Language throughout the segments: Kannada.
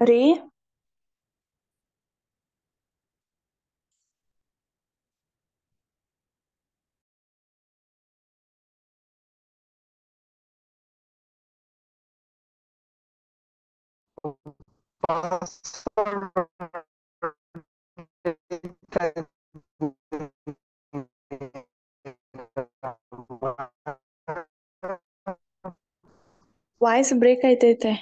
Re. Why is break I did it?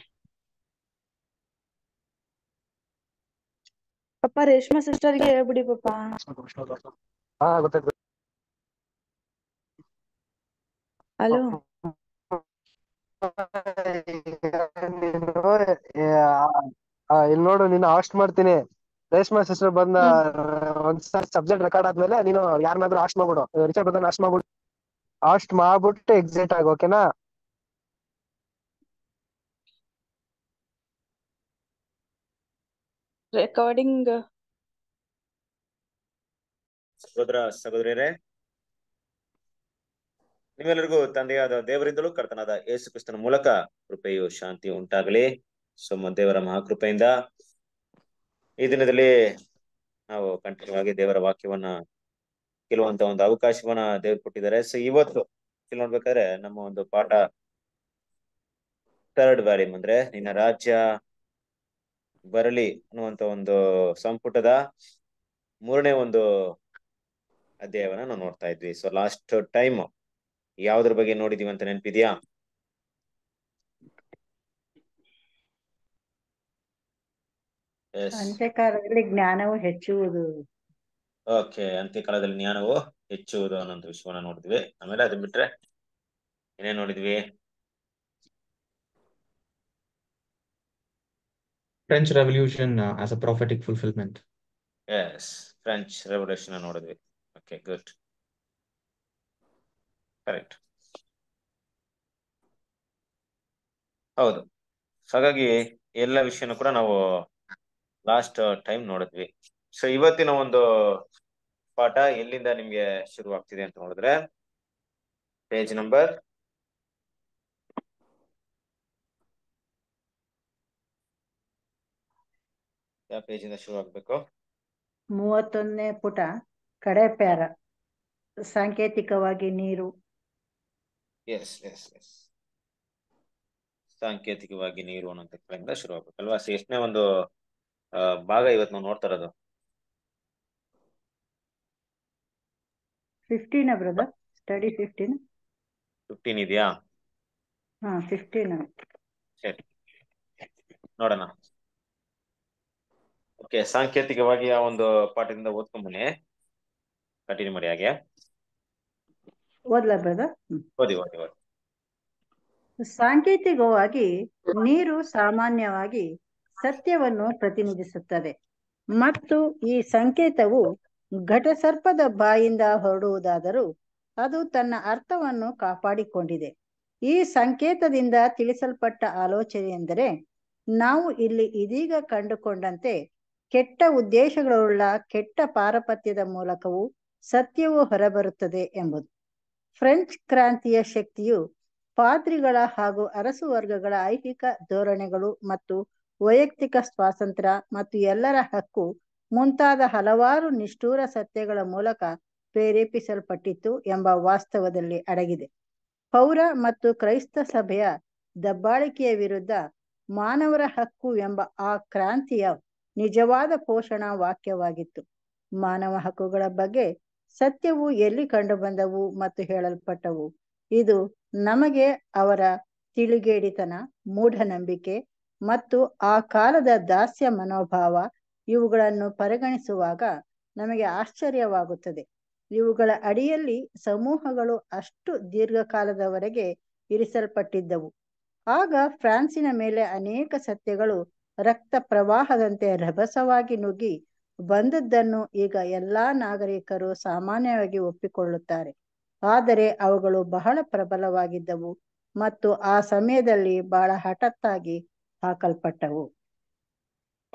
Reshma ಸಿಸ್ಟರ್ಗೆ ಹೇಳ್ಬಿಡಿ ಪಾಪಾ ಹಾ ಗೊತ್ತಾಯ್ತು ಹಲೋ ಇಲ್ಲಿ ನೋಡು ನಿನ್ನ ಹಾಸ್ಟ್ ಮಾಡ್ತೀನಿ ರೇಷ್ಮಾ ಸಿಸ್ಟರ್ ಬಂದ ಒಂದ್ಸಾರಿ ಸಬ್ಜೆಕ್ಟ್ ರೆಕಾರ್ಡ್ ಆದ್ಮೇಲೆ ನೀನು ಯಾರನ್ನಾದ್ರೂ ಹಾಸ್ಟ್ ಮಾಡ್ಬಿಡು ರಿಚರ್ಡ್ ಬಂದ ಹಾಸ್ಟ್ ಮಾಡ್ಬಿಡು ಆಸ್ಟ್ ಮಾಡ್ಬಿಟ್ಟು ಎಕ್ಸಿಟ್ ಆಗಿ ಓಕೆನಾ ರೆಕಾರ್ಡಿಂಗ್ ಸಹೋದರ ಸಹೋದರರೇ ನಿಮ್ಮೆಲ್ಲರಿಗೂ ತಂದೆಯಾದ ದೇವರಿಂದಲೂ ಕರ್ತನಾದ ಯೇಸು ಕ್ರಿಸ್ತನ ಮೂಲಕ ಕೃಪೆಯು ಶಾಂತಿ ಉಂಟಾಗಲಿ ಸೋಮ ದೇವರ ಮಹಾಕೃಪೆಯಿಂದ ಈ ದಿನದಲ್ಲಿ ನಾವು ಕಂಟಿನ್ಯೂ ಆಗಿ ದೇವರ ವಾಕ್ಯವನ್ನ ಕೇಳುವಂತ ಒಂದು ಅವಕಾಶವನ್ನ ದೇವ್ರು ಕೊಟ್ಟಿದ್ದಾರೆ ಸೊ ಇವತ್ತು ಇಲ್ಲಿ ನೋಡ್ಬೇಕಾದ್ರೆ ನಮ್ಮ ಒಂದು ಪಾಠ ಥರ್ಡ್ ವ್ಯಾಲ್ಯೂಮ್ ಅಂದ್ರೆ ನಿನ್ನ ರಾಜ್ಯ ಬರಲಿ ಅನ್ನುವಂತ ಒಂದು ಸಂಪುಟದ ಮೂರನೇ ಒಂದು ಅಧ್ಯಾಯವನ್ನ ನಾವು ನೋಡ್ತಾ ಇದ್ವಿ ಸೊ ಲಾಸ್ಟ್ ಟೈಮ್ ಯಾವ್ದ್ರ ಬಗ್ಗೆ ನೋಡಿದೀವಿ ಅಂತ ನೆನಪಿದ್ಯಾ ಅಂತ್ಯಕಾಲದಲ್ಲಿ ಜ್ಞಾನವು ಹೆಚ್ಚುವುದು ಓಕೆ ಅಂತ್ಯಕಾಲದಲ್ಲಿ ಜ್ಞಾನವು ಹೆಚ್ಚುವುದು ಅನ್ನೋ ವಿಷಯವನ್ನ ನೋಡಿದ್ವಿ ಆಮೇಲೆ ಅದನ್ನ ಬಿಟ್ರೆ ಏನೇನ್ ನೋಡಿದ್ವಿ French revolution as a prophetic fulfilment is French revolution ನೋಡಿದ್ವಿ Okay, ಕರೆಕ್ಟ್ ಹೌದು ಹಾಗಾಗಿ ಎಲ್ಲ ವಿಷಯನೂ ಕೂಡ ನಾವು ಲಾಸ್ಟ್ ಟೈಮ್ ನೋಡಿದ್ವಿ ಸೊ ಇವತ್ತಿನ ಒಂದು ಪಾಠ ಎಲ್ಲಿಂದ ನಿಮ್ಗೆ ಶುರು ಆಗ್ತಿದೆ ಅಂತ ನೋಡಿದ್ರೆ ಪೇಜ್ ನಂಬರ್ ಯಾವ ಪೇಜ್ ಶುರು ಆಗ್ಬೇಕು ಮೂವತ್ತೊಂದನೇ ಪುಟ ಕಡೆ ಪ್ಯಾರ ಸಾಂಕೇತಿಕವಾಗಿ ನೀರು ಎಸ್ ಎಸ್ ಎಸ್ ಸಾಂಕೇತಿಕವಾಗಿ ನೀರು ಅನ್ನೋ ಕಡೆಯಿಂದ ಶುರು ಅಲ್ವಾ ಎಷ್ಟನೇ ಒಂದು ಭಾಗ ಇವತ್ತು ನಾವು ನೋಡ್ತಾ ಇರೋದು fifteen brother study fifteen fifteen ಇದೆಯಾ ಹಾ ಫಿಫ್ಟೀನ್ ಸರಿ ನೋಡೋಣ ಓಕೆ ಸಾಂಕೇತಿಕವಾಗಿ ಆ ಒಂದು ಪಾಠದಿಂದ ಓದ್ಕೊಂಬನ್ನಿ ಕಂಟಿನ್ಯೂ ಮಾಡಿ ಹಾಗೆ ಸಾಂಕೇತಿಕವಾಗಿ ನೀರು ಸಾಮಾನ್ಯವಾಗಿ ಸತ್ಯವನ್ನು ಪ್ರತಿನಿಧಿಸುತ್ತದೆ ಮತ್ತು ಈ ಸಂಕೇತವು ಘಟಸರ್ಪದ ಬಾಯಿಂದ ಹೊರಡುವುದಾದರೂ ಅದು ತನ್ನ ಅರ್ಥವನ್ನು ಕಾಪಾಡಿಕೊಂಡಿದೆ ಈ ಸಂಕೇತದಿಂದ ತಿಳಿಸಲ್ಪಟ್ಟ ಆಲೋಚನೆ ಎಂದರೆ ನಾವು ಇಲ್ಲಿ ಇದೀಗ ಕಂಡುಕೊಂಡಂತೆ ಕೆಟ್ಟ ಉದ್ದೇಶಗಳುಳ್ಳ ಕೆಟ್ಟ ಪಾರಪತ್ಯದ ಮೂಲಕವೂ ಸತ್ಯವು ಹೊರಬರುತ್ತದೆ ಎಂಬುದು ಫ್ರೆಂಚ್ ಕ್ರಾಂತಿಯ ಶಕ್ತಿಯು ಪಾದ್ರಿಗಳ ಹಾಗೂ ಅರಸು ವರ್ಗಗಳ ಐಹಿಕ ಧೋರಣೆಗಳು ಮತ್ತು ವೈಯಕ್ತಿಕ ಸ್ವಾತಂತ್ರ್ಯ ಮತ್ತು ಎಲ್ಲರ ಹಕ್ಕು ಮುಂತಾದ ಹಲವಾರು ನಿಷ್ಠೂರ ಸತ್ಯಗಳ ಮೂಲಕ ಪ್ರೇರೇಪಿಸಲ್ಪಟ್ಟಿತ್ತು ಎಂಬ ವಾಸ್ತವದಲ್ಲಿ ಅಡಗಿದೆ ಪೌರ ಮತ್ತು ಕ್ರೈಸ್ತ ಸಭೆಯ ದಬ್ಬಾಳಿಕೆಯ ವಿರುದ್ಧ ಮಾನವರ ಹಕ್ಕು ಎಂಬ ಆ ಕ್ರಾಂತಿಯ ನಿಜವಾದ ಪೋಷಣಾ ವಾಕ್ಯವಾಗಿತ್ತು ಮಾನವ ಹಕ್ಕುಗಳ ಬಗ್ಗೆ ಸತ್ಯವು ಎಲ್ಲಿ ಕಂಡುಬಂದವು ಮತ್ತು ಹೇಳಲ್ಪಟ್ಟವು ಇದು ನಮಗೆ ಅವರ ತಿಳಿಗೇಡಿತನ ಮೂಢನಂಬಿಕೆ ಮತ್ತು ಆ ಕಾಲದ ದಾಸ್ಯ ಮನೋಭಾವ ಇವುಗಳನ್ನು ಪರಿಗಣಿಸುವಾಗ ನಮಗೆ ಆಶ್ಚರ್ಯವಾಗುತ್ತದೆ ಇವುಗಳ ಅಡಿಯಲ್ಲಿ ಸಮೂಹಗಳು ಅಷ್ಟು ದೀರ್ಘಕಾಲದವರೆಗೆ ಇರಿಸಲ್ಪಟ್ಟಿದ್ದವು ಆಗ ಫ್ರಾನ್ಸಿನ ಮೇಲೆ ಅನೇಕ ಸತ್ಯಗಳು ರಕ್ತ ಪ್ರವಾಹದಂತೆ ರಭಸವಾಗಿ ನುಗ್ಗಿ ಬಂದದ್ದನ್ನು ಈಗ ಎಲ್ಲಾ ನಾಗರಿಕರು ಸಾಮಾನ್ಯವಾಗಿ ಒಪ್ಪಿಕೊಳ್ಳುತ್ತಾರೆ ಆದರೆ ಅವುಗಳು ಬಹಳ ಪ್ರಬಲವಾಗಿದ್ದವು ಮತ್ತು ಆ ಸಮಯದಲ್ಲಿ ಬಹಳ ಹಠತ್ತಾಗಿ ಹಾಕಲ್ಪಟ್ಟವು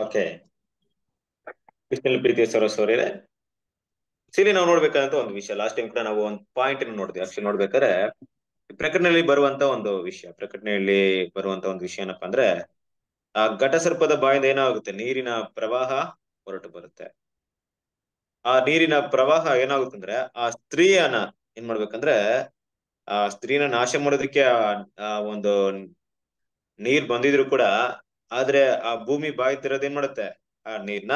ಓಕೆ ನಾವು ನೋಡ್ಬೇಕಾದಂತ ಒಂದು ವಿಷಯ ಲಾಸ್ಟ್ ಟೈಮ್ ಕೂಡ ನಾವು ಒಂದು ಪಾಯಿಂಟ್ ನೋಡಿದ್ವಿ ಅಷ್ಟೇ ನೋಡ್ಬೇಕಾದ್ರೆ ಪ್ರಕಟಣೆಯಲ್ಲಿ ಬರುವಂತ ಒಂದು ವಿಷಯ ಪ್ರಕಟಣೆಯಲ್ಲಿ ಬರುವಂತ ಒಂದು ವಿಷಯ ಏನಪ್ಪಾ ಅಂದ್ರೆ ಆ ಘಟಸರ್ಪದ ಬಾಯಿಂದ ಏನಾಗುತ್ತೆ ನೀರಿನ ಪ್ರವಾಹ ಹೊರಟು ಬರುತ್ತೆ ಆ ನೀರಿನ ಪ್ರವಾಹ ಏನಾಗುತ್ತಂದ್ರೆ ಆ ಸ್ತ್ರೀಯನ್ನ ಏನ್ ಮಾಡ್ಬೇಕಂದ್ರೆ ಆ ಸ್ತ್ರೀನ ನಾಶ ಮಾಡೋದಕ್ಕೆ ಆ ಒಂದು ನೀರ್ ಬಂದಿದ್ರು ಕೂಡ ಆದ್ರೆ ಆ ಭೂಮಿ ಬಾಯ್ತಿರೋದ್ ಏನ್ ಮಾಡುತ್ತೆ ಆ ನೀರ್ನ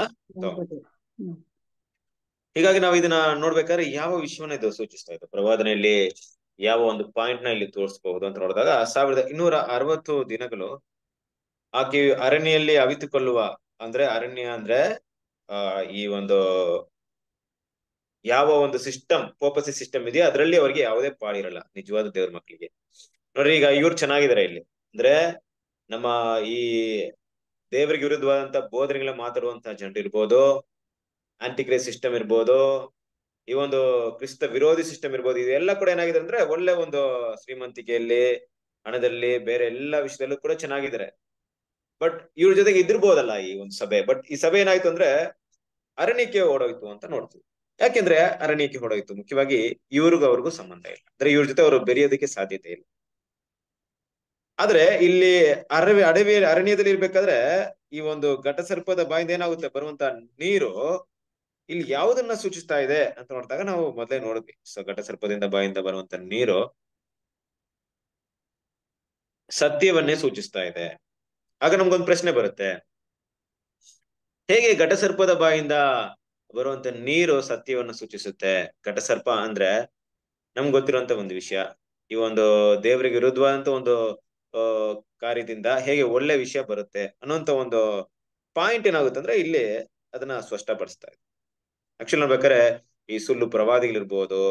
ಹೀಗಾಗಿ ನಾವು ಇದನ್ನ ನೋಡ್ಬೇಕಾದ್ರೆ ಯಾವ ವಿಷಯವನ್ನ ಇದು ಸೂಚಿಸ್ತಾ ಇದೆ ಪ್ರವಾದನೆಯಲ್ಲಿ ಯಾವ ಒಂದು ಪಾಯಿಂಟ್ ನ ಇಲ್ಲಿ ತೋರಿಸಬಹುದು ಅಂತ ನೋಡಿದಾಗ ಸಾವಿರದ ಇನ್ನೂರ ಅರವತ್ತು ದಿನಗಳು ಆಕೆ ಅರಣ್ಯಲ್ಲಿ ಅವಿತುಕೊಳ್ಳುವ ಅಂದ್ರೆ ಅರಣ್ಯ ಅಂದ್ರೆ ಈ ಒಂದು ಯಾವ ಒಂದು ಸಿಸ್ಟಮ್ ಪೋಪಸಿ ಸಿಸ್ಟಮ್ ಇದೆಯೋ ಅದರಲ್ಲಿ ಅವ್ರಿಗೆ ಯಾವುದೇ ಇರಲ್ಲ ನಿಜವಾದ ದೇವ್ರ ಮಕ್ಕಳಿಗೆ ನೋಡ್ರಿ ಈಗ ಇವ್ರು ಚೆನ್ನಾಗಿದ್ದಾರೆ ಇಲ್ಲಿ ಅಂದ್ರೆ ನಮ್ಮ ಈ ದೇವರಿಗೆ ವಿರುದ್ಧವಾದಂತ ಬೋಧನೆಗಳ ಮಾತಾಡುವಂತಹ ಜನರು ಇರ್ಬೋದು ಆಂಟಿಕ್ರೈಸ್ ಸಿಸ್ಟಮ್ ಇರ್ಬೋದು ಈ ಒಂದು ಕ್ರಿಸ್ತ ವಿರೋಧಿ ಸಿಸ್ಟಮ್ ಇರ್ಬೋದು ಇದೆಲ್ಲ ಕೂಡ ಏನಾಗಿದೆ ಅಂದ್ರೆ ಒಳ್ಳೆ ಒಂದು ಶ್ರೀಮಂತಿಕೆಯಲ್ಲಿ ಹಣದಲ್ಲಿ ಬೇರೆ ಎಲ್ಲ ವಿಷಯದಲ್ಲೂ ಕೂಡ ಚೆನ್ನಾಗಿದ್ದಾರೆ ಬಟ್ ಇವ್ರ ಜೊತೆಗೆ ಇದ್ದಿರ್ಬೋದಲ್ಲ ಈ ಒಂದು ಸಭೆ ಬಟ್ ಈ ಸಭೆ ಏನಾಯ್ತು ಅಂದ್ರೆ ಅರಣ್ಯಕ್ಕೆ ಓಡೋಯ್ತು ಅಂತ ನೋಡ್ತೀವಿ ಯಾಕೆಂದ್ರೆ ಅರಣ್ಯಕ್ಕೆ ಹೊಡೋಯ್ತು ಮುಖ್ಯವಾಗಿ ಇವ್ರಿಗೂ ಅವ್ರಿಗೂ ಸಂಬಂಧ ಇಲ್ಲ ಅಂದ್ರೆ ಇವ್ರ ಜೊತೆ ಅವರು ಬೆರೆಯೋದಕ್ಕೆ ಸಾಧ್ಯತೆ ಇಲ್ಲ ಆದ್ರೆ ಇಲ್ಲಿ ಅರವಿ ಅಡವಿ ಅರಣ್ಯದಲ್ಲಿ ಇರ್ಬೇಕಾದ್ರೆ ಈ ಒಂದು ಘಟಸರ್ಪದ ಬಾಯಿಂದ ಏನಾಗುತ್ತೆ ಬರುವಂತ ನೀರು ಇಲ್ಲಿ ಯಾವುದನ್ನ ಸೂಚಿಸ್ತಾ ಇದೆ ಅಂತ ನೋಡಿದಾಗ ನಾವು ಮೊದಲೇ ನೋಡಿದ್ವಿ ಸೊ ಘಟಸರ್ಪದಿಂದ ಬಾಯಿಂದ ಬರುವಂತ ನೀರು ಸತ್ಯವನ್ನೇ ಸೂಚಿಸ್ತಾ ಇದೆ ಆಗ ನಮ್ಗೊಂದು ಪ್ರಶ್ನೆ ಬರುತ್ತೆ ಹೇಗೆ ಘಟಸರ್ಪದ ಬಾಯಿಂದ ಬರುವಂತ ನೀರು ಸತ್ಯವನ್ನು ಸೂಚಿಸುತ್ತೆ ಘಟಸರ್ಪ ಅಂದ್ರೆ ನಮ್ಗೆ ಗೊತ್ತಿರುವಂತ ಒಂದು ವಿಷಯ ಈ ಒಂದು ದೇವರಿಗೆ ವಿರುದ್ಧವಾದಂತ ಒಂದು ಕಾರ್ಯದಿಂದ ಹೇಗೆ ಒಳ್ಳೆ ವಿಷಯ ಬರುತ್ತೆ ಅನ್ನೋಂತ ಒಂದು ಪಾಯಿಂಟ್ ಏನಾಗುತ್ತೆ ಅಂದ್ರೆ ಇಲ್ಲಿ ಅದನ್ನ ಸ್ಪಷ್ಟಪಡಿಸ್ತಾ ಇದೆ ಆಕ್ಚುಲಿ ನೋಡ್ಬೇಕಾರೆ ಈ ಸುಳ್ಳು ಪ್ರವಾದಿಗಳಿರ್ಬೋದು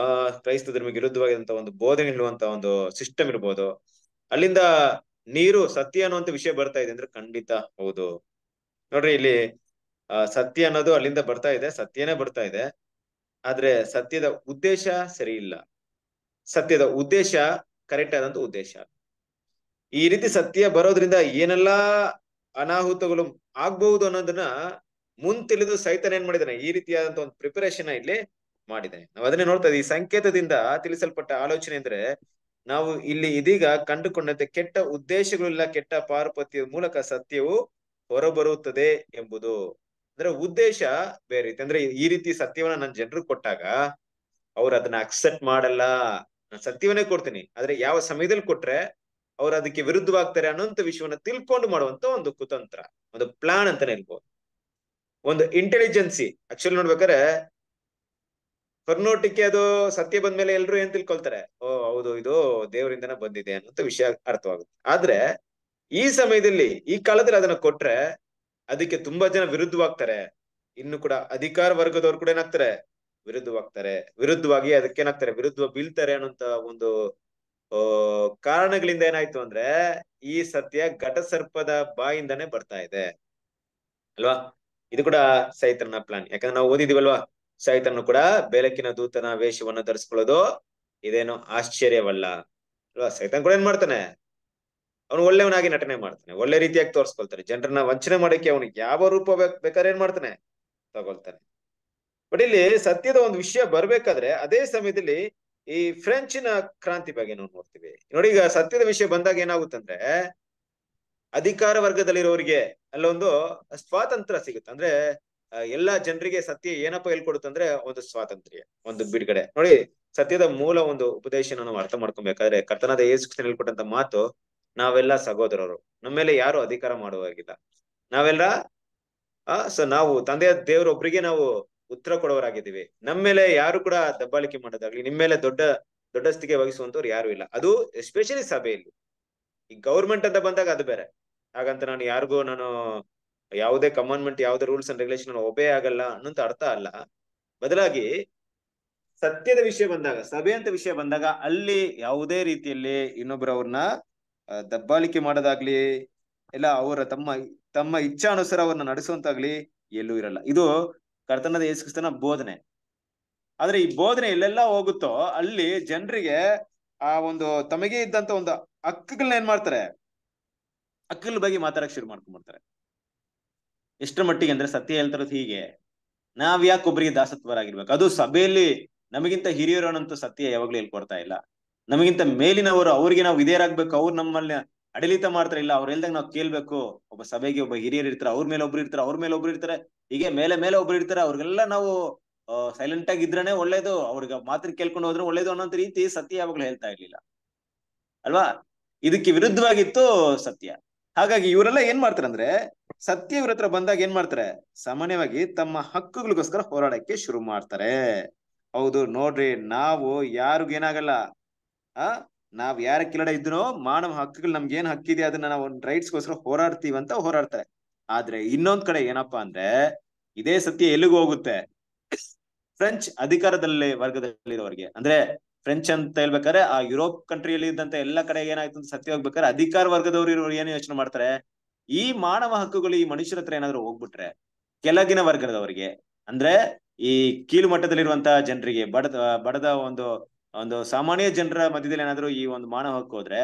ಆ ಕ್ರೈಸ್ತ ಧರ್ಮಕ್ಕೆ ವಿರುದ್ಧವಾಗಿರುವಂತಹ ಒಂದು ಬೋಧನೆ ಹೇಳುವಂತ ಒಂದು ಸಿಸ್ಟಮ್ ಇರ್ಬೋದು ಅಲ್ಲಿಂದ ನೀರು ಸತ್ಯ ಅನ್ನುವಂತ ವಿಷಯ ಬರ್ತಾ ಇದೆ ಅಂದ್ರೆ ಖಂಡಿತ ಹೌದು ನೋಡ್ರಿ ಇಲ್ಲಿ ಸತ್ಯ ಅನ್ನೋದು ಅಲ್ಲಿಂದ ಬರ್ತಾ ಇದೆ ಸತ್ಯನೇ ಬರ್ತಾ ಇದೆ ಆದ್ರೆ ಸತ್ಯದ ಉದ್ದೇಶ ಸರಿ ಇಲ್ಲ ಸತ್ಯದ ಉದ್ದೇಶ ಕರೆಕ್ಟ್ ಆದಂತ ಉದ್ದೇಶ ಈ ರೀತಿ ಸತ್ಯ ಬರೋದ್ರಿಂದ ಏನೆಲ್ಲಾ ಅನಾಹುತಗಳು ಆಗ್ಬಹುದು ಅನ್ನೋದನ್ನ ಮುಂದ್ ತಿಳಿದು ಸೈತನ್ ಏನ್ ಮಾಡಿದಾನೆ ಈ ರೀತಿಯಾದಂತ ಒಂದು ಪ್ರಿಪರೇಷನ್ ಇಲ್ಲಿ ಮಾಡಿದ್ದಾನೆ ನಾವ್ ಅದನ್ನೇ ನೋಡ್ತಾ ಇದ್ದೀವಿ ಈ ಸಂಕೇತದಿಂದ ತಿಳಿಸಲ್ಪಟ್ಟ ಆಲೋಚನೆ ಅಂದ್ರೆ ನಾವು ಇಲ್ಲಿ ಇದೀಗ ಕಂಡುಕೊಂಡಂತೆ ಕೆಟ್ಟ ಉದ್ದೇಶಗಳಿಲ್ಲ ಕೆಟ್ಟ ಪಾರ್ಪತಿಯ ಮೂಲಕ ಸತ್ಯವು ಹೊರಬರುತ್ತದೆ ಎಂಬುದು ಅಂದ್ರೆ ಉದ್ದೇಶ ಬೇರೆ ರೀತಿ ಅಂದ್ರೆ ಈ ರೀತಿ ಸತ್ಯವನ್ನ ನನ್ನ ಜನರು ಕೊಟ್ಟಾಗ ಅವ್ರು ಅದನ್ನ ಅಕ್ಸೆಪ್ಟ್ ಮಾಡಲ್ಲ ನಾನು ಸತ್ಯವನ್ನೇ ಕೊಡ್ತೀನಿ ಆದ್ರೆ ಯಾವ ಸಮಯದಲ್ಲಿ ಕೊಟ್ರೆ ಅವ್ರು ಅದಕ್ಕೆ ವಿರುದ್ಧವಾಗ್ತಾರೆ ಅನ್ನೋಂತ ವಿಷಯವನ್ನ ತಿಳ್ಕೊಂಡು ಮಾಡುವಂತ ಒಂದು ಕುತಂತ್ರ ಒಂದು ಪ್ಲಾನ್ ಅಂತಾನೆ ಹೇಳ್ಬೋದು ಒಂದು ಇಂಟೆಲಿಜೆನ್ಸಿ ಆಕ್ಚುಲಿ ನೋಡ್ಬೇಕಾದ್ರೆ ಹೊರ್ನೋಟಕ್ಕೆ ಅದು ಸತ್ಯ ಮೇಲೆ ಎಲ್ರು ಏನ್ ತಿಳ್ಕೊಳ್ತಾರೆ ಓ ಹೌದು ಇದು ದೇವರಿಂದನ ಬಂದಿದೆ ಅನ್ನೋ ವಿಷಯ ಅರ್ಥವಾಗುತ್ತೆ ಆದ್ರೆ ಈ ಸಮಯದಲ್ಲಿ ಈ ಕಾಲದಲ್ಲಿ ಅದನ್ನ ಕೊಟ್ರೆ ಅದಕ್ಕೆ ತುಂಬಾ ಜನ ವಿರುದ್ಧವಾಗ್ತಾರೆ ಇನ್ನು ಕೂಡ ಅಧಿಕಾರ ವರ್ಗದವ್ರು ಕೂಡ ಏನಾಗ್ತಾರೆ ವಿರುದ್ಧವಾಗ್ತಾರೆ ವಿರುದ್ಧವಾಗಿ ಅದಕ್ಕೆ ಏನಾಗ್ತಾರೆ ವಿರುದ್ಧ ಬೀಳ್ತಾರೆ ಅನ್ನೋಂತ ಒಂದು ಕಾರಣಗಳಿಂದ ಏನಾಯ್ತು ಅಂದ್ರೆ ಈ ಸತ್ಯ ಘಟಸರ್ಪದ ಬಾಯಿಂದಾನೇ ಬರ್ತಾ ಇದೆ ಅಲ್ವಾ ಇದು ಕೂಡ ಸೈತ್ರನ ಪ್ಲಾನ್ ಯಾಕಂದ್ರೆ ನಾವು ಓದಿದಿವಲ್ವಾ ಸೈತನು ಕೂಡ ಬೆಳಕಿನ ದೂತನ ವೇಷವನ್ನು ಧರಿಸ್ಕೊಳ್ಳೋದು ಇದೇನು ಆಶ್ಚರ್ಯವಲ್ಲ ಅಲ್ವಾ ಸೈತನ್ ಕೂಡ ಏನ್ ಮಾಡ್ತಾನೆ ಅವನು ಒಳ್ಳೆಯವನಾಗಿ ನಟನೆ ಮಾಡ್ತಾನೆ ಒಳ್ಳೆ ರೀತಿಯಾಗಿ ತೋರಿಸ್ಕೊಳ್ತಾನೆ ಜನರನ್ನ ವಂಚನೆ ಮಾಡಕ್ಕೆ ಅವನಿಗೆ ಯಾವ ರೂಪ ಬೇಕಾದ್ರೆ ಏನ್ ಮಾಡ್ತಾನೆ ತಗೊಳ್ತಾನೆ ಬಟ್ ಇಲ್ಲಿ ಸತ್ಯದ ಒಂದು ವಿಷಯ ಬರ್ಬೇಕಾದ್ರೆ ಅದೇ ಸಮಯದಲ್ಲಿ ಈ ಫ್ರೆಂಚಿನ ಕ್ರಾಂತಿ ಬಗ್ಗೆ ನಾವು ನೋಡ್ತೀವಿ ನೋಡಿ ಈಗ ಸತ್ಯದ ವಿಷಯ ಬಂದಾಗ ಏನಾಗುತ್ತಂದ್ರೆ ಅಧಿಕಾರ ವರ್ಗದಲ್ಲಿರೋರಿಗೆ ಅಲ್ಲೊಂದು ಸ್ವಾತಂತ್ರ್ಯ ಸಿಗುತ್ತೆ ಅಂದ್ರೆ ಎಲ್ಲಾ ಜನರಿಗೆ ಸತ್ಯ ಏನಪ್ಪ ಹೇಳ್ಕೊಡುತ್ತಂದ್ರೆ ಒಂದು ಸ್ವಾತಂತ್ರ್ಯ ಒಂದು ಬಿಡುಗಡೆ ನೋಡಿ ಸತ್ಯದ ಮೂಲ ಒಂದು ಉಪದೇಶನ ನಾವು ಅರ್ಥ ಮಾಡ್ಕೊಬೇಕಾದ್ರೆ ಕರ್ತನಾದ ಯೇಸು ಕೃಷ್ಣ ಹೇಳ್ಕೊಟ್ಟಂತ ಮಾತು ನಾವೆಲ್ಲ ಸಹೋದರರು ನಮ್ಮ ಮೇಲೆ ಯಾರು ಅಧಿಕಾರ ಮಾಡುವಾಗಿಲ್ಲ ನಾವೆಲ್ಲ ಆ ಸೊ ನಾವು ತಂದೆಯ ದೇವರೊಬ್ಬರಿಗೆ ನಾವು ಉತ್ತರ ಕೊಡೋರಾಗಿದ್ದೀವಿ ನಮ್ಮ ಮೇಲೆ ಯಾರು ಕೂಡ ದಬ್ಬಾಳಿಕೆ ಮಾಡೋದಾಗ್ಲಿ ನಿಮ್ಮ ಮೇಲೆ ದೊಡ್ಡ ದೊಡ್ಡಸ್ತಿಗೆ ವಹಿಸುವಂತವ್ರು ಯಾರು ಇಲ್ಲ ಅದು ಎಸ್ಪೆಷಲಿ ಸಭೆಯಲ್ಲಿ ಈ ಗೌರ್ಮೆಂಟ್ ಅಂತ ಬಂದಾಗ ಅದು ಬೇರೆ ಹಾಗಂತ ನಾನು ಯಾರಿಗೂ ನಾನು ಯಾವುದೇ ಕಮಾಂಡ್ಮೆಂಟ್ ಯಾವುದೇ ರೂಲ್ಸ್ ಅಂಡ್ ರೆಗ್ಯುಲೇಷನ್ ಒಬೇ ಆಗಲ್ಲ ಅನ್ನೋಂತ ಅರ್ಥ ಅಲ್ಲ ಬದಲಾಗಿ ಸತ್ಯದ ವಿಷಯ ಬಂದಾಗ ಸಭೆ ಅಂತ ವಿಷಯ ಬಂದಾಗ ಅಲ್ಲಿ ಯಾವುದೇ ರೀತಿಯಲ್ಲಿ ಅವ್ರನ್ನ ದಬ್ಬಾಳಿಕೆ ಮಾಡೋದಾಗ್ಲಿ ಇಲ್ಲ ಅವರ ತಮ್ಮ ತಮ್ಮ ಇಚ್ಛಾನುಸಾರ ಅವ್ರನ್ನ ನಡೆಸುವಂತಾಗ್ಲಿ ಎಲ್ಲೂ ಇರಲ್ಲ ಇದು ಕರ್ತನದ ಯೇಸುಕ್ರಿಸ್ತನ ಬೋಧನೆ ಆದ್ರೆ ಈ ಬೋಧನೆ ಎಲ್ಲೆಲ್ಲಾ ಹೋಗುತ್ತೋ ಅಲ್ಲಿ ಜನರಿಗೆ ಆ ಒಂದು ತಮಗೆ ಇದ್ದಂತ ಒಂದು ಹಕ್ಕುಗಳನ್ನ ಏನ್ ಮಾಡ್ತಾರೆ ಹಕ್ಕುಗಳ ಬಗ್ಗೆ ಮಾತಾಡಕ್ ಶುರು ಮಾಡ್ಕೊಂಡ್ಬಿಡ್ತಾರೆ ಎಷ್ಟರ ಮಟ್ಟಿಗೆ ಅಂದ್ರೆ ಸತ್ಯ ಹೇಳ್ತಿರೋದು ಹೀಗೆ ನಾವ್ ಯಾಕೆ ಒಬ್ಬರಿಗೆ ದಾಸತ್ವರಾಗಿರ್ಬೇಕು ಅದು ಸಭೆಯಲ್ಲಿ ನಮಗಿಂತ ಹಿರಿಯರು ಅನ್ನೋಂತ ಸತ್ಯ ಯಾವಾಗ್ಲೂ ಹೇಳ್ಕೊಡ್ತಾ ಇಲ್ಲ ನಮಗಿಂತ ಮೇಲಿನವರು ಅವ್ರಿಗೆ ನಾವು ವಿಧೇಯರಾಗ್ಬೇಕು ಅವ್ರು ನಮ್ಮಲ್ಲಿ ಅಡಳಿತ ಮಾಡ್ತಾರೆ ಇಲ್ಲ ಅವ್ರು ಹೇಳ್ದಾಗ ನಾವು ಕೇಳ್ಬೇಕು ಒಬ್ಬ ಸಭೆಗೆ ಒಬ್ಬ ಹಿರಿಯರು ಇರ್ತಾರೆ ಅವ್ರ ಮೇಲೆ ಒಬ್ರು ಇರ್ತಾರೆ ಅವ್ರ ಮೇಲೆ ಒಬ್ರು ಇರ್ತಾರೆ ಹೀಗೆ ಮೇಲೆ ಮೇಲೆ ಒಬ್ರು ಇರ್ತಾರೆ ಅವ್ರಿಗೆಲ್ಲ ನಾವು ಸೈಲೆಂಟ್ ಆಗಿ ಇದ್ರೇನೆ ಒಳ್ಳೇದು ಅವ್ರಿಗೆ ಮಾತ್ರ ಕೇಳ್ಕೊಂಡು ಹೋದ್ರೆ ಒಳ್ಳೇದು ಅನ್ನೋಂತ ರೀತಿ ಸತ್ಯ ಯಾವಾಗ್ಲೂ ಹೇಳ್ತಾ ಇರ್ಲಿಲ್ಲ ಅಲ್ವಾ ಇದಕ್ಕೆ ವಿರುದ್ಧವಾಗಿತ್ತು ಸತ್ಯ ಹಾಗಾಗಿ ಇವರೆಲ್ಲ ಏನ್ ಮಾಡ್ತಾರಂದ್ರೆ ಹತ್ರ ಬಂದಾಗ ಏನ್ ಮಾಡ್ತಾರೆ ಸಾಮಾನ್ಯವಾಗಿ ತಮ್ಮ ಹಕ್ಕುಗಳಿಗೋಸ್ಕರ ಹೋರಾಡಕ್ಕೆ ಶುರು ಮಾಡ್ತಾರೆ ಹೌದು ನೋಡ್ರಿ ನಾವು ಯಾರಿಗೇನಾಗಲ್ಲ ಆ ನಾವ್ ಯಾರ ಕೆಳಗಡೆ ಇದ್ರು ಮಾನವ ಹಕ್ಕುಗಳು ನಮ್ಗೆ ಏನ್ ಹಕ್ಕಿದೆ ಅದನ್ನ ನಾವು ರೈಟ್ಸ್ಗೋಸ್ಕರ ಹೋರಾಡ್ತೀವಿ ಅಂತ ಹೋರಾಡ್ತಾರೆ ಆದ್ರೆ ಇನ್ನೊಂದ್ ಕಡೆ ಏನಪ್ಪಾ ಅಂದ್ರೆ ಇದೇ ಸತ್ಯ ಎಲ್ಲಿಗೂ ಹೋಗುತ್ತೆ ಫ್ರೆಂಚ್ ಅಧಿಕಾರದಲ್ಲಿ ವರ್ಗದಲ್ಲಿರೋರಿಗೆ ಅಂದ್ರೆ ಫ್ರೆಂಚ್ ಅಂತ ಹೇಳ್ಬೇಕಾದ್ರೆ ಆ ಯುರೋಪ್ ಕಂಟ್ರಿಯಲ್ಲಿ ಇದ್ದಂತ ಎಲ್ಲ ಕಡೆ ಏನಾಯ್ತು ಅಂತ ಸತ್ಯ ಹೋಗ್ಬೇಕಾದ್ರೆ ಅಧಿಕಾರ ವರ್ಗದವ್ರು ಇರೋರು ಏನು ಯೋಚನೆ ಮಾಡ್ತಾರೆ ಈ ಮಾನವ ಹಕ್ಕುಗಳು ಈ ಮನುಷ್ಯರ ಹತ್ರ ಏನಾದ್ರು ಹೋಗ್ಬಿಟ್ರೆ ಕೆಳಗಿನ ವರ್ಗದವರಿಗೆ ಅಂದ್ರೆ ಈ ಕೀಳು ಮಟ್ಟದಲ್ಲಿರುವಂತಹ ಜನರಿಗೆ ಬಡದ ಬಡದ ಒಂದು ಒಂದು ಸಾಮಾನ್ಯ ಜನರ ಮಧ್ಯದಲ್ಲಿ ಏನಾದ್ರು ಈ ಒಂದು ಮಾನವ ಹಕ್ಕು ಹೋದ್ರೆ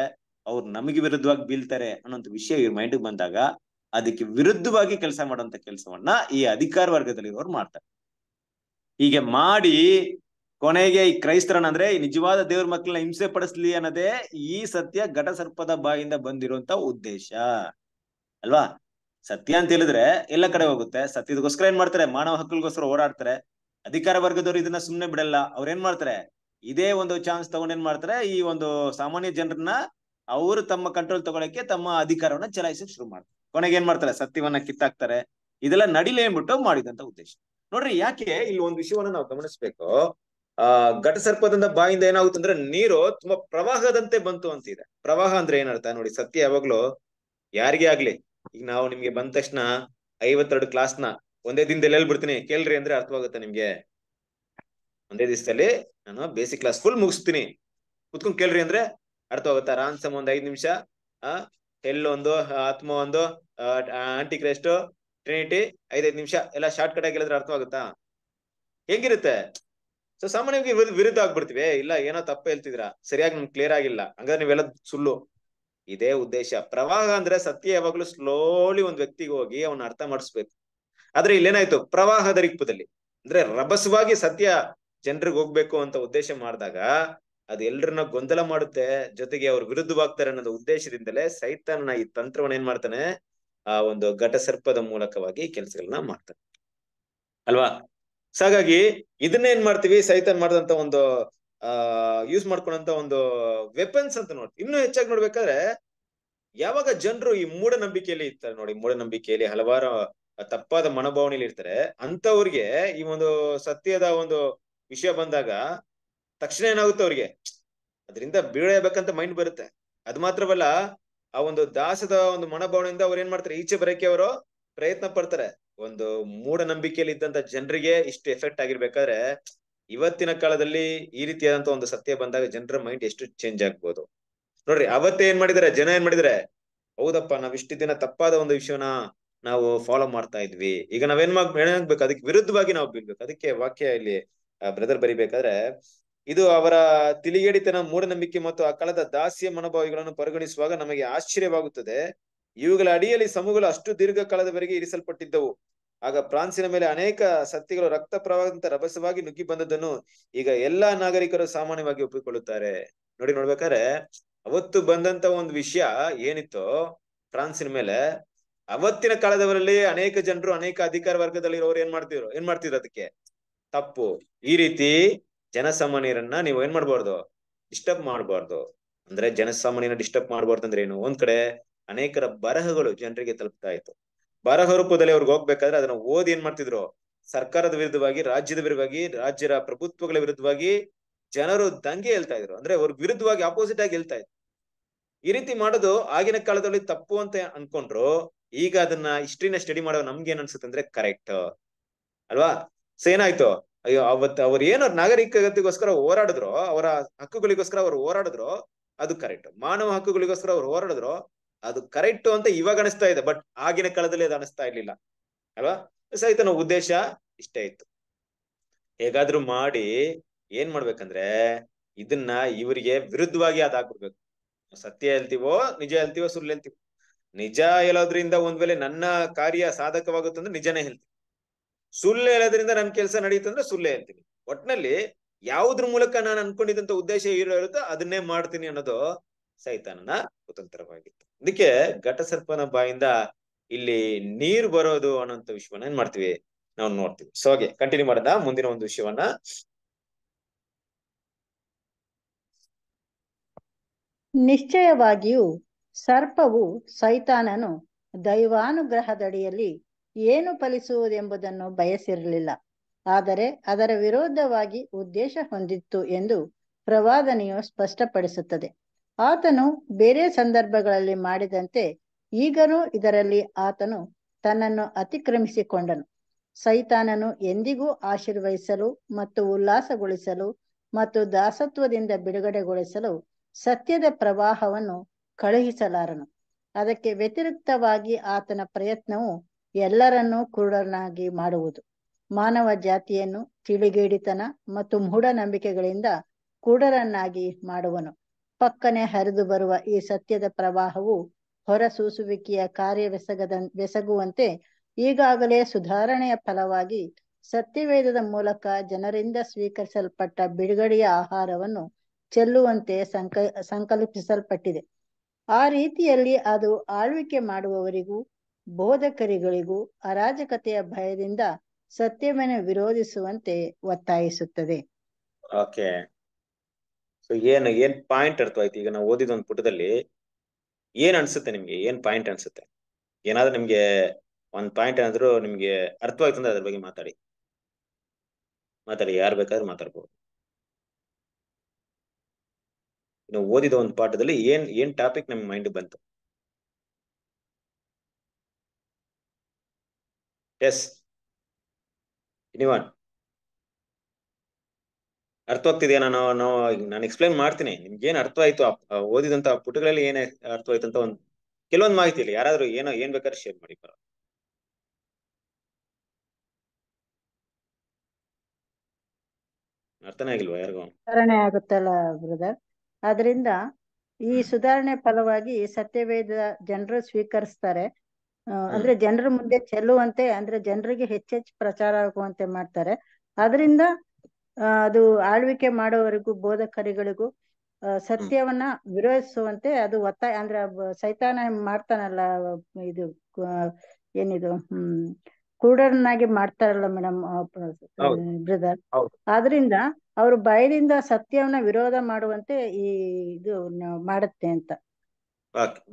ಅವ್ರು ನಮಗೆ ವಿರುದ್ಧವಾಗಿ ಬೀಳ್ತಾರೆ ಅನ್ನೋಂಥ ವಿಷಯ ಇವ್ರ ಮೈಂಡ್ ಬಂದಾಗ ಅದಕ್ಕೆ ವಿರುದ್ಧವಾಗಿ ಕೆಲಸ ಮಾಡುವಂತ ಕೆಲಸವನ್ನ ಈ ಅಧಿಕಾರ ವರ್ಗದಲ್ಲಿರೋರು ಮಾಡ್ತಾರೆ ಹೀಗೆ ಮಾಡಿ ಕೊನೆಗೆ ಈ ಕ್ರೈಸ್ತರನ್ನ ಅಂದ್ರೆ ನಿಜವಾದ ದೇವ್ರ ಮಕ್ಕಳನ್ನ ಹಿಂಸೆ ಪಡಿಸ್ಲಿ ಅನ್ನೋದೇ ಈ ಸತ್ಯ ಘಟ ಸರ್ಪದ ಬಾಯಿಂದ ಬಂದಿರುವಂತ ಉದ್ದೇಶ ಅಲ್ವಾ ಸತ್ಯ ಅಂತ ಹೇಳಿದ್ರೆ ಎಲ್ಲ ಕಡೆ ಹೋಗುತ್ತೆ ಸತ್ಯದಗೋಸ್ಕರ ಏನ್ ಮಾಡ್ತಾರೆ ಮಾನವ ಹಕ್ಕುಗೋಸ್ಕರ ಓಡಾಡ್ತಾರೆ ಅಧಿಕಾರ ವರ್ಗದವರು ಇದನ್ನ ಸುಮ್ನೆ ಬಿಡಲ್ಲ ಅವ್ರ ಏನ್ ಮಾಡ್ತಾರೆ ಇದೇ ಒಂದು ಚಾನ್ಸ್ ತಗೊಂಡ್ ಏನ್ ಮಾಡ್ತಾರೆ ಈ ಒಂದು ಸಾಮಾನ್ಯ ಜನರನ್ನ ಅವರು ತಮ್ಮ ಕಂಟ್ರೋಲ್ ತಗೊಳಕ್ಕೆ ತಮ್ಮ ಅಧಿಕಾರವನ್ನ ಚಲಾಯಿಸಕ್ ಶುರು ಮಾಡ್ತಾರೆ ಕೊನೆಗೆ ಏನ್ ಮಾಡ್ತಾರೆ ಸತ್ಯವನ್ನ ಕಿತ್ತಾಕ್ತಾರೆ ಇದೆಲ್ಲ ನಡಿಲೆ ಅಂದ್ಬಿಟ್ಟು ಮಾಡಿದಂತ ಉದ್ದೇಶ ನೋಡ್ರಿ ಯಾಕೆ ಇಲ್ಲಿ ಒಂದು ವಿಷಯವನ್ನ ನಾವು ಗಮನಿಸ್ಬೇಕು ಆ ಘಟ ಬಾಯಿಂದ ಏನಾಗುತ್ತೆ ಅಂದ್ರೆ ನೀರು ತುಂಬಾ ಪ್ರವಾಹದಂತೆ ಬಂತು ಇದೆ ಪ್ರವಾಹ ಅಂದ್ರೆ ಏನರ್ಥ ನೋಡಿ ಸತ್ಯ ಯಾವಾಗ್ಲೂ ಯಾರಿಗೆ ಆಗ್ಲಿ ಈಗ ನಾವು ನಿಮ್ಗೆ ಬಂದ ತಕ್ಷಣ ಐವತ್ತೆರಡು ನ ಒಂದೇ ದಿನದಲ್ಲಿ ಬಿಡ್ತೀನಿ ಕೇಳ್ರಿ ಅಂದ್ರೆ ಅರ್ಥವಾಗುತ್ತೆ ನಿಮ್ಗೆ ಒಂದೇ ದಿವಸದಲ್ಲಿ ನಾನು ಬೇಸಿಕ್ ಕ್ಲಾಸ್ ಫುಲ್ ಮುಗಿಸ್ತೀನಿ ಕುತ್ಕೊಂಡ್ ಕೇಳ್ರಿ ಅಂದ್ರೆ ಅರ್ಥವಾಗುತ್ತಾ ರಾಮ್ ಸಮ ಒಂದ್ ಐದ್ ನಿಮಿಷ ಆ ಒಂದು ಆತ್ಮ ಒಂದು ಆಂಟಿ ಕ್ರೆಸ್ಟ್ ಟ್ರಿನಿಟಿ ಐದೈದು ನಿಮಿಷ ಎಲ್ಲ ಶಾರ್ಟ್ ಕಟ್ ಆಗಿ ಹೇಳಿದ್ರೆ ಅರ್ಥವಾಗುತ್ತಾ ಹೆಂಗಿರುತ್ತೆ ಸೊ ಸಾಮಾನ್ಯವಾಗಿ ವಿರುದ್ಧ ಆಗ್ಬಿಡ್ತೀವಿ ಇಲ್ಲ ಏನೋ ತಪ್ಪ ಹೇಳ್ತಿದ್ರ ಸರಿಯಾಗಿ ನಮ್ಗೆ ಕ್ಲಿಯರ್ ಆಗಿಲ್ಲ ಹಂಗಾದ್ರೆ ನೀವೆಲ್ಲ ಸುಳ್ಳು ಇದೇ ಉದ್ದೇಶ ಪ್ರವಾಹ ಅಂದ್ರೆ ಸತ್ಯ ಯಾವಾಗ್ಲೂ ಸ್ಲೋಲಿ ಒಂದು ವ್ಯಕ್ತಿಗೆ ಹೋಗಿ ಅವನ ಅರ್ಥ ಮಾಡಿಸ್ಬೇಕು ಆದ್ರೆ ಇಲ್ಲೇನಾಯ್ತು ಪ್ರವಾಹದ ರಿಕ್ಪದಲ್ಲಿ ಅಂದ್ರೆ ರಭಸವಾಗಿ ಸತ್ಯ ಜನರಿಗೆ ಹೋಗ್ಬೇಕು ಅಂತ ಉದ್ದೇಶ ಮಾಡಿದಾಗ ಅದು ಎಲ್ರನ್ನ ಗೊಂದಲ ಮಾಡುತ್ತೆ ಜೊತೆಗೆ ಅವ್ರ ವಿರುದ್ಧವಾಗ್ತಾರೆ ಅನ್ನೋದು ಉದ್ದೇಶದಿಂದಲೇ ಸೈತಾನನ ಈ ತಂತ್ರವನ್ನ ಏನ್ ಮಾಡ್ತಾನೆ ಆ ಒಂದು ಘಟ ಸರ್ಪದ ಮೂಲಕವಾಗಿ ಕೆಲಸಗಳನ್ನ ಮಾಡ್ತಾನೆ ಅಲ್ವಾ ಹಾಗಾಗಿ ಏನ್ ಮಾಡ್ತೀವಿ ಸೈತನ್ ಮಾಡಿದಂತ ಒಂದು ಯೂಸ್ ಮಾಡ್ಕೊಂಡಂತ ಒಂದು ವೆಪನ್ಸ್ ಅಂತ ನೋಡಿ ಇನ್ನೂ ಹೆಚ್ಚಾಗಿ ನೋಡ್ಬೇಕಾದ್ರೆ ಯಾವಾಗ ಜನರು ಈ ಮೂಢನಂಬಿಕೆಯಲ್ಲಿ ಇರ್ತಾರೆ ನೋಡಿ ಮೂಢನಂಬಿಕೆಯಲ್ಲಿ ಹಲವಾರು ತಪ್ಪಾದ ಮನೋಭಾವನೆಯಲ್ಲಿ ಇರ್ತಾರೆ ಅಂತವ್ರಿಗೆ ಈ ಒಂದು ಸತ್ಯದ ಒಂದು ವಿಷಯ ಬಂದಾಗ ತಕ್ಷಣ ಏನಾಗುತ್ತೆ ಅವ್ರಿಗೆ ಅದರಿಂದ ಬೀಳಬೇಕಂತ ಮೈಂಡ್ ಬರುತ್ತೆ ಅದ್ ಮಾತ್ರವಲ್ಲ ಆ ಒಂದು ದಾಸದ ಒಂದು ಮನೋಭಾವನೆಯಿಂದ ಅವ್ರು ಏನ್ ಮಾಡ್ತಾರೆ ಈಚೆ ಬರೋಕೆ ಅವರು ಪ್ರಯತ್ನ ಪಡ್ತಾರೆ ಒಂದು ಮೂಢನಂಬಿಕೆಯಲ್ಲಿ ಇದ್ದಂತ ಜನರಿಗೆ ಇಷ್ಟು ಎಫೆಕ್ಟ್ ಆಗಿರ್ಬೇಕಾದ್ರೆ ಇವತ್ತಿನ ಕಾಲದಲ್ಲಿ ಈ ರೀತಿಯಾದಂತ ಒಂದು ಸತ್ಯ ಬಂದಾಗ ಜನರ ಮೈಂಡ್ ಎಷ್ಟು ಚೇಂಜ್ ಆಗ್ಬೋದು ನೋಡ್ರಿ ಅವತ್ತೇ ಏನ್ ಮಾಡಿದಾರೆ ಜನ ಏನ್ ಮಾಡಿದ್ರೆ ಹೌದಪ್ಪ ನಾವ್ ಇಷ್ಟು ದಿನ ತಪ್ಪಾದ ಒಂದು ವಿಷಯನ ನಾವು ಫಾಲೋ ಮಾಡ್ತಾ ಇದ್ವಿ ಈಗ ನಾವೇನ್ ಏನಾಗ್ಬೇಕು ಅದಕ್ಕೆ ವಿರುದ್ಧವಾಗಿ ನಾವು ಬೀಳ್ಬೇಕು ಅದಕ್ಕೆ ವಾಕ್ಯ ಇಲ್ಲಿ ಬ್ರದರ್ ಬರಿಬೇಕಾದ್ರೆ ಇದು ಅವರ ತಿಳಿಗೇಡಿತನ ಮೂಢನಂಬಿಕೆ ಮತ್ತು ಆ ಕಾಲದ ದಾಸ್ಯ ಮನೋಭಾವಿಗಳನ್ನು ಪರಿಗಣಿಸುವಾಗ ನಮಗೆ ಆಶ್ಚರ್ಯವಾಗುತ್ತದೆ ಇವುಗಳ ಅಡಿಯಲ್ಲಿ ಸಮೂಹಗಳು ಅಷ್ಟು ದೀರ್ಘಕಾಲದವರೆಗೆ ಇರಿಸಲ್ಪಟ್ಟಿದ್ದವು ಆಗ ಫ್ರಾನ್ಸಿನ ಮೇಲೆ ಅನೇಕ ಸತ್ಯಗಳು ರಕ್ತ ಪ್ರವಾಹದಂತ ರಭಸವಾಗಿ ನುಗ್ಗಿ ಬಂದದ್ದನ್ನು ಈಗ ಎಲ್ಲಾ ನಾಗರಿಕರು ಸಾಮಾನ್ಯವಾಗಿ ಒಪ್ಪಿಕೊಳ್ಳುತ್ತಾರೆ ನೋಡಿ ನೋಡ್ಬೇಕಾದ್ರೆ ಅವತ್ತು ಬಂದಂತ ಒಂದು ವಿಷಯ ಏನಿತ್ತು ಫ್ರಾನ್ಸಿನ ಮೇಲೆ ಅವತ್ತಿನ ಕಾಲದವರಲ್ಲಿ ಅನೇಕ ಜನರು ಅನೇಕ ಅಧಿಕಾರ ವರ್ಗದಲ್ಲಿರೋರು ಏನ್ ಮಾಡ್ತಿದ್ರು ಏನ್ ಮಾಡ್ತಿದ್ರು ಅದಕ್ಕೆ ತಪ್ಪು ಈ ರೀತಿ ಜನಸಾಮಾನ್ಯರನ್ನ ನೀವು ಏನ್ ಮಾಡ್ಬಾರ್ದು ಡಿಸ್ಟರ್ಬ್ ಮಾಡಬಾರ್ದು ಅಂದ್ರೆ ಜನಸಾಮಾನ್ಯನ ಡಿಸ್ಟರ್ಬ್ ಮಾಡಬಾರ್ದು ಅಂದ್ರೆ ಏನು ಒಂದ್ ಕಡೆ ಅನೇಕರ ಬರಹಗಳು ಜನರಿಗೆ ತಲುಪ್ತಾ ಇತ್ತು ಬರಹ ರೂಪದಲ್ಲಿ ಅವ್ರಿಗೆ ಹೋಗ್ಬೇಕಾದ್ರೆ ಅದನ್ನ ಓದಿ ಏನ್ ಮಾಡ್ತಿದ್ರು ಸರ್ಕಾರದ ವಿರುದ್ಧವಾಗಿ ರಾಜ್ಯದ ವಿರುದ್ಧವಾಗಿ ರಾಜ್ಯರ ಪ್ರಭುತ್ವಗಳ ವಿರುದ್ಧವಾಗಿ ಜನರು ದಂಗೆ ಹೇಳ್ತಾ ಇದ್ರು ಅಂದ್ರೆ ಅವ್ರ ವಿರುದ್ಧವಾಗಿ ಅಪೋಸಿಟ್ ಆಗಿ ಹೇಳ್ತಾ ಇದ್ರು ಈ ರೀತಿ ಮಾಡೋದು ಆಗಿನ ಕಾಲದಲ್ಲಿ ತಪ್ಪು ಅಂತ ಅನ್ಕೊಂಡ್ರು ಈಗ ಅದನ್ನ ಹಿಸ್ಟ್ರಿನ ಸ್ಟಡಿ ಮಾಡೋ ನಮ್ಗೆ ಏನ್ ಅನ್ಸುತ್ತೆ ಅಂದ್ರೆ ಕರೆಕ್ಟ್ ಅಲ್ವಾ ಸೊ ಏನಾಯ್ತು ಅಯ್ಯೋ ಅವತ್ತ ಅವ್ರು ಏನೋ ನಾಗರಿಕತೆಗೋಸ್ಕರ ಹೋರಾಡಿದ್ರು ಅವರ ಹಕ್ಕುಗಳಿಗೋಸ್ಕರ ಅವ್ರು ಹೋರಾಡಿದ್ರು ಅದು ಕರೆಕ್ಟ್ ಮಾನವ ಹಕ್ಕುಗಳಿಗೋಸ್ಕರ ಅವ್ರು ಹೋರಾಡಿದ್ರು ಅದು ಕರೆಕ್ಟ್ ಅಂತ ಇವಾಗ ಅನಿಸ್ತಾ ಇದೆ ಬಟ್ ಆಗಿನ ಕಾಲದಲ್ಲಿ ಅದು ಅನಿಸ್ತಾ ಇರ್ಲಿಲ್ಲ ಅಲ್ವಾ ಸಹಿತನ ಉದ್ದೇಶ ಇಷ್ಟೇ ಇತ್ತು ಹೇಗಾದ್ರೂ ಮಾಡಿ ಏನ್ ಮಾಡ್ಬೇಕಂದ್ರೆ ಇದನ್ನ ಇವರಿಗೆ ವಿರುದ್ಧವಾಗಿ ಅದಾಗ್ಬಿಡ್ಬೇಕು ಸತ್ಯ ಹೇಳ್ತೀವೋ ನಿಜ ಹೇಳ್ತೀವೋ ಸುಳ್ಳು ಹೇಳ್ತೀವೋ ನಿಜ ಹೇಳೋದ್ರಿಂದ ಒಂದ್ ವೇಳೆ ನನ್ನ ಕಾರ್ಯ ಸಾಧಕವಾಗುತ್ತಂದ್ರೆ ನಿಜನೇ ಹೇಳ್ತೀವಿ ಸುಳ್ಳು ಹೇಳೋದ್ರಿಂದ ನನ್ನ ಕೆಲಸ ನಡೆಯುತ್ತಂದ್ರೆ ಸುಳ್ಳೇ ಹೇಳ್ತೀನಿ ಒಟ್ನಲ್ಲಿ ಯಾವ್ದ್ರ ಮೂಲಕ ನಾನು ಅನ್ಕೊಂಡಿದ್ದಂತ ಉದ್ದೇಶ ಇರೋ ಇರುತ್ತೋ ಅದನ್ನೇ ಮಾಡ್ತೀನಿ ಅನ್ನೋದು ಸೈತಾನನ ಕುತಂತ್ರವಾಗಿತ್ತು ಅದಕ್ಕೆ ಘಟಸರ್ಪನ ಬಾಯಿಂದ ಇಲ್ಲಿ ನೀರು ಬರೋದು ಅನ್ನೋಂಥ ವಿಷಯವನ್ನ ಏನ್ ಮಾಡ್ತೀವಿ ನಾವು ನೋಡ್ತೀವಿ ಸೊ ಹಾಗೆ ಕಂಟಿನ್ಯೂ ಮಾಡಿದ ಮುಂದಿನ ಒಂದು ವಿಷಯವನ್ನ ನಿಶ್ಚಯವಾಗಿಯೂ ಸರ್ಪವು ಸೈತಾನನು ದೈವಾನುಗ್ರಹದಡಿಯಲ್ಲಿ ಏನು ಫಲಿಸುವುದೆಂಬುದನ್ನು ಬಯಸಿರಲಿಲ್ಲ ಆದರೆ ಅದರ ವಿರೋಧವಾಗಿ ಉದ್ದೇಶ ಹೊಂದಿತ್ತು ಎಂದು ಪ್ರವಾದನೆಯು ಸ್ಪಷ್ಟಪಡಿಸುತ್ತದೆ ಆತನು ಬೇರೆ ಸಂದರ್ಭಗಳಲ್ಲಿ ಮಾಡಿದಂತೆ ಈಗನೂ ಇದರಲ್ಲಿ ಆತನು ತನ್ನನ್ನು ಅತಿಕ್ರಮಿಸಿಕೊಂಡನು ಸೈತಾನನು ಎಂದಿಗೂ ಆಶೀರ್ವಹಿಸಲು ಮತ್ತು ಉಲ್ಲಾಸಗೊಳಿಸಲು ಮತ್ತು ದಾಸತ್ವದಿಂದ ಬಿಡುಗಡೆಗೊಳಿಸಲು ಸತ್ಯದ ಪ್ರವಾಹವನ್ನು ಕಳುಹಿಸಲಾರನು ಅದಕ್ಕೆ ವ್ಯತಿರಿಕ್ತವಾಗಿ ಆತನ ಪ್ರಯತ್ನವು ಎಲ್ಲರನ್ನೂ ಕುರುಡರನ್ನಾಗಿ ಮಾಡುವುದು ಮಾನವ ಜಾತಿಯನ್ನು ತಿಳಿಗೇಡಿತನ ಮತ್ತು ಮೂಢನಂಬಿಕೆಗಳಿಂದ ಕುರುಡರನ್ನಾಗಿ ಮಾಡುವನು ಪಕ್ಕನೆ ಹರಿದು ಬರುವ ಈ ಸತ್ಯದ ಪ್ರವಾಹವು ಹೊರಸೂಸುವಿಕೆಯ ಕಾರ್ಯವೆಸಗದ ಬೆಸಗುವಂತೆ ಈಗಾಗಲೇ ಸುಧಾರಣೆಯ ಫಲವಾಗಿ ಸತ್ಯವೇದದ ಮೂಲಕ ಜನರಿಂದ ಸ್ವೀಕರಿಸಲ್ಪಟ್ಟ ಬಿಡುಗಡೆಯ ಆಹಾರವನ್ನು ಚೆಲ್ಲುವಂತೆ ಸಂಕ ಸಂಕಲ್ಪಿಸಲ್ಪಟ್ಟಿದೆ ಆ ರೀತಿಯಲ್ಲಿ ಅದು ಆಳ್ವಿಕೆ ಮಾಡುವವರಿಗೂ ಬೋಧಕರಿಗಳಿಗೂ ಅರಾಜಕತೆಯ ಭಯದಿಂದ ಸತ್ಯವನ್ನು ವಿರೋಧಿಸುವಂತೆ ಒತ್ತಾಯಿಸುತ್ತದೆ ಓಕೆ ಸೊ ಏನು ಏನ್ ಪಾಯಿಂಟ್ ಅರ್ಥ ಆಯ್ತು ಈಗ ನಾವು ಓದಿದ ಒಂದು ಪುಟದಲ್ಲಿ ಏನ್ ಅನ್ಸುತ್ತೆ ನಿಮ್ಗೆ ಏನ್ ಪಾಯಿಂಟ್ ಅನ್ಸುತ್ತೆ ಏನಾದ್ರೂ ನಿಮ್ಗೆ ಒಂದ್ ಪಾಯಿಂಟ್ ಏನಾದ್ರು ನಿಮ್ಗೆ ಅರ್ಥವಾಯ್ತು ಅಂದ್ರೆ ಅದ್ರ ಬಗ್ಗೆ ಮಾತಾಡಿ ಮಾತಾಡಿ ಯಾರು ಬೇಕಾದ್ರೂ ಮಾತಾಡ್ಬೋದು ನಾವು ಓದಿದ ಒಂದು ಪಾಠದಲ್ಲಿ ಏನ್ ಏನ್ ಟಾಪಿಕ್ ನಮ್ಮ ಮೈಂಡ್ ಬಂತು ಎಸ್ ಎನಿವನ್ ಅರ್ಥ ನಾನು ನಾವು ನಾನು ಎಕ್ಸ್ಪ್ಲೈನ್ ಮಾಡ್ತೀನಿ ನಿಮ್ಗೆ ಏನ್ ಅರ್ಥ ಆಯ್ತು ಓದಿದಂತ ಪುಟಗಳಲ್ಲಿ ಏನೇ ಅರ್ಥ ಅಂತ ಒಂದು ಕೆಲವೊಂದು ಮಾಹಿತಿ ಇಲ್ಲ ಯಾರಾದ್ರೂ ಏನೋ ಏನ್ ಬೇಕಾದ್ರೆ ಶೇರ್ ಮಾಡಿ ಬರ ಅರ್ಥನೇ ಆಗಿಲ್ವಾ ಯಾರಿಗೂ ಸುಧಾರಣೆ ಆಗುತ್ತಲ್ಲ ಬ್ರದರ್ ಆದ್ರಿಂದ ಈ ಸುಧಾರಣೆ ಫಲವಾಗಿ ಸತ್ಯವೇದ ಜನರು ಸ್ವೀಕರಿಸ್ತಾರೆ ಅಂದ್ರೆ ಜನರ ಮುಂದೆ ಚೆಲ್ಲುವಂತೆ ಅಂದ್ರೆ ಜನರಿಗೆ ಹೆಚ್ಚೆಚ್ಚು ಪ್ರಚಾರ ಆಗುವಂತೆ ಮಾಡ್ತಾರೆ ಅದರಿಂದ ಅದು ಆಳ್ವಿಕೆ ಮಾಡೋವರೆಗೂ ಬೋಧಕರಿಗಳಿಗೂ ಸತ್ಯವನ್ನ ವಿರೋಧಿಸುವಂತೆ ಅದು ಒತ್ತಾಯ ಅಂದ್ರೆ ಸೈತಾನ ಮಾಡ್ತಾನಲ್ಲ ಇದು ಏನಿದು ಹ್ಮ್ ಕುರುಡರನ್ನಾಗಿ ಮಾಡ್ತಾರಲ್ಲ ಮೇಡಮ್ ಬ್ರದರ್ ಆದ್ರಿಂದ ಅವ್ರು ಬಯಲಿಂದ ಸತ್ಯವನ್ನ ವಿರೋಧ ಮಾಡುವಂತೆ ಈ ಇದು ಮಾಡುತ್ತೆ ಅಂತ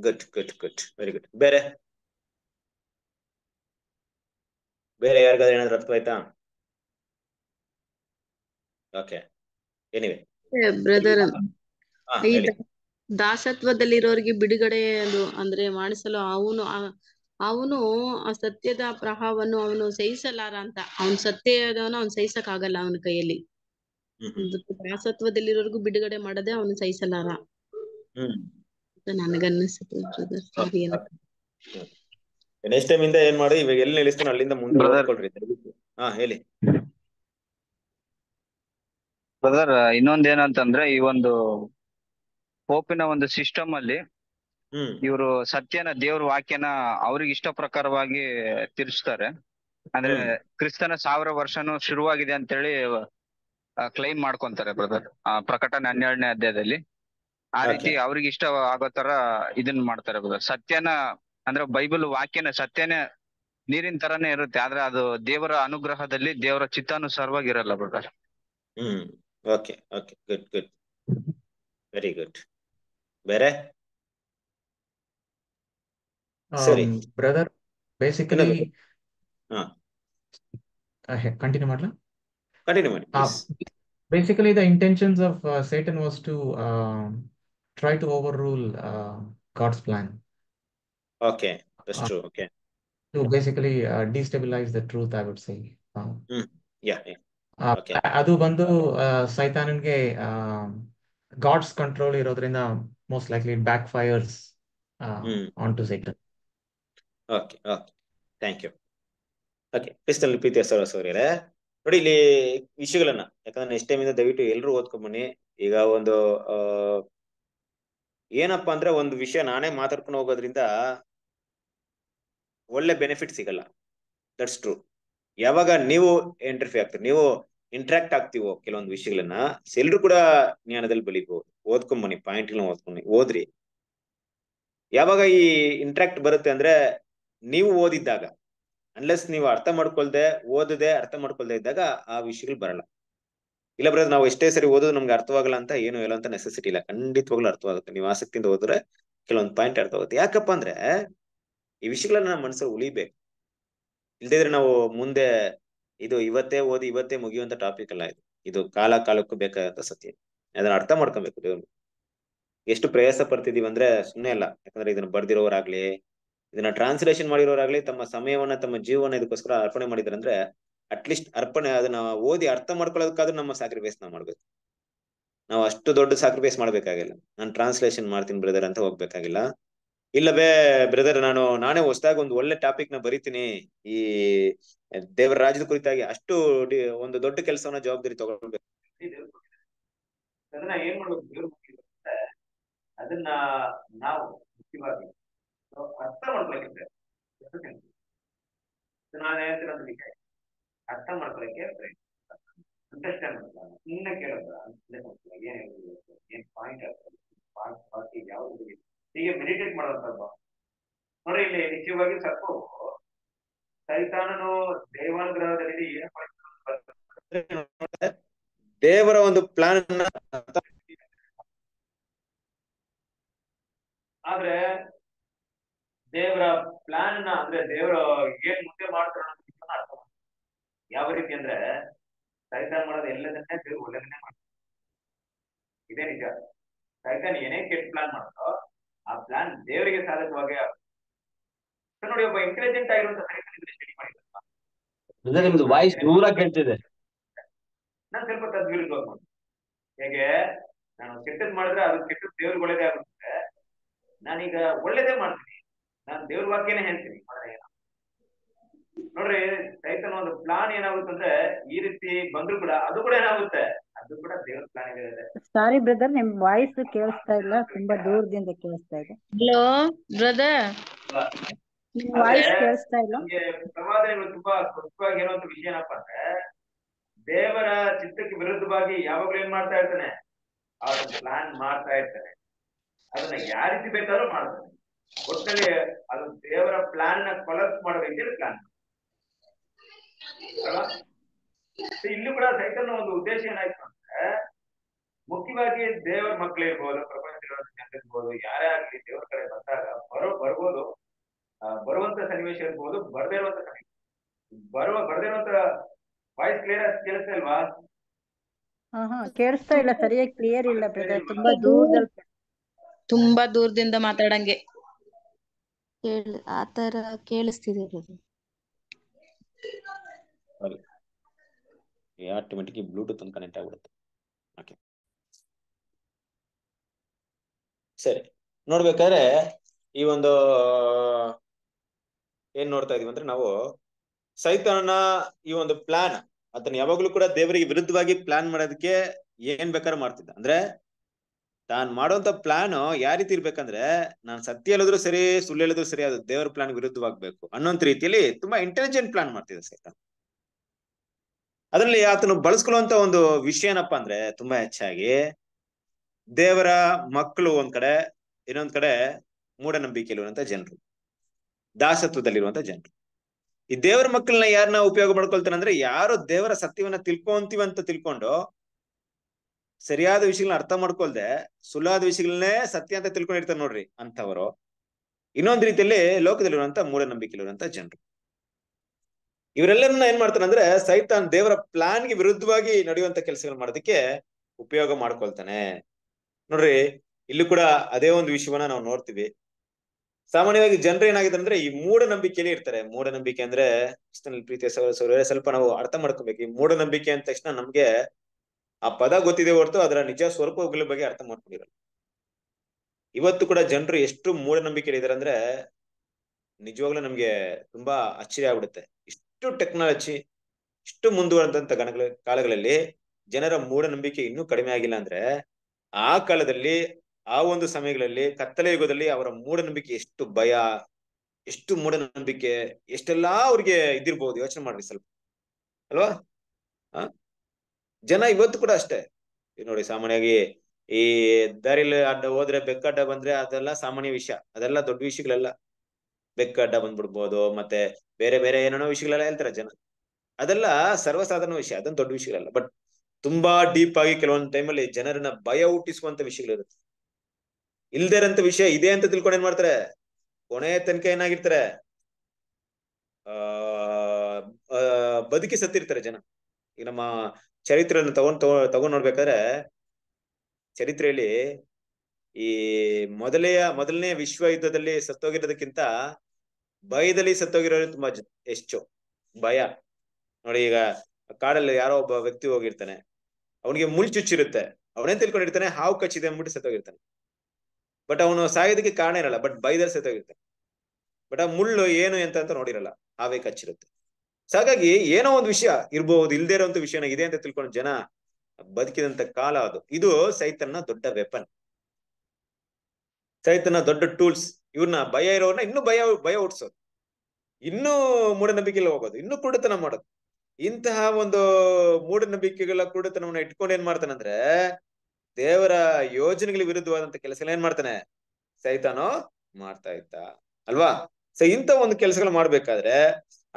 good good good very good ಬೇರೆ ಬೇರೆ ಆಯ್ತಾ ಓಕೆ ಎನಿವೆ ಬ್ರದರ್ ದಾಸತ್ವದಲ್ಲಿರೋರಿಗೆ ಬಿಡುಗಡೆ ಅದು ಅಂದ್ರೆ ಮಾಡಿಸಲು ಅವನು ಅವನು ಆ ಸತ್ಯದ ಪ್ರಹಾವನ್ನು ಅವನು ಸಹಿಸಲಾರ ಅಂತ ಅವ್ನ್ ಸತ್ಯದವನು ಅವ್ನು ಸಹಿಸಕ್ ಆಗಲ್ಲ ಅವನ ಕೈಯಲ್ಲಿ ದಾಸತ್ವದಲ್ಲಿರೋರ್ಗು ಬಿಡುಗಡೆ ಮಾಡದೆ ಅವನು ಸಹಿಸಲಾರ ನನಗನ್ನಿಸುತ್ತೆ ನೆಕ್ಸ್ಟ್ ಟೈಮ್ ಇಂದ ಏನ್ ಮಾಡಿ ಇವಾಗ ಎಲ್ಲಿ ನಿಲ್ಲಿಸ್ತಾನೆ ಅಲ್ಲಿಂದ ಮುಂದೆ ಹಾ ಹೇಳಿ ಬ್ರದರ್ ಇನ್ನೊಂದೇನಂತಂದ್ರೆ ಈ ಒಂದು ಹೋಪಿನ ಒಂದು ಸಿಸ್ಟಮ್ ಅಲ್ಲಿ ಇವರು ಸತ್ಯನ ದೇವ್ರ ವಾಕ್ಯನ ಅವ್ರಿಗೆ ಇಷ್ಟ ಪ್ರಕಾರವಾಗಿ ತಿರ್ಸ್ತಾರೆ ಅಂದ್ರೆ ಕ್ರಿಸ್ತನ ಸಾವಿರ ವರ್ಷನೂ ಶುರುವಾಗಿದೆ ಅಂತೇಳಿ ಕ್ಲೈಮ್ ಮಾಡ್ಕೊಂತಾರೆ ಬ್ರದರ್ ಪ್ರಕಟಣೆ ಹನ್ನೆರಡನೇ ಅಧ್ಯಾಯದಲ್ಲಿ ಆ ರೀತಿ ಅವ್ರಿಗೆ ಇಷ್ಟ ಆಗೋ ತರ ಇದನ್ನ ಮಾಡ್ತಾರೆ ಬ್ರದರ್ ಸತ್ಯನ ಅಂದ್ರೆ ಬೈಬಲ್ ವಾಕ್ಯನ ಸತ್ಯನೇ ನೀರಿನ ತರಾನೇ ಇರುತ್ತೆ ಆದ್ರೆ ಅದು ದೇವರ ಅನುಗ್ರಹದಲ್ಲಿ ದೇವರ ಚಿತ್ತಾನುಸಾರವಾಗಿರಲ್ಲ ಇರಲ್ಲ brother Okay, okay, good, good. Very good. Bere? Um, Sorry. Brother, basically... Ah. Uh, continue, Madla. Continue, Madla, uh, basically, the intentions of uh, Satan was to uh, try to overrule uh, God's plan. Okay, that's uh, true, okay. To basically uh, destabilize the truth, I would say. Mm, yeah, yeah. ಅದು ಬಂದು ಸೈತಾನನ್ಗೆ ಗಾಡ್ಸ್ ಕಂಟ್ರೋಲ್ ಇರೋದ್ರಿಂದ most likely backfires on to Satan okay okay thank you okay Crystal Preethi sir ನೋಡಿ ಇಲ್ಲಿ ವಿಷಯಗಳನ್ನ ಯಾಕಂದ್ರೆ ನೆಕ್ಸ್ಟ್ ಟೈಮ್ ಇಂದ ದಯವಿಟ್ಟು ಎಲ್ಲರೂ ಓದ್ಕೊಂಬನ್ನಿ ಈಗ ಒಂದು ಏನಪ್ಪಾ ಅಂದ್ರೆ ಒಂದು ವಿಷಯ ನಾನೇ ಮಾತಾಡ್ಕೊಂಡು ಹೋಗೋದ್ರಿಂದ ಒಳ್ಳೆ ಬೆನಿಫಿಟ್ ಸಿಗಲ್ಲ ದಟ್ಸ್ ಟ್ರೂ ಯಾವಾಗ ನೀವು ಎಂಟರ್ಫ್ಯೂ ಆಗ್ತೀರಿ ನೀವು ಇಂಟ್ರಾಕ್ಟ್ ಆಗ್ತೀವೋ ಕೆಲವೊಂದು ವಿಷಯಗಳನ್ನ ಎಲ್ರು ಕೂಡ ಜ್ಞಾನದಲ್ಲಿ ಬೆಳಿಬಹುದು ಓದ್ಕೊಂಬನಿ ಪಾಯಿಂಟ್ ಓದ್ಕೊಂಬನಿ ಓದ್ರಿ ಯಾವಾಗ ಈ ಇಂಟ್ರಾಕ್ಟ್ ಬರುತ್ತೆ ಅಂದ್ರೆ ನೀವು ಓದಿದ್ದಾಗ ಅನ್ಲೆಸ್ ನೀವು ಅರ್ಥ ಮಾಡ್ಕೊಳ್ದೆ ಓದದೆ ಅರ್ಥ ಮಾಡ್ಕೊಳ್ದೆ ಇದ್ದಾಗ ಆ ವಿಷಯಗಳು ಬರಲ್ಲ ಇಲ್ಲ ಬರೋದು ನಾವು ಎಷ್ಟೇ ಸರಿ ಓದೋದು ನಮ್ಗೆ ಅರ್ಥವಾಗಲ್ಲ ಅಂತ ಏನು ಇಲ್ಲ ಅಂತ ನೆಸೆಸಿಟಿ ಇಲ್ಲ ಖಂಡಿತವಾಗ್ಲೂ ಅರ್ಥವಾಗುತ್ತೆ ನೀವು ಆಸಕ್ತಿಯಿಂದ ಓದಿದ್ರೆ ಕೆಲವೊಂದು ಪಾಯಿಂಟ್ ಅರ್ಥವಾಗುತ್ತೆ ಯಾಕಪ್ಪ ಅಂದ್ರೆ ಈ ವಿಷಯಗಳನ್ನ ನಮ್ಮ ಮನಸ್ಸಲ್ಲಿ ಉಳಿಬೇಕು ಇಲ್ದಿದ್ರೆ ನಾವು ಮುಂದೆ ಇದು ಇವತ್ತೇ ಓದಿ ಇವತ್ತೇ ಮುಗಿಯುವಂತ ಟಾಪಿಕ್ ಅಲ್ಲ ಇದು ಇದು ಕಾಲ ಕಾಲಕ್ಕೂ ಬೇಕಾದಂತ ಸತ್ಯ ಅದನ್ನ ಅರ್ಥ ಮಾಡ್ಕೊಬೇಕು ಎಷ್ಟು ಪ್ರಯಾಸ ಪಡ್ತಿದೀವಿ ಅಂದ್ರೆ ಸುಮ್ಮನೆ ಅಲ್ಲ ಯಾಕಂದ್ರೆ ಇದನ್ನ ಬರ್ದಿರೋರಾಗ್ಲಿ ಇದನ್ನ ಟ್ರಾನ್ಸ್ಲೇಷನ್ ಮಾಡಿರೋರಾಗ್ಲಿ ತಮ್ಮ ಸಮಯವನ್ನ ತಮ್ಮ ಜೀವನ ಇದಕ್ಕೋಸ್ಕರ ಅರ್ಪಣೆ ಮಾಡಿದ್ರಂದ್ರೆ ಅಟ್ಲೀಸ್ಟ್ ಅರ್ಪಣೆ ಅದನ್ನ ಓದಿ ಅರ್ಥ ಮಾಡ್ಕೊಳ್ಳೋದಕ್ಕಾದ್ರೂ ನಮ್ಮ ಸ್ಯಾಕ್ರಿಫೈಸ್ ನಾವು ಮಾಡ್ಬೇಕು ನಾವು ಅಷ್ಟು ದೊಡ್ಡ ಸ್ಯಾಕ್ರಿಫೈಸ್ ಮಾಡ್ಬೇಕಾಗಿಲ್ಲ ನಾನು ಟ್ರಾನ್ಸ್ಲೇಷನ್ ಮಾಡ್ತೀನಿ ಬ್ರದರ್ ಅಂತ ಹೋಗ್ಬೇಕಾಗಿಲ್ಲ ಇಲ್ಲವೇ ಬ್ರದರ್ ನಾನು ನಾನೇ ಹೊಸದಾಗಿ ಒಂದು ಒಳ್ಳೆ ಟಾಪಿಕ್ ನ ಬರಿತೀನಿ ಈ ದೇವರ ರಾಜ್ಯದ ಕುರಿತಾಗಿ ಅಷ್ಟು ಒಂದು ದೊಡ್ಡ ಕೆಲಸವನ್ನ ಜವಾಬ್ದಾರಿ ತಗೊಳ್ಬೇಕು ಅದನ್ನ ಅದನ್ನ ನಾವು ಅರ್ಥ ಮಾಡ್ಕೊಳಕ್ಕೆ ಅರ್ಥ ಹೀಗೆ ಮೆಡಿಟೇಟ್ ಮಾಡೋದು ಸ್ವಲ್ಪ ನೋಡಿ ಇಲ್ಲಿ ನಿಶ್ಚಯವಾಗಿ ಸರ್ಪ ಸೈತಾನನು ದೇವಾನುಗ್ರಹದಲ್ಲಿ ಏನು ದೇವರ ಒಂದು ಪ್ಲಾನ್ ಆದ್ರೆ ದೇವರ ಪ್ಲಾನ್ ನ ಅಂದ್ರೆ ದೇವರ ಏನ್ ಮುಂದೆ ಮಾಡ್ತಾರ ಅರ್ಥ ಯಾವ ರೀತಿ ಅಂದ್ರೆ ಸೈತಾನ್ ಮಾಡೋದು ಎಲ್ಲದನ್ನೇ ದೇವ್ರು ಒಳ್ಳೆದನ್ನೇ ಮಾಡ್ತಾರೆ ಇದೇ ನಿಜ ಸೈತಾನ್ ಏನೇ ಕೆಟ್ಟ ಪ್ಲಾನ್ ಮಾಡ್ತೋ ಆ ಪ್ಲಾನ್ ದೇವರಿಗೆ ಸಾಧಿಸುವಾಗೆ ನೋಡಿ ಒಬ್ಬ ಇಂಟೆಲಿಜೆಂಟ್ ಆಗಿರುವಂತ ಸ್ಟಡಿ ಮಾಡಿದ್ರು ವಾಯ್ಸ್ ದೂರ ನಾನು ಸ್ವಲ್ಪ ತದ್ವಿರುದ್ಧ ಹೇಗೆ ನಾನು ಕೆಟ್ಟದ್ ಮಾಡಿದ್ರೆ ಅದು ಕೆಟ್ಟದ್ ದೇವ್ರಿಗೆ ಒಳ್ಳೇದೇ ಆಗುತ್ತೆ ನಾನೀಗ ಒಳ್ಳೇದೇ ಮಾಡ್ತೀನಿ ನಾನು ದೇವ್ರ ವಾಕ್ಯನೇ ಹೇಳ್ತೀನಿ ಮಾಡಿದ್ರೆ ನೋಡ್ರಿ ರೈತನ ಒಂದು ಪ್ಲಾನ್ ಏನಾಗುತ್ತೆ ಅಂದ್ರೆ ಈ ರೀತಿ ಬಂದ್ರು ಕೂಡ ಅದು ಕೂಡ ಏನಾಗುತ್ತೆ ಅದು ಕೂಡ ದೇವ್ರ ಪ್ಲಾನ್ ಇದೆ ಸಾರಿ ಬ್ರದರ್ ನಿಮ್ ವಾಯ್ಸ್ ಕೇಳಿಸ್ತಾ ಇಲ್ಲ ತುಂಬಾ ದೂರದಿಂದ ಕೇಳಿಸ್ತಾ ಇದೆ ಹಲೋ ಬ್ರದರ್ ನಿಮ್ ವಾಯ್ಸ್ ಕೇಳಿಸ್ತಾ ಇಲ್ಲ ಪ್ರವಾದನೆಗಳು ತುಂಬಾ ಸ್ಪಷ್ಟವಾಗಿ ಹೇಳುವಂತ ವಿಷಯ ಏನಪ್ಪಾ ಅಂದ್ರೆ ದೇವರ ಚಿತ್ತಕ್ಕೆ ವಿರುದ್ಧವಾಗಿ ಯಾವಾಗಲೂ ಏನ್ ಮಾಡ್ತಾ ಇರ್ತಾನೆ ಅವ್ರ ಪ್ಲಾನ್ ಮಾಡ್ತಾ ಇರ್ತಾನೆ ಅದನ್ನ ಯಾವ ರೀತಿ ಬೇಕಾದ್ರೂ ಮಾಡ್ತಾನೆ ಒಟ್ಟಿನಲ್ಲಿ ಅದು ದೇವರ ಪ್ಲಾನ್ ನ ಕೊಲಪ್ಸ್ ಮಾಡಬೇಕಿದ್ರೆ ಪ್ಲಾನ್ ಇಲ್ಲೂ ಇಲ್ಲಿ ಕೂಡ ಸೈಕಲ್ ಒಂದು ಉದ್ದೇಶ ಏನಾಯ್ತು ಅಂದ್ರೆ ಮುಖ್ಯವಾಗಿ ದೇವರ ಮಕ್ಕಳೇ ಇರ್ಬೋದು ಪ್ರಪಂಚದ ಜನರಿರ್ಬೋದು ಯಾರೇ ಆಗ್ಲಿ ದೇವರ ಕಡೆ ಬಂದಾಗ ಬರೋ ಬರ್ಬೋದು ಬರುವಂತ ಸನ್ನಿವೇಶ ಇರ್ಬೋದು ಬರದೇ ಇರುವಂತ ಸನ್ನಿವೇಶ ಬರುವ ಬರದೇ ಇರುವಂತ ವಾಯ್ಸ್ ಕ್ಲಿಯರ್ ಆಗಿ ಕೇಳಿಸ್ತಾ ಇಲ್ವಾ ಕೇಳಿಸ್ತಾ ಇಲ್ಲ ಸರಿಯಾಗಿ ಕ್ಲಿಯರ್ ಇಲ್ಲ ತುಂಬಾ ದೂರದಲ್ಲಿ ತುಂಬಾ ದೂರದಿಂದ ಮಾತಾಡಂಗೆ ಆತರ ಕೇಳಿಸ್ತಿದೆ ಆಟೋಮೆಟಿಕ್ ಬ್ಲೂಟೂತ್ ಅಂತ ಕನೆಕ್ಟ್ ಆಗಿಬಿಡುತ್ತೆ ಓಕೆ ಸರಿ ನೋಡ್ಬೇಕಾದ್ರೆ ಈ ಒಂದು ಏನ್ ನೋಡ್ತಾ ಇದೀವಿ ಅಂದ್ರೆ ನಾವು ಸೈತಾನನ ಈ ಒಂದು ಪ್ಲಾನ್ ಅದನ್ನ ಯಾವಾಗ್ಲೂ ಕೂಡ ದೇವರಿಗೆ ವಿರುದ್ಧವಾಗಿ ಪ್ಲಾನ್ ಮಾಡೋದಕ್ಕೆ ಏನ್ ಬೇಕಾದ್ರೂ ಮಾಡ್ತಿದ್ದ ಅಂದ್ರೆ ತಾನ್ ಮಾಡುವಂತ ಪ್ಲಾನ್ ಯಾವ ರೀತಿ ಇರ್ಬೇಕಂದ್ರೆ ನಾನ್ ಸತ್ಯ ಹೇಳಿದ್ರು ಸರಿ ಸುಳ್ಳು ಹೇಳಿದ್ರು ಸರಿ ಅದು ದೇವರ ಪ್ಲಾನ್ ವಿರುದ್ಧವಾಗ್ಬೇಕು ಅನ್ನೋಂತ ರೀತಿಯಲ್ಲಿ ತುಂಬಾ ಇಂಟೆಲಿಜೆಂಟ್ ಪ್ಲಾನ್ ಮಾಡ್ತಿದ್ದೆ ಸೈತಾನ್ ಅದರಲ್ಲಿ ಆತನು ಬಳಸ್ಕೊಳ್ಳುವಂತ ಒಂದು ವಿಷಯ ಏನಪ್ಪಾ ಅಂದ್ರೆ ತುಂಬಾ ಹೆಚ್ಚಾಗಿ ದೇವರ ಮಕ್ಕಳು ಒಂದ್ ಕಡೆ ಇನ್ನೊಂದ್ ಕಡೆ ಮೂಢನಂಬಿಕೆಯಲ್ಲಿರುವಂತ ಜನರು ದಾಸತ್ವದಲ್ಲಿರುವಂತ ಜನರು ಈ ದೇವರ ಮಕ್ಕಳನ್ನ ಯಾರನ್ನ ಉಪಯೋಗ ಮಾಡ್ಕೊಳ್ತಾರೆ ಅಂದ್ರೆ ಯಾರು ದೇವರ ಸತ್ಯವನ್ನ ತಿಳ್ಕೊಂತೀವಿ ಅಂತ ತಿಳ್ಕೊಂಡು ಸರಿಯಾದ ವಿಷಯಗಳನ್ನ ಅರ್ಥ ಮಾಡ್ಕೊಳ್ದೆ ಸುಲಾದ ವಿಷಯಗಳನ್ನೇ ಸತ್ಯ ಅಂತ ತಿಳ್ಕೊಂಡಿರ್ತಾರೆ ನೋಡ್ರಿ ಅಂತವರು ಇನ್ನೊಂದ್ ರೀತಿಯಲ್ಲಿ ಲೋಕದಲ್ಲಿರುವಂತ ಮೂಢನಂಬಿಕೆಯಲ್ಲಿರುವಂತ ಜನರು ಇವರೆಲ್ಲರನ್ನ ಏನ್ ಮಾಡ್ತಾನೆ ಅಂದ್ರೆ ಸೈತಾನ್ ದೇವರ ಪ್ಲಾನ್ ಗೆ ವಿರುದ್ಧವಾಗಿ ನಡೆಯುವಂತ ಕೆಲಸಗಳು ಮಾಡೋದಕ್ಕೆ ಉಪಯೋಗ ಮಾಡ್ಕೊಳ್ತಾನೆ ನೋಡ್ರಿ ಇಲ್ಲೂ ಕೂಡ ಅದೇ ಒಂದು ವಿಷಯವನ್ನ ನಾವು ನೋಡ್ತೀವಿ ಸಾಮಾನ್ಯವಾಗಿ ಜನರು ಏನಾಗಿದೆ ಅಂದ್ರೆ ಈ ಮೂಢನಂಬಿಕೆಯಲ್ಲಿ ಇರ್ತಾರೆ ಮೂಢನಂಬಿಕೆ ಅಂದ್ರೆ ಪ್ರೀತಿಯ ಸಹೋದರ ಸ್ವಲ್ಪ ನಾವು ಅರ್ಥ ಮಾಡ್ಕೊಬೇಕು ಈ ಮೂಢನಂಬಿಕೆ ಅಂದ ತಕ್ಷಣ ನಮ್ಗೆ ಆ ಪದ ಗೊತ್ತಿದೆ ಹೊರತು ಅದರ ನಿಜ ಸ್ವರೂಪಗಳ ಬಗ್ಗೆ ಅರ್ಥ ಮಾಡ್ಕೊಂಡಿರಲ್ಲ ಇವತ್ತು ಕೂಡ ಜನರು ಎಷ್ಟು ಮೂಢನಂಬಿಕೆ ಇದಾರೆ ಅಂದ್ರೆ ನಿಜವಾಗ್ಲೂ ನಮ್ಗೆ ತುಂಬಾ ಆಶ್ಚರ್ಯ ಆಗ್ಬಿಡುತ್ತೆ ಇಷ್ಟು ಟೆಕ್ನಾಲಜಿ ಇಷ್ಟು ಮುಂದುವರೆದಂತ ಗಣಗಳ ಕಾಲಗಳಲ್ಲಿ ಜನರ ಮೂಢನಂಬಿಕೆ ಇನ್ನೂ ಕಡಿಮೆ ಆಗಿಲ್ಲ ಅಂದ್ರೆ ಆ ಕಾಲದಲ್ಲಿ ಆ ಒಂದು ಸಮಯಗಳಲ್ಲಿ ಕತ್ತಲೆ ಯುಗದಲ್ಲಿ ಅವರ ಮೂಢನಂಬಿಕೆ ಎಷ್ಟು ಭಯ ಎಷ್ಟು ಮೂಢನಂಬಿಕೆ ಎಷ್ಟೆಲ್ಲಾ ಅವ್ರಿಗೆ ಇದಿರ್ಬೋದು ಯೋಚನೆ ಮಾಡ್ರಿ ಸ್ವಲ್ಪ ಅಲ್ವಾ ಜನ ಇವತ್ತು ಕೂಡ ಅಷ್ಟೇ ನೋಡಿ ಸಾಮಾನ್ಯವಾಗಿ ಈ ದಾರಿಲಿ ಅಡ್ಡ ಹೋದ್ರೆ ಬೆಕ್ಕಡ್ಡ ಬಂದ್ರೆ ಅದೆಲ್ಲ ಸಾಮಾನ್ಯ ವಿಷಯ ಅದೆಲ್ಲ ದೊಡ್ಡ ವಿಷಯಗಳೆಲ್ಲ ಬೆಕ್ಕಡ್ಡ ಬಂದ್ಬಿಡ್ಬೋದು ಮತ್ತೆ ಬೇರೆ ಬೇರೆ ಏನೇನೋ ವಿಷಯಗಳೆಲ್ಲ ಹೇಳ್ತಾರೆ ಜನ ಅದೆಲ್ಲ ಸರ್ವಸಾಧಾರಣ ವಿಷಯ ಅದೊಂದು ದೊಡ್ಡ ವಿಷಯಗಳಲ್ಲ ಬಟ್ ತುಂಬಾ ಡೀಪ್ ಆಗಿ ಕೆಲವೊಂದು ಟೈಮಲ್ಲಿ ಜನರನ್ನ ಭಯ ಹುಟ್ಟಿಸುವಂತ ವಿಷಯಗಳಿರುತ್ತೆ ಇಲ್ದೇ ವಿಷಯ ಇದೆ ಅಂತ ತಿಳ್ಕೊಂಡು ಏನ್ ಮಾಡ್ತಾರೆ ಕೊನೆ ತನಕ ಏನಾಗಿರ್ತಾರೆ ಆ ಬದುಕಿ ಸತ್ತಿರ್ತಾರೆ ಜನ ಈಗ ನಮ್ಮ ಚರಿತ್ರೆಯನ್ನು ತಗೊಂಡ್ ತಗೊಂಡ್ ನೋಡ್ಬೇಕಾದ್ರೆ ಚರಿತ್ರೆಯಲ್ಲಿ ಈ ಮೊದಲೆಯ ಮೊದಲನೇ ವಿಶ್ವ ಯುದ್ಧದಲ್ಲಿ ಸತ್ತೋಗಿರೋದಕ್ಕಿಂತ ಭಯದಲ್ಲಿ ಸತ್ತೋಗಿರೋರು ತುಂಬಾ ಎಷ್ಟು ಭಯ ನೋಡಿ ಈಗ ಕಾಡಲ್ಲಿ ಯಾರೋ ಒಬ್ಬ ವ್ಯಕ್ತಿ ಹೋಗಿರ್ತಾನೆ ಅವನಿಗೆ ಮುಳ್ ಚುಚ್ಚಿರುತ್ತೆ ಅವನೇ ತಿಳ್ಕೊಂಡಿರ್ತಾನೆ ಹಾವು ಕಚ್ಚಿದೆ ಅಂದ್ಬಿಟ್ಟು ಸತ್ತೋಗಿರ್ತಾನೆ ಬಟ್ ಅವನು ಸಾಯೋದಕ್ಕೆ ಕಾರಣ ಇರಲ್ಲ ಬಟ್ ಭಯದಲ್ಲಿ ಸತ್ತೋಗಿರ್ತಾನೆ ಬಟ್ ಆ ಮುಳ್ಳು ಏನು ಅಂತ ಅಂತ ನೋಡಿರಲ್ಲ ಹಾವೇ ಕಚ್ಚಿರುತ್ತೆ ಸೊ ಹಾಗಾಗಿ ಏನೋ ಒಂದು ವಿಷಯ ಇರಬಹುದು ಇಲ್ದೇ ಇರೋ ವಿಷಯನ ಇದೆ ಅಂತ ತಿಳ್ಕೊಂಡು ಜನ ಬದುಕಿದಂತ ಕಾಲ ಅದು ಇದು ಸೈತನ್ನ ದೊಡ್ಡ ವೆಪನ್ ಸೈತನ್ನ ದೊಡ್ಡ ಟೂಲ್ಸ್ ಇವ್ರನ್ನ ಭಯ ಇರೋರ್ನ ಇನ್ನೂ ಭಯ ಭಯ ಹುಟ್ಟಿಸೋದು ಇನ್ನೂ ಮೂಢನಂಬಿಕೆಲ್ಲ ಹೋಗೋದು ಇನ್ನು ಕುಡಿತನ ಮಾಡೋದು ಇಂತಹ ಒಂದು ಮೂಢನಂಬಿಕೆಗಳ ಕುಡಿತನವನ್ನ ಇಟ್ಕೊಂಡು ಏನ್ ಅಂದ್ರೆ ದೇವರ ಯೋಜನೆಗಳಿಗೆ ವಿರುದ್ಧವಾದಂತ ಕೆಲಸ ಏನ್ ಮಾಡ್ತಾನೆ ಸೈತಾನೋ ಮಾಡ್ತಾ ಇದ್ದ ಅಲ್ವಾ ಸೊ ಇಂತ ಒಂದು ಕೆಲಸಗಳು ಮಾಡ್ಬೇಕಾದ್ರೆ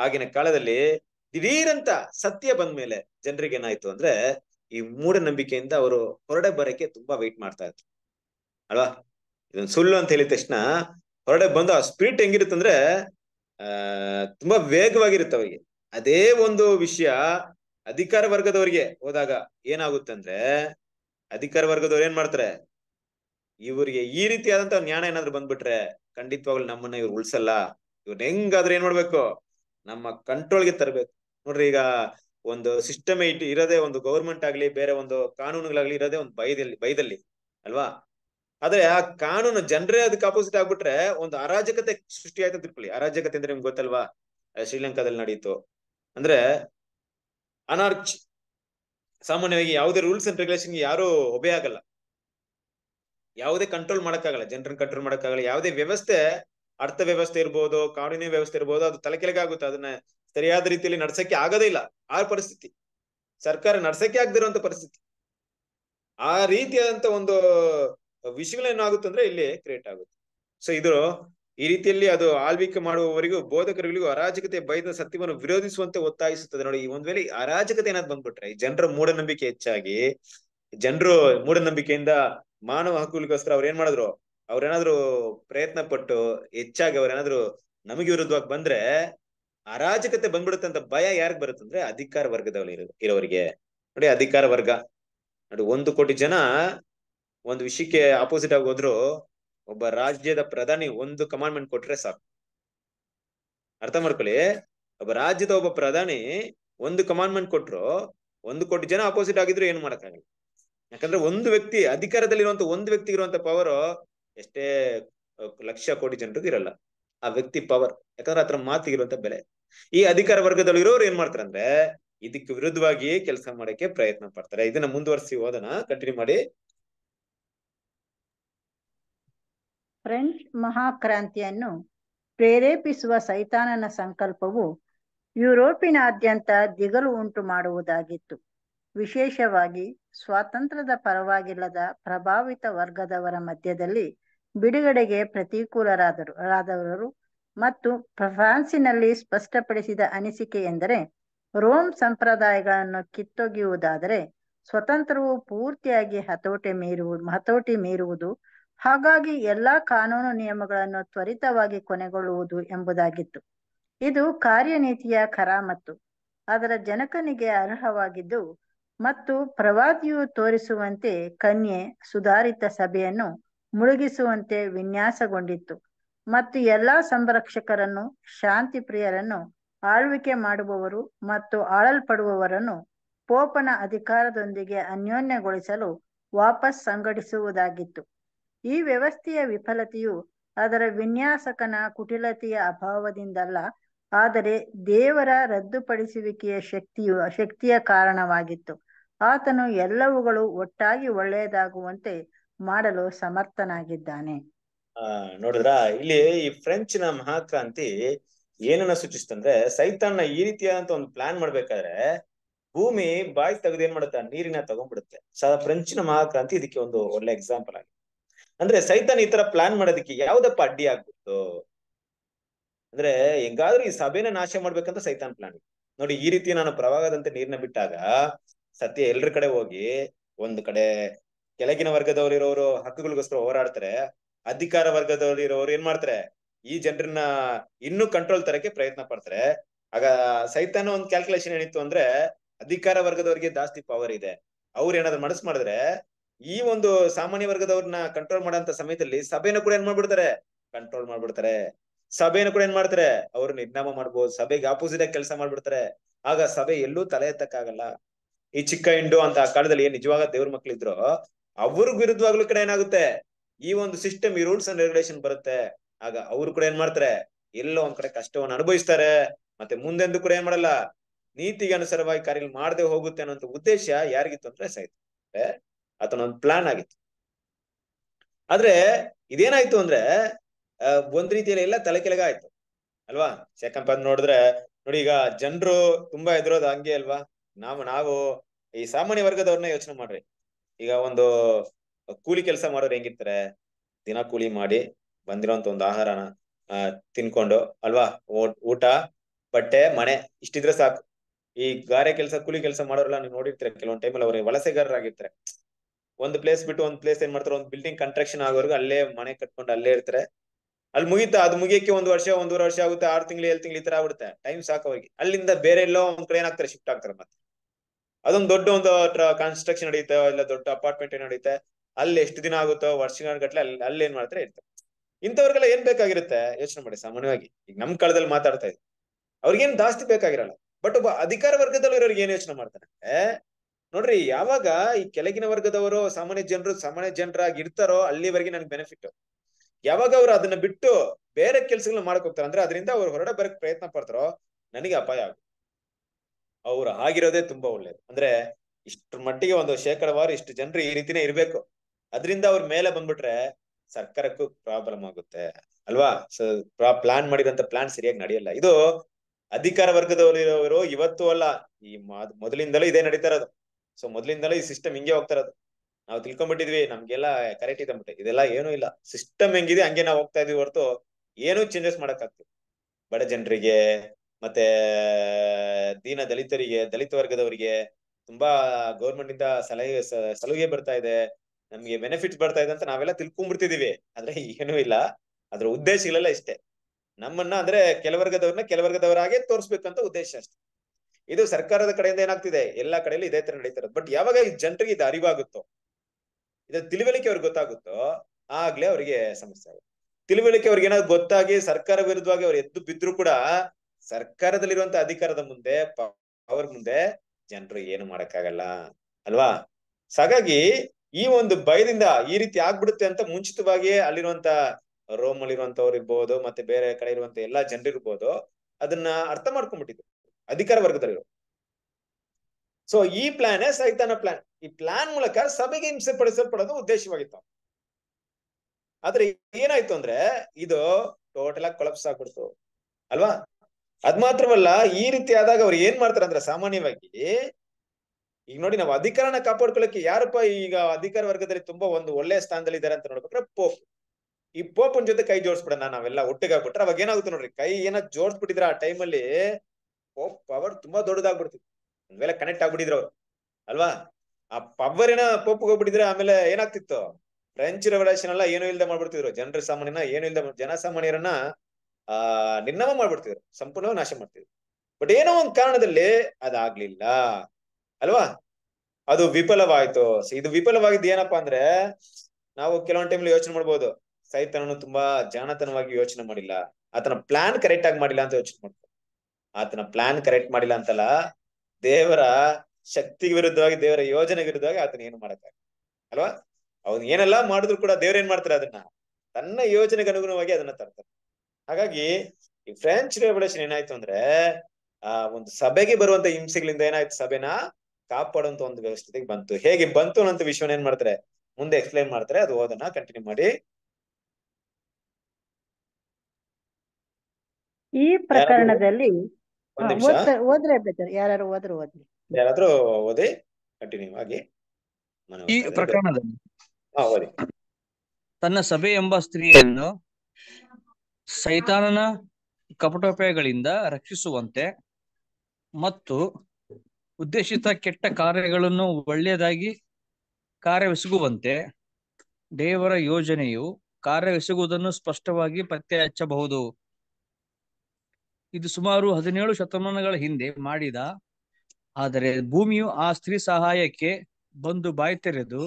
ಆಗಿನ ಕಾಲದಲ್ಲಿ ದಿಢೀರಂತ ಸತ್ಯ ಮೇಲೆ ಜನರಿಗೆ ಏನಾಯ್ತು ಅಂದ್ರೆ ಈ ಮೂಢನಂಬಿಕೆಯಿಂದ ಅವರು ಹೊರಡೆ ಬರಕ್ಕೆ ತುಂಬಾ ವೆಯ್ಟ್ ಮಾಡ್ತಾ ಇದ್ರು ಅಲ್ವಾ ಇದೊಂದು ಸುಳ್ಳು ಅಂತ ಹೇಳಿದ ತಕ್ಷಣ ಹೊರಡೆ ಬಂದು ಆ ಸ್ಪಿರಿಟ್ ಹೆಂಗಿರುತ್ತಂದ್ರೆ ಆ ತುಂಬಾ ವೇಗವಾಗಿರುತ್ತೆ ಅವರಿಗೆ ಅದೇ ಒಂದು ವಿಷಯ ಅಧಿಕಾರ ವರ್ಗದವರಿಗೆ ಹೋದಾಗ ಅಂದ್ರೆ ಅಧಿಕಾರ ವರ್ಗದವ್ರು ಏನ್ ಮಾಡ್ತಾರೆ ಇವರಿಗೆ ಈ ರೀತಿಯಾದಂತ ನ್ಯಾಯ ಏನಾದ್ರು ಬಂದ್ಬಿಟ್ರೆ ಖಂಡಿತವಾಗ್ಲು ನಮ್ಮನ್ನ ಇವ್ರು ಉಳ್ಸಲ್ಲ ಇವ್ರನ್ನ ಹೆಂಗಾದ್ರೆ ಏನ್ ಮಾಡ್ಬೇಕು ನಮ್ಮ ಕಂಟ್ರೋಲ್ಗೆ ತರಬೇಕು ನೋಡ್ರಿ ಈಗ ಒಂದು ಸಿಸ್ಟಮ್ ಇಟ್ಟು ಇರೋದೇ ಒಂದು ಗೌರ್ಮೆಂಟ್ ಆಗ್ಲಿ ಬೇರೆ ಒಂದು ಕಾನೂನುಗಳಾಗ್ಲಿ ಇರೋದೇ ಒಂದು ಭಯದಲ್ಲಿ ಬೈದಲ್ಲಿ ಅಲ್ವಾ ಆದ್ರೆ ಆ ಕಾನೂನು ಜನರೇ ಅದಕ್ಕೆ ಅಪೋಸಿಟ್ ಆಗ್ಬಿಟ್ರೆ ಒಂದು ಅರಾಜಕತೆ ಸೃಷ್ಟಿ ಆಯ್ತು ತಿಳ್ಕೊಳ್ಳಿ ಅರಾಜಕತೆ ಅಂದ್ರೆ ನಿಮ್ಗೆ ಗೊತ್ತಲ್ವಾ ಶ್ರೀಲಂಕಾದಲ್ಲಿ ನಡೀತು ಅಂದ್ರೆ ಅನಾರ್ಚ್ ಸಾಮಾನ್ಯವಾಗಿ ಯಾವುದೇ ರೂಲ್ಸ್ ಅಂಡ್ ರೆಗ್ಯುಲೇಷನ್ ಯಾರು ಒಬೆ ಆಗಲ್ಲ ಯಾವುದೇ ಕಂಟ್ರೋಲ್ ಮಾಡಕ್ಕಾಗಲ್ಲ ಜನರನ್ನ ಕಂಟ್ರೋಲ್ ಮಾಡಕ್ಕಾಗಲ್ಲ ಯಾವುದೇ ವ್ಯವಸ್ಥೆ ಅರ್ಥ ವ್ಯವಸ್ಥೆ ಇರ್ಬೋದು ಕಾನೂನಿನ ವ್ಯವಸ್ಥೆ ಇರ್ಬೋದು ಅದು ತಲೆ ಕೆಳಗಾಗುತ್ತೆ ಅದನ್ನ ಸರಿಯಾದ ರೀತಿಯಲ್ಲಿ ನಡ್ಸಕ್ಕೆ ಆಗೋದೇ ಇಲ್ಲ ಆ ಪರಿಸ್ಥಿತಿ ಸರ್ಕಾರ ನಡ್ಸಕ್ಕೆ ಆಗದಿರುವಂತ ಪರಿಸ್ಥಿತಿ ಆ ರೀತಿಯಾದಂತ ಒಂದು ವಿಷಯಗಳು ಏನಾಗುತ್ತೆ ಅಂದ್ರೆ ಇಲ್ಲಿ ಕ್ರಿಯೇಟ್ ಆಗುತ್ತೆ ಸೊ ಇದು ಈ ರೀತಿಯಲ್ಲಿ ಅದು ಆಳ್ವಿಕೆ ಮಾಡುವವರಿಗೂ ಬೋಧಕರುಗಳಿಗೂ ಅರಾಜಕತೆ ಭಯದ ಸತ್ಯವನ್ನು ವಿರೋಧಿಸುವಂತೆ ಒತ್ತಾಯಿಸುತ್ತದೆ ನೋಡಿ ಈ ಒಂದ್ ವೇಳೆ ಅರಾಜಕತೆ ಏನಾದ್ರು ಬಂದ್ಬಿಟ್ರೆ ಜನರ ಮೂಢನಂಬಿಕೆ ಹೆಚ್ಚಾಗಿ ಜನರು ಮೂಢನಂಬಿಕೆಯಿಂದ ಮಾನವ ಹಕ್ಕುಗಳಿಗೋಸ್ಕರ ಅವ್ರು ಏನ್ ಮಾಡಿದ್ರು ಅವ್ರೇನಾದ್ರು ಪ್ರಯತ್ನ ಪಟ್ಟು ಹೆಚ್ಚಾಗಿ ಅವ್ರೇನಾದ್ರು ನಮಗೆ ವಿರುದ್ಧವಾಗಿ ಬಂದ್ರೆ ಅರಾಜಕತೆ ಬಂದ್ಬಿಡುತ್ತೆ ಅಂತ ಭಯ ಬರುತ್ತೆ ಅಂದ್ರೆ ಅಧಿಕಾರ ವರ್ಗದವ್ರು ಇರೋರಿಗೆ ನೋಡಿ ಅಧಿಕಾರ ವರ್ಗ ನೋಡಿ ಒಂದು ಕೋಟಿ ಜನ ಒಂದು ವಿಷಯಕ್ಕೆ ಅಪೋಸಿಟ್ ಆಗಿ ಹೋದ್ರು ಒಬ್ಬ ರಾಜ್ಯದ ಪ್ರಧಾನಿ ಒಂದು ಕಮಾಂಡ್ಮೆಂಟ್ ಕೊಟ್ರೆ ಸಾಕು ಅರ್ಥ ಮಾಡ್ಕೊಳ್ಳಿ ಒಬ್ಬ ರಾಜ್ಯದ ಒಬ್ಬ ಪ್ರಧಾನಿ ಒಂದು ಕಮಾಂಡ್ಮೆಂಟ್ ಕೊಟ್ರು ಒಂದು ಕೋಟಿ ಜನ ಅಪೋಸಿಟ್ ಆಗಿದ್ರು ಏನು ಮಾಡಕ್ಕಾಗಲ್ಲ ಯಾಕಂದ್ರೆ ಒಂದು ವ್ಯಕ್ತಿ ಅಧಿಕಾರದಲ್ಲಿ ಇರುವಂತ ಒಂದು ವ್ಯಕ್ತಿ ಇರುವಂತ ಪವರ್ ಎಷ್ಟೇ ಲಕ್ಷ ಕೋಟಿ ಜನರಿಗೆ ಇರಲ್ಲ ಆ ವ್ಯಕ್ತಿ ಪವರ್ ಯಾಕಂದ್ರೆ ಆತರ ಮಾತಿಗಿರುವಂತ ಬೆಲೆ ಈ ಅಧಿಕಾರ ವರ್ಗದಲ್ಲಿ ಇರೋರು ಏನ್ ಮಾಡ್ತಾರೆ ಅಂದ್ರೆ ಇದಕ್ಕೆ ವಿರುದ್ಧವಾಗಿ ಕೆಲಸ ಮಾಡಕ್ಕೆ ಪ್ರಯತ್ನ ಪಡ್ತಾರೆ ಇದನ್ನ ಮುಂದುವರಿಸಿ ಹೋದನ ಕಂಟಿನ್ಯೂ ಮಾಡಿ ಫ್ರೆಂಚ್ ಮಹಾಕ್ರಾಂತಿಯನ್ನು ಪ್ರೇರೇಪಿಸುವ ಸೈತಾನನ ಸಂಕಲ್ಪವು ಯುರೋಪಿನಾದ್ಯಂತ ದಿಗಲು ಉಂಟು ಮಾಡುವುದಾಗಿತ್ತು ವಿಶೇಷವಾಗಿ ಸ್ವಾತಂತ್ರ್ಯದ ಪರವಾಗಿಲ್ಲದ ಪ್ರಭಾವಿತ ವರ್ಗದವರ ಮಧ್ಯದಲ್ಲಿ ಬಿಡುಗಡೆಗೆ ಪ್ರತಿಕೂಲರಾದರು ರಾದವರು ಮತ್ತು ಫ್ರಾನ್ಸಿನಲ್ಲಿ ಸ್ಪಷ್ಟಪಡಿಸಿದ ಅನಿಸಿಕೆ ಎಂದರೆ ರೋಮ್ ಸಂಪ್ರದಾಯಗಳನ್ನು ಕಿತ್ತೊಗೆಯುವುದಾದರೆ ಸ್ವತಂತ್ರವು ಪೂರ್ತಿಯಾಗಿ ಹತೋಟಿ ಮೀರುವುದು ಹತೋಟಿ ಮೀರುವುದು ಹಾಗಾಗಿ ಎಲ್ಲಾ ಕಾನೂನು ನಿಯಮಗಳನ್ನು ತ್ವರಿತವಾಗಿ ಕೊನೆಗೊಳ್ಳುವುದು ಎಂಬುದಾಗಿತ್ತು ಇದು ಕಾರ್ಯನೀತಿಯ ಕರಾಮತ್ತು ಅದರ ಜನಕನಿಗೆ ಅರ್ಹವಾಗಿದ್ದು ಮತ್ತು ಪ್ರವಾದಿಯು ತೋರಿಸುವಂತೆ ಕನ್ಯೆ ಸುಧಾರಿತ ಸಭೆಯನ್ನು ಮುಳುಗಿಸುವಂತೆ ವಿನ್ಯಾಸಗೊಂಡಿತ್ತು ಮತ್ತು ಎಲ್ಲಾ ಸಂರಕ್ಷಕರನ್ನು ಶಾಂತಿ ಪ್ರಿಯರನ್ನು ಆಳ್ವಿಕೆ ಮಾಡುವವರು ಮತ್ತು ಆಳಲ್ಪಡುವವರನ್ನು ಪೋಪನ ಅಧಿಕಾರದೊಂದಿಗೆ ಅನ್ಯೋನ್ಯಗೊಳಿಸಲು ವಾಪಸ್ ಸಂಘಟಿಸುವುದಾಗಿತ್ತು ಈ ವ್ಯವಸ್ಥೆಯ ವಿಫಲತೆಯು ಅದರ ವಿನ್ಯಾಸಕನ ಕುಟಿಲತೆಯ ಅಭಾವದಿಂದಲ್ಲ ಆದರೆ ದೇವರ ರದ್ದುಪಡಿಸುವಿಕೆಯ ಶಕ್ತಿಯು ಶಕ್ತಿಯ ಕಾರಣವಾಗಿತ್ತು ಆತನು ಎಲ್ಲವುಗಳು ಒಟ್ಟಾಗಿ ಒಳ್ಳೆಯದಾಗುವಂತೆ ಮಾಡಲು ಸಮರ್ಥನಾಗಿದ್ದಾನೆ ಆ ನೋಡಿದ್ರ ಇಲ್ಲಿ ಈ ಫ್ರೆಂಚ್ ನ ಮಹಾಕ್ರಾಂತಿ ಏನನ್ನ ಸೂಚಿಸ್ತಂದ್ರೆ ಸೈತಾನ್ನ ಈ ರೀತಿಯಾದಂತ ಒಂದು ಪ್ಲಾನ್ ಮಾಡ್ಬೇಕಾದ್ರೆ ಭೂಮಿ ಬಾಯಿ ತೆಗೆದು ಏನ್ ಮಾಡುತ್ತ ನೀರಿನ ತಗೊಂಡ್ಬಿಡುತ್ತೆ ಫ್ರೆಂಚ್ ನ ಮಹಾಕ್ರಾಂತಿ ಇದಕ್ಕೆ ಒಂದು ಒಳ್ಳೆ ಎಕ್ಸಾಂಪಲ್ ಆಗಿದೆ ಅಂದ್ರೆ ಸೈತಾನ್ ಈ ತರ ಪ್ಲಾನ್ ಮಾಡೋದಕ್ಕೆ ಯಾವ್ದಪ್ಪ ಅಡ್ಡಿ ಆಗ್ಬಿಡ್ತು ಅಂದ್ರೆ ಹೆಂಗಾದ್ರೂ ಈ ಸಭೆನ ನಾಶ ಮಾಡ್ಬೇಕಂತ ಸೈತಾನ್ ಪ್ಲಾನ್ ನೋಡಿ ಈ ರೀತಿ ನಾನು ಪ್ರವಾಹದಂತೆ ನೀರ್ನ ಬಿಟ್ಟಾಗ ಸತ್ಯ ಎಲ್ರ ಕಡೆ ಹೋಗಿ ಒಂದ್ ಕಡೆ ಕೆಳಗಿನ ವರ್ಗದವ್ರು ಇರೋರು ಹಕ್ಕುಗಳಿಗೋಸ್ಕರ ಹೋರಾಡ್ತಾರೆ ಅಧಿಕಾರ ವರ್ಗದವ್ರು ಇರೋರು ಏನ್ ಮಾಡ್ತಾರೆ ಈ ಜನರನ್ನ ಇನ್ನೂ ಕಂಟ್ರೋಲ್ ತರಕ್ಕೆ ಪ್ರಯತ್ನ ಪಡ್ತಾರೆ ಆಗ ಸೈತಾನ ಒಂದ್ ಕ್ಯಾಲ್ಕುಲೇಷನ್ ಏನಿತ್ತು ಅಂದ್ರೆ ಅಧಿಕಾರ ವರ್ಗದವ್ರಿಗೆ ಜಾಸ್ತಿ ಪವರ್ ಇದೆ ಅವ್ರು ಏನಾದ್ರು ಮನಸ್ಸು ಮಾಡಿದ್ರೆ ಈ ಒಂದು ಸಾಮಾನ್ಯ ವರ್ಗದವ್ರನ್ನ ಕಂಟ್ರೋಲ್ ಮಾಡಂತ ಸಮಯದಲ್ಲಿ ಸಭೆನ ಕೂಡ ಏನ್ ಮಾಡ್ಬಿಡ್ತಾರೆ ಕಂಟ್ರೋಲ್ ಮಾಡ್ಬಿಡ್ತಾರೆ ಸಭೆನ ಕೂಡ ಏನ್ ಮಾಡ್ತಾರೆ ಅವ್ರನ್ನ ನಿರ್ನಾಮ ಮಾಡ್ಬೋದು ಸಭೆಗೆ ಆಪೋಸಿಟ್ ಆಗಿ ಕೆಲಸ ಮಾಡ್ಬಿಡ್ತಾರೆ ಆಗ ಸಭೆ ಎಲ್ಲೂ ತಲೆ ಎತ್ತಕ್ಕಾಗಲ್ಲ ಈ ಚಿಕ್ಕ ಹಿಂಡು ಅಂತ ಆ ಕಾಲದಲ್ಲಿ ಏನ್ ನಿಜವಾಗ ದೇವ್ರ ಮಕ್ಳಿದ್ರು ಅವ್ರ ವಿರುದ್ಧವಾಗ್ಲೂ ಕಡೆ ಏನಾಗುತ್ತೆ ಈ ಒಂದು ಸಿಸ್ಟಮ್ ಈ ರೂಲ್ಸ್ ಅಂಡ್ ರೆಗ್ಯುಲೇಷನ್ ಬರುತ್ತೆ ಆಗ ಅವ್ರು ಕೂಡ ಏನ್ ಮಾಡ್ತಾರೆ ಎಲ್ಲೋ ಒಂದ್ ಕಡೆ ಕಷ್ಟವನ್ನು ಅನುಭವಿಸ್ತಾರೆ ಮತ್ತೆ ಮುಂದೆಂದು ಕೂಡ ಏನ್ ಮಾಡಲ್ಲ ನೀತಿಗೆ ಅನುಸಾರವಾಗಿ ಕಾರ್ಯ ಮಾಡದೆ ಹೋಗುತ್ತೆ ಅನ್ನೋ ಉದ್ದೇಶ ಯಾರಿಗಿತ್ತು ಅಂದ್ರೆ ಸಹಿತ ಆತನೊಂದು ಪ್ಲಾನ್ ಆಗಿತ್ತು ಆದ್ರೆ ಇದೇನಾಯ್ತು ಅಂದ್ರೆ ಒಂದ್ ರೀತಿಯಲ್ಲಿ ಎಲ್ಲ ತಲೆ ಕೆಳಗ ಆಯ್ತು ಅಲ್ವಾ ಅಂದ್ ನೋಡಿದ್ರೆ ನೋಡಿ ಈಗ ಜನರು ತುಂಬಾ ಎದುರೋದು ಹಂಗೆ ಅಲ್ವಾ ನಾವು ನಾವು ಈ ಸಾಮಾನ್ಯ ವರ್ಗದವ್ರನ್ನ ಯೋಚನೆ ಮಾಡ್ರಿ ಈಗ ಒಂದು ಕೂಲಿ ಕೆಲಸ ಮಾಡೋರು ಹೆಂಗಿರ್ತಾರೆ ದಿನ ಕೂಲಿ ಮಾಡಿ ಬಂದಿರೋಂತ ಒಂದು ಆಹಾರನ ತಿನ್ಕೊಂಡು ಅಲ್ವಾ ಊಟ ಬಟ್ಟೆ ಮನೆ ಇಷ್ಟಿದ್ರೆ ಸಾಕು ಈ ಗಾರೆ ಕೆಲಸ ಕೂಲಿ ಕೆಲಸ ಮಾಡೋರೆಲ್ಲ ನೀವು ನೋಡಿರ್ತೀರ ಕೆಲವೊಂದ್ ಟೈಮಲ್ಲಿ ಅವ್ರಿಗೆ ವಲಸೆಗಾರರಾಗಿರ್ತಾರೆ ಒಂದ್ ಪ್ಲೇಸ್ ಬಿಟ್ಟು ಒಂದ್ ಪ್ಲೇಸ್ ಏನ್ ಮಾಡ್ತಾರೆ ಒಂದ್ ಬಿಲ್ಡಿಂಗ್ ಕನ್ಸ್ಟ್ರಕ್ಷನ್ ಆಗೋವರೆಗೂ ಅಲ್ಲೇ ಮನೆ ಕಟ್ಕೊಂಡು ಅಲ್ಲೇ ಇರ್ತಾರೆ ಅಲ್ಲಿ ಮುಗಿತಾ ಅದು ಮುಗಿಯಕ್ಕೆ ಒಂದ್ ವರ್ಷ ಒಂದೂವರೆ ವರ್ಷ ಆಗುತ್ತೆ ಆರು ತಿಂಗಳು ಏಳು ತಿಂಗಳು ಈ ತರ ಆಗ್ಬಿಡುತ್ತೆ ಟೈಮ್ ಸಾಕವಾಗಿ ಅಲ್ಲಿಂದ ಬೇರೆ ಎಲ್ಲೋ ಒಂದ್ ಕಡೆ ಏನಾಗ್ತಾರೆ ಶಿಫ್ಟ್ ಆಗ್ತಾರೆ ಮತ್ತೆ ಅದೊಂದು ದೊಡ್ಡ ಒಂದು ಕನ್ಸ್ಟ್ರಕ್ಷನ್ ನಡೀತಾ ಇಲ್ಲ ದೊಡ್ಡ ಅಪಾರ್ಟ್ಮೆಂಟ್ ನಡೀತೆ ಅಲ್ಲಿ ಎಷ್ಟು ದಿನ ಆಗುತ್ತೋ ವರ್ಷಗಳ ಗಟ್ಟಲೆ ಅಲ್ಲಿ ಅಲ್ಲಿ ಏನ್ ಮಾಡ್ತಾರೆ ಇರ್ತಾರೆ ಇಂಥವ್ರಿಗೆಲ್ಲ ಏನ್ ಬೇಕಾಗಿರುತ್ತೆ ಯೋಚನೆ ಮಾಡಿ ಸಾಮಾನ್ಯವಾಗಿ ಈಗ ನಮ್ ಕಾಲದಲ್ಲಿ ಮಾತಾಡ್ತಾ ಇದ್ವಿ ಅವ್ರಿಗೇನ್ ಜಾಸ್ತಿ ಬೇಕಾಗಿರಲ್ಲ ಬಟ್ ಒಬ್ಬ ಅಧಿಕಾರ ವರ್ಗದಲ್ಲಿ ಇರೋರಿಗೆ ಏನ್ ಯೋಚನೆ ಮಾಡ್ತಾರೆ ನೋಡ್ರಿ ಯಾವಾಗ ಈ ಕೆಳಗಿನ ವರ್ಗದವರು ಸಾಮಾನ್ಯ ಜನರು ಸಾಮಾನ್ಯ ಜನರಾಗಿ ಇರ್ತಾರೋ ಅಲ್ಲಿವರೆಗೆ ನನಗೆ ಬೆನಿಫಿಟ್ ಯಾವಾಗ ಅವ್ರು ಅದನ್ನ ಬಿಟ್ಟು ಬೇರೆ ಕೆಲಸಗಳನ್ನ ಮಾಡಕ್ ಅಂದ್ರೆ ಅದರಿಂದ ಅವ್ರು ಹೊರಡೆ ಬರಕ್ ಪ್ರಯತ್ನ ಪಡ್ತಾರೋ ನನಗೆ ಅಪಾಯ ಆಗುತ್ತೆ ಅವ್ರು ಆಗಿರೋದೇ ತುಂಬಾ ಒಳ್ಳೇದು ಅಂದ್ರೆ ಇಷ್ಟ್ರ ಮಟ್ಟಿಗೆ ಒಂದು ಶೇಕಡವಾರು ಇಷ್ಟು ಜನರು ಈ ರೀತಿನೇ ಇರ್ಬೇಕು ಅದರಿಂದ ಅವ್ರ ಮೇಲೆ ಬಂದ್ಬಿಟ್ರೆ ಸರ್ಕಾರಕ್ಕೂ ಪ್ರಾಬ್ಲಮ್ ಆಗುತ್ತೆ ಅಲ್ವಾ ಪ್ಲಾನ್ ಮಾಡಿದಂತ ಪ್ಲಾನ್ ಸರಿಯಾಗಿ ನಡೆಯಲ್ಲ ಇದು ಅಧಿಕಾರ ವರ್ಗದವರು ಇವತ್ತು ಅಲ್ಲ ಈ ಮೊದಲಿಂದಲೂ ಇದೇ ನಡೀತಾ ಇರೋದು ಸೊ ಮೊದ್ಲಿಂದಲೇ ಈ ಸಿಸ್ಟಮ್ ಹಿಂಗೆ ಹೋಗ್ತಾ ಇರೋದು ನಾವು ತಿಳ್ಕೊಂಡ್ಬಿಟ್ಟಿದ್ವಿ ನಮ್ಗೆಲ್ಲ ಕರೆಕ್ಟ್ ಇದೆ ಅಂದ್ಬಿಟ್ಟು ಇದೆಲ್ಲ ಏನೂ ಇಲ್ಲ ಸಿಸ್ಟಮ್ ಹೆಂಗಿದೆ ಹಂಗೆ ನಾವು ಹೋಗ್ತಾ ಇದೀವಿ ಹೊರತು ಏನೂ ಚೇಂಜಸ್ ಮಾಡಕ್ಕಾಗ್ತಿವಿ ಬಡ ಜನರಿಗೆ ಮತ್ತೆ ದೀನ ದಲಿತರಿಗೆ ದಲಿತ ವರ್ಗದವರಿಗೆ ತುಂಬಾ ಗೌರ್ಮೆಂಟ್ ಇಂದ ಸಲಹೆ ಸಲಹೆ ಬರ್ತಾ ಇದೆ ನಮ್ಗೆ ಬೆನಿಫಿಟ್ ಬರ್ತಾ ಇದೆ ಅಂತ ನಾವೆಲ್ಲ ತಿಳ್ಕೊಂಡ್ಬಿಡ್ತಿದೀವಿ ಆದ್ರೆ ಏನೂ ಇಲ್ಲ ಅದ್ರ ಉದ್ದೇಶಗಳೆಲ್ಲ ಇಷ್ಟೇ ನಮ್ಮನ್ನ ಅಂದ್ರೆ ಕೆಲವರ್ಗದವ್ರನ್ನ ಕೆಲವರ್ಗದವರಾಗೆ ತೋರ್ಸ್ಬೇಕಂತ ಉದ್ದೇಶ ಅಷ್ಟೇ ಇದು ಸರ್ಕಾರದ ಕಡೆಯಿಂದ ಏನಾಗ್ತಿದೆ ಎಲ್ಲಾ ಕಡೆಯಲ್ಲಿ ಇದೇ ತರ ನಡೀತಾರೆ ಬಟ್ ಯಾವಾಗ ಈ ಜನರಿಗೆ ಇದು ಅರಿವಾಗುತ್ತೋ ಇದು ತಿಳುವಳಿಕೆ ಅವ್ರಿಗೆ ಗೊತ್ತಾಗುತ್ತೋ ಆಗ್ಲೇ ಅವರಿಗೆ ಸಮಸ್ಯೆ ಆಗುತ್ತೆ ತಿಳುವಳಿಕೆ ಅವ್ರಿಗೆ ಏನಾದ್ರು ಗೊತ್ತಾಗಿ ಸರ್ಕಾರ ವಿರುದ್ಧವಾಗಿ ಅವ್ರು ಎದ್ದು ಬಿದ್ರು ಕೂಡ ಸರ್ಕಾರದಲ್ಲಿರುವಂತ ಅಧಿಕಾರದ ಮುಂದೆ ಅವ್ರ ಮುಂದೆ ಜನರು ಏನು ಮಾಡಕ್ಕಾಗಲ್ಲ ಅಲ್ವಾ ಹಾಗಾಗಿ ಈ ಒಂದು ಭಯದಿಂದ ಈ ರೀತಿ ಆಗ್ಬಿಡುತ್ತೆ ಅಂತ ಮುಂಚಿತವಾಗಿಯೇ ಅಲ್ಲಿರುವಂತ ರೋಮ್ ಅಲ್ಲಿರುವಂತವ್ರು ಇರ್ಬೋದು ಮತ್ತೆ ಬೇರೆ ಕಡೆ ಇರುವಂತ ಎಲ್ಲಾ ಜನರಿರ್ಬೋದು ಅದನ್ನ ಅರ್ಥ ಮಾಡ್ಕೊಂಡ್ಬಿಟ್ಟಿದ್ರು ಅಧಿಕಾರ ವರ್ಗದಲ್ಲಿರೋ ಸೊ ಈ ಪ್ಲಾನ್ ಸೈತಾನ ಪ್ಲಾನ್ ಈ ಪ್ಲಾನ್ ಮೂಲಕ ಸಭೆಗೆ ಹಿಂಸೆ ಪಡಿಸಲ್ಪಡೋದು ಉದ್ದೇಶವಾಗಿತ್ತು ಆದ್ರೆ ಏನಾಯ್ತು ಅಂದ್ರೆ ಇದು ಟೋಟಲ್ ಆಗಿ ಕೊಳಪ್ಸ್ ಆಗ್ಬಿಡ್ತು ಅಲ್ವಾ ಅದ್ ಮಾತ್ರವಲ್ಲ ಈ ರೀತಿ ಆದಾಗ ಅವ್ರು ಏನ್ ಮಾಡ್ತಾರೆ ಅಂದ್ರೆ ಸಾಮಾನ್ಯವಾಗಿ ಈಗ ನೋಡಿ ನಾವು ಅಧಿಕಾರನ ಕಾಪಾಡ್ಕೊಳ್ಳಕ್ಕೆ ಯಾರಪ್ಪ ಈಗ ಅಧಿಕಾರ ವರ್ಗದಲ್ಲಿ ತುಂಬಾ ಒಂದು ಒಳ್ಳೆ ಸ್ಥಾನದಲ್ಲಿ ಇದ್ದಾರೆ ಅಂತ ನೋಡ್ಬೇಕ್ರೆ ಪೋಪ್ ಈ ಪೋಪನ್ ಜೊತೆ ಕೈ ಜೋಡಿಸ್ಬಿಡೋಣ ನಾವೆಲ್ಲ ಒಟ್ಟಿಗೆ ಆಗ್ಬಿಟ್ರೆ ಅವಾಗ ಏನಾಗುತ್ತೆ ನೋಡ್ರಿ ಕೈ ಏನ ಜೋಡಿಸ್ಬಿಟ್ಟಿದ್ರೆ ಆ ಟೈಮಲ್ಲಿ ಪವರ್ ತುಂಬಾ ದೊಡ್ಡದಾಗ್ಬಿಡ್ತಿತ್ತು ಒಂದ್ ವೇಳೆ ಕನೆಕ್ಟ್ ಆಗ್ಬಿಟ್ಟಿದ್ರು ಅವ್ರು ಅಲ್ವಾ ಆ ಪವರ್ ಏನ ಪೋಪ್ ಹೋಗ್ಬಿಟ್ಟಿದ್ರೆ ಆಮೇಲೆ ಏನಾಗ್ತಿತ್ತು ಫ್ರೆಂಚ್ ರೆವಲ್ಯೂಷನ್ ಎಲ್ಲ ಏನು ಇಲ್ಲದೆ ಮಾಡ್ಬಿಡ್ತಿದ್ರು ಜನರ ಸಾಮಾನ್ಯನ ಏನು ಇಲ್ಲದೆ ಸಾಮಾನ್ಯರನ್ನ ಆ ನಿರ್ನಾಮ ಮಾಡ್ಬಿಡ್ತಿದ್ರು ಸಂಪೂರ್ಣವಾಗಿ ನಾಶ ಮಾಡ್ತಿದ್ರು ಬಟ್ ಏನೋ ಒಂದ್ ಕಾರಣದಲ್ಲಿ ಅದಾಗ್ಲಿಲ್ಲ ಅಲ್ವಾ ಅದು ವಿಫಲವಾಯ್ತು ಇದು ವಿಫಲವಾಗಿದ್ ಏನಪ್ಪಾ ಅಂದ್ರೆ ನಾವು ಕೆಲವೊಂದ್ ಟೈಮ್ ಯೋಚನೆ ಮಾಡ್ಬೋದು ಸೈತನನು ತುಂಬಾ ಜಾಣತನವಾಗಿ ಯೋಚನೆ ಮಾಡಿಲ್ಲ ಆತನ ಪ್ಲಾನ್ ಕರೆಕ್ಟ್ ಆಗಿ ಮಾಡಿಲ್ಲ ಅಂತ ಯೋಚನೆ ಮಾಡ್ಬೋದು ಆತನ ಪ್ಲಾನ್ ಕರೆಕ್ಟ್ ಮಾಡಿಲ್ಲ ಅಂತಲ್ಲ ದೇವರ ಶಕ್ತಿ ವಿರುದ್ಧವಾಗಿ ದೇವರ ಯೋಜನೆ ವಿರುದ್ಧವಾಗಿ ಆತನ ಏನು ಮಾಡಕ್ಕಾಗ ಅಲ್ವಾ ಅವನ್ ಏನೆಲ್ಲ ಮಾಡಿದ್ರು ಕೂಡ ದೇವ್ರ ಏನ್ ಮಾಡ್ತಾರೆ ಅದನ್ನ ತನ್ನ ಯೋಜನೆಗೆ ಅನುಗುಣವಾಗಿ ಅದನ್ನ ತರ್ತಾರೆ ಹಾಗಾಗಿ ಈ ಫ್ರೆಂಚ್ ರೆವಲ್ಯೂಷನ್ ಏನಾಯ್ತು ಅಂದ್ರೆ ಆ ಒಂದು ಸಭೆಗೆ ಬರುವಂತ ಹಿಂಸೆಗಳಿಂದ ಏನಾಯ್ತು ಸಭೆನ ಕಾಪಾಡುವಂತ ಒಂದು ವ್ಯವಸ್ಥೆಗೆ ಬಂತು ಹೇಗೆ ಬಂತು ಅನ್ನೋ ವಿಷಯವನ್ನ ಏನ್ ಮಾಡ್ತಾರೆ ಮುಂದೆ ಎಕ್ಸ್ಪ್ಲೈನ್ ಮಾಡ್ತಾರೆ ಅದು ಓದನ್ನ ಕಂಟಿನ್ಯೂ ಮಾಡಿ ಈ ಪ್ರಕರಣದಲ್ಲಿ ಈ ತನ್ನ ಸಭೆ ಎಂಬ ಸ್ತ್ರೀಯನ್ನು ಸೈತಾನನ ಕಪಟೋಪಾಯಗಳಿಂದ ರಕ್ಷಿಸುವಂತೆ ಮತ್ತು ಉದ್ದೇಶಿತ ಕೆಟ್ಟ ಕಾರ್ಯಗಳನ್ನು ಒಳ್ಳೆಯದಾಗಿ ಕಾರ್ಯವೆಸಗುವಂತೆ ದೇವರ ಯೋಜನೆಯು ಕಾರ್ಯವೆಸಗುವುದನ್ನು ಸ್ಪಷ್ಟವಾಗಿ ಪತ್ತೆ ಹಚ್ಚಬಹುದು ಇದು ಸುಮಾರು ಹದಿನೇಳು ಶತಮಾನಗಳ ಹಿಂದೆ ಮಾಡಿದ ಆದರೆ ಭೂಮಿಯು ಆ ಸ್ತ್ರೀ ಸಹಾಯಕ್ಕೆ ಬಂದು ಬಾಯಿ ತೆರೆದು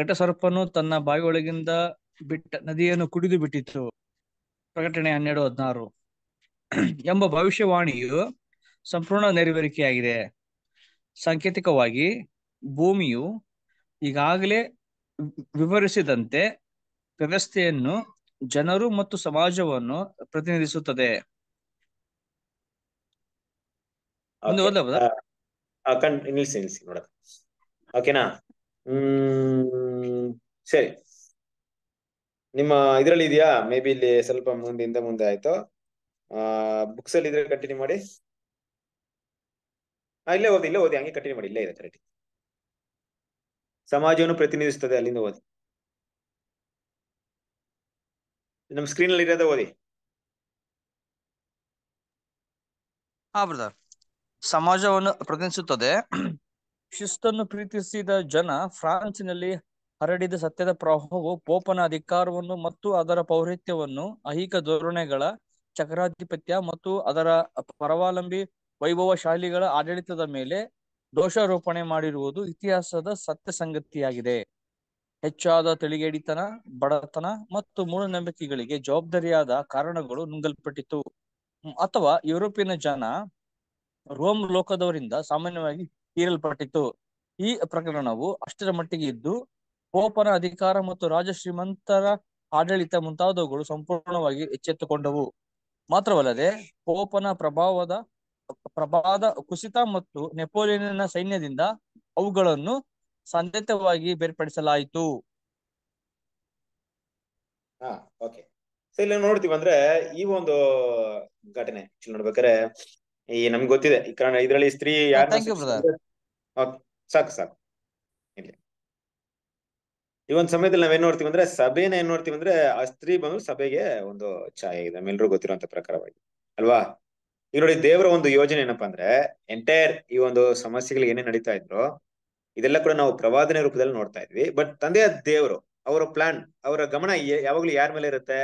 ಘಟಸರ್ಪನು ತನ್ನ ಬಾಯಿಯೊಳಗಿಂದ ಬಿಟ್ಟ ನದಿಯನ್ನು ಕುಡಿದು ಬಿಟ್ಟಿತ್ತು ಪ್ರಕಟಣೆ ಹನ್ನೆರಡು ಹದಿನಾರು ಎಂಬ ಭವಿಷ್ಯವಾಣಿಯು ಸಂಪೂರ್ಣ ನೆರವೇರಿಕೆಯಾಗಿದೆ ಸಾಂಕೇತಿಕವಾಗಿ ಭೂಮಿಯು ಈಗಾಗಲೇ ವಿವರಿಸಿದಂತೆ ವ್ಯವಸ್ಥೆಯನ್ನು ಜನರು ಮತ್ತು ಸಮಾಜವನ್ನು ಪ್ರತಿನಿಧಿಸುತ್ತದೆ ನಿಲ್ಸಿ ನಿಲ್ಸಿ ನೋಡಕ್ ಓಕೆನಾ ಹ್ಮ್ ಸರಿ ನಿಮ್ಮ ಇದ್ರಲ್ಲಿ ಇದೆಯಾ ಮೇ ಬಿ ಇಲ್ಲಿ ಸ್ವಲ್ಪ ಮುಂದಿಂದ ಮುಂದೆ ಆಯ್ತು ಬುಕ್ಸ್ ಅಲ್ಲಿ ಇದ್ರೆ ಕಂಟಿನ್ಯೂ ಮಾಡಿ ಇಲ್ಲೇ ಓದಿ ಇಲ್ಲೇ ಓದಿ ಹಂಗೆ ಕಂಟಿನ್ಯೂ ಮಾಡಿ ಇಲ್ಲೇ ಇದೆ ಕರೆಕ್ಟ್ ಸಮಾಜವನ್ನು ಪ್ರತಿನಿಧಿಸುತ್ತದೆ ಅಲ್ಲಿಂದ ಓದಿ ನಮ್ಮ ಸ್ಕ್ರೀನ್ ಅಲ್ಲಿ ಇರೋದ ಓದಿ ಹಾ ಬ್ರದರ್ ಸಮಾಜವನ್ನು ಪ್ರತಿನಿಧಿಸುತ್ತದೆ ಶಿಸ್ತನ್ನು ಪ್ರೀತಿಸಿದ ಜನ ನಲ್ಲಿ ಹರಡಿದ ಸತ್ಯದ ಪ್ರವಾಹವು ಪೋಪನ ಅಧಿಕಾರವನ್ನು ಮತ್ತು ಅದರ ಪೌರಿತ್ಯವನ್ನು ಅಹಿಕ ಧೋರಣೆಗಳ ಚಕ್ರಾಧಿಪತ್ಯ ಮತ್ತು ಅದರ ಪರಾವಲಂಬಿ ವೈಭವಶಾಲಿಗಳ ಆಡಳಿತದ ಮೇಲೆ ದೋಷಾರೋಪಣೆ ಮಾಡಿರುವುದು ಇತಿಹಾಸದ ಸತ್ಯ ಸಂಗತಿಯಾಗಿದೆ ಹೆಚ್ಚಾದ ತಿಳಿಗೇಡಿತನ ಬಡತನ ಮತ್ತು ಮೂಢನಂಬಿಕೆಗಳಿಗೆ ಜವಾಬ್ದಾರಿಯಾದ ಕಾರಣಗಳು ನುಂಗಲ್ಪಟ್ಟಿತು ಅಥವಾ ಯುರೋಪಿನ ಜನ ರೋಮ್ ಲೋಕದವರಿಂದ ಸಾಮಾನ್ಯವಾಗಿ ಹೀರಲ್ಪಟ್ಟಿತ್ತು ಈ ಪ್ರಕರಣವು ಅಷ್ಟರ ಮಟ್ಟಿಗೆ ಇದ್ದು ಪೋಪನ ಅಧಿಕಾರ ಮತ್ತು ರಾಜಶ್ರೀಮಂತರ ಆಡಳಿತ ಮುಂತಾದವುಗಳು ಸಂಪೂರ್ಣವಾಗಿ ಎಚ್ಚೆತ್ತುಕೊಂಡವು ಮಾತ್ರವಲ್ಲದೆ ಪೋಪನ ಪ್ರಭಾವದ ಪ್ರಭಾದ ಕುಸಿತ ಮತ್ತು ನೆಪೋಲಿಯನ್ನ ಸೈನ್ಯದಿಂದ ಅವುಗಳನ್ನು ಸಂದೇತವಾಗಿ ಬೇರ್ಪಡಿಸಲಾಯಿತು ಓಕೆ ಇಲ್ಲಿ ನೋಡ್ತೀವಿ ಅಂದ್ರೆ ಈ ಒಂದು ಘಟನೆ ನೋಡ್ಬೇಕಾದ್ರೆ ಈ ನಮ್ಗೆ ಗೊತ್ತಿದೆ ಈ ಕಾರಣ ಇದರಲ್ಲಿ ಸ್ತ್ರೀ ಯಾರು ಸಾಕು ಸಾಕು ಈ ಒಂದು ಸಮಯದಲ್ಲಿ ನಾವೇನ್ ನೋಡ್ತೀವಿ ಅಂದ್ರೆ ಸಭೆನ ಏನ್ ನೋಡ್ತೀವಿ ಅಂದ್ರೆ ಆ ಸ್ತ್ರೀ ಬಂದು ಸಭೆಗೆ ಒಂದು ಛಾಯೆ ಇದೆ ನಮ್ಮೆಲ್ಲರೂ ಗೊತ್ತಿರುವಂತ ಪ್ರಕಾರವಾಗಿ ಅಲ್ವಾ ಈಗ ನೋಡಿ ದೇವರ ಒಂದು ಯೋಜನೆ ಏನಪ್ಪಾ ಅಂದ್ರೆ ಎಂಟೈರ್ ಈ ಒಂದು ಸಮಸ್ಯೆಗಳು ಏನೇ ನಡೀತಾ ಇದ್ರು ಇದೆಲ್ಲ ಕೂಡ ನಾವು ಪ್ರವಾದನೆ ರೂಪದಲ್ಲಿ ನೋಡ್ತಾ ಇದ್ವಿ ಬಟ್ ತಂದೆಯ ದೇವರು ಅವರ ಪ್ಲಾನ್ ಅವರ ಗಮನ ಯಾವಾಗ್ಲೂ ಯಾರ ಮೇಲೆ ಇರುತ್ತೆ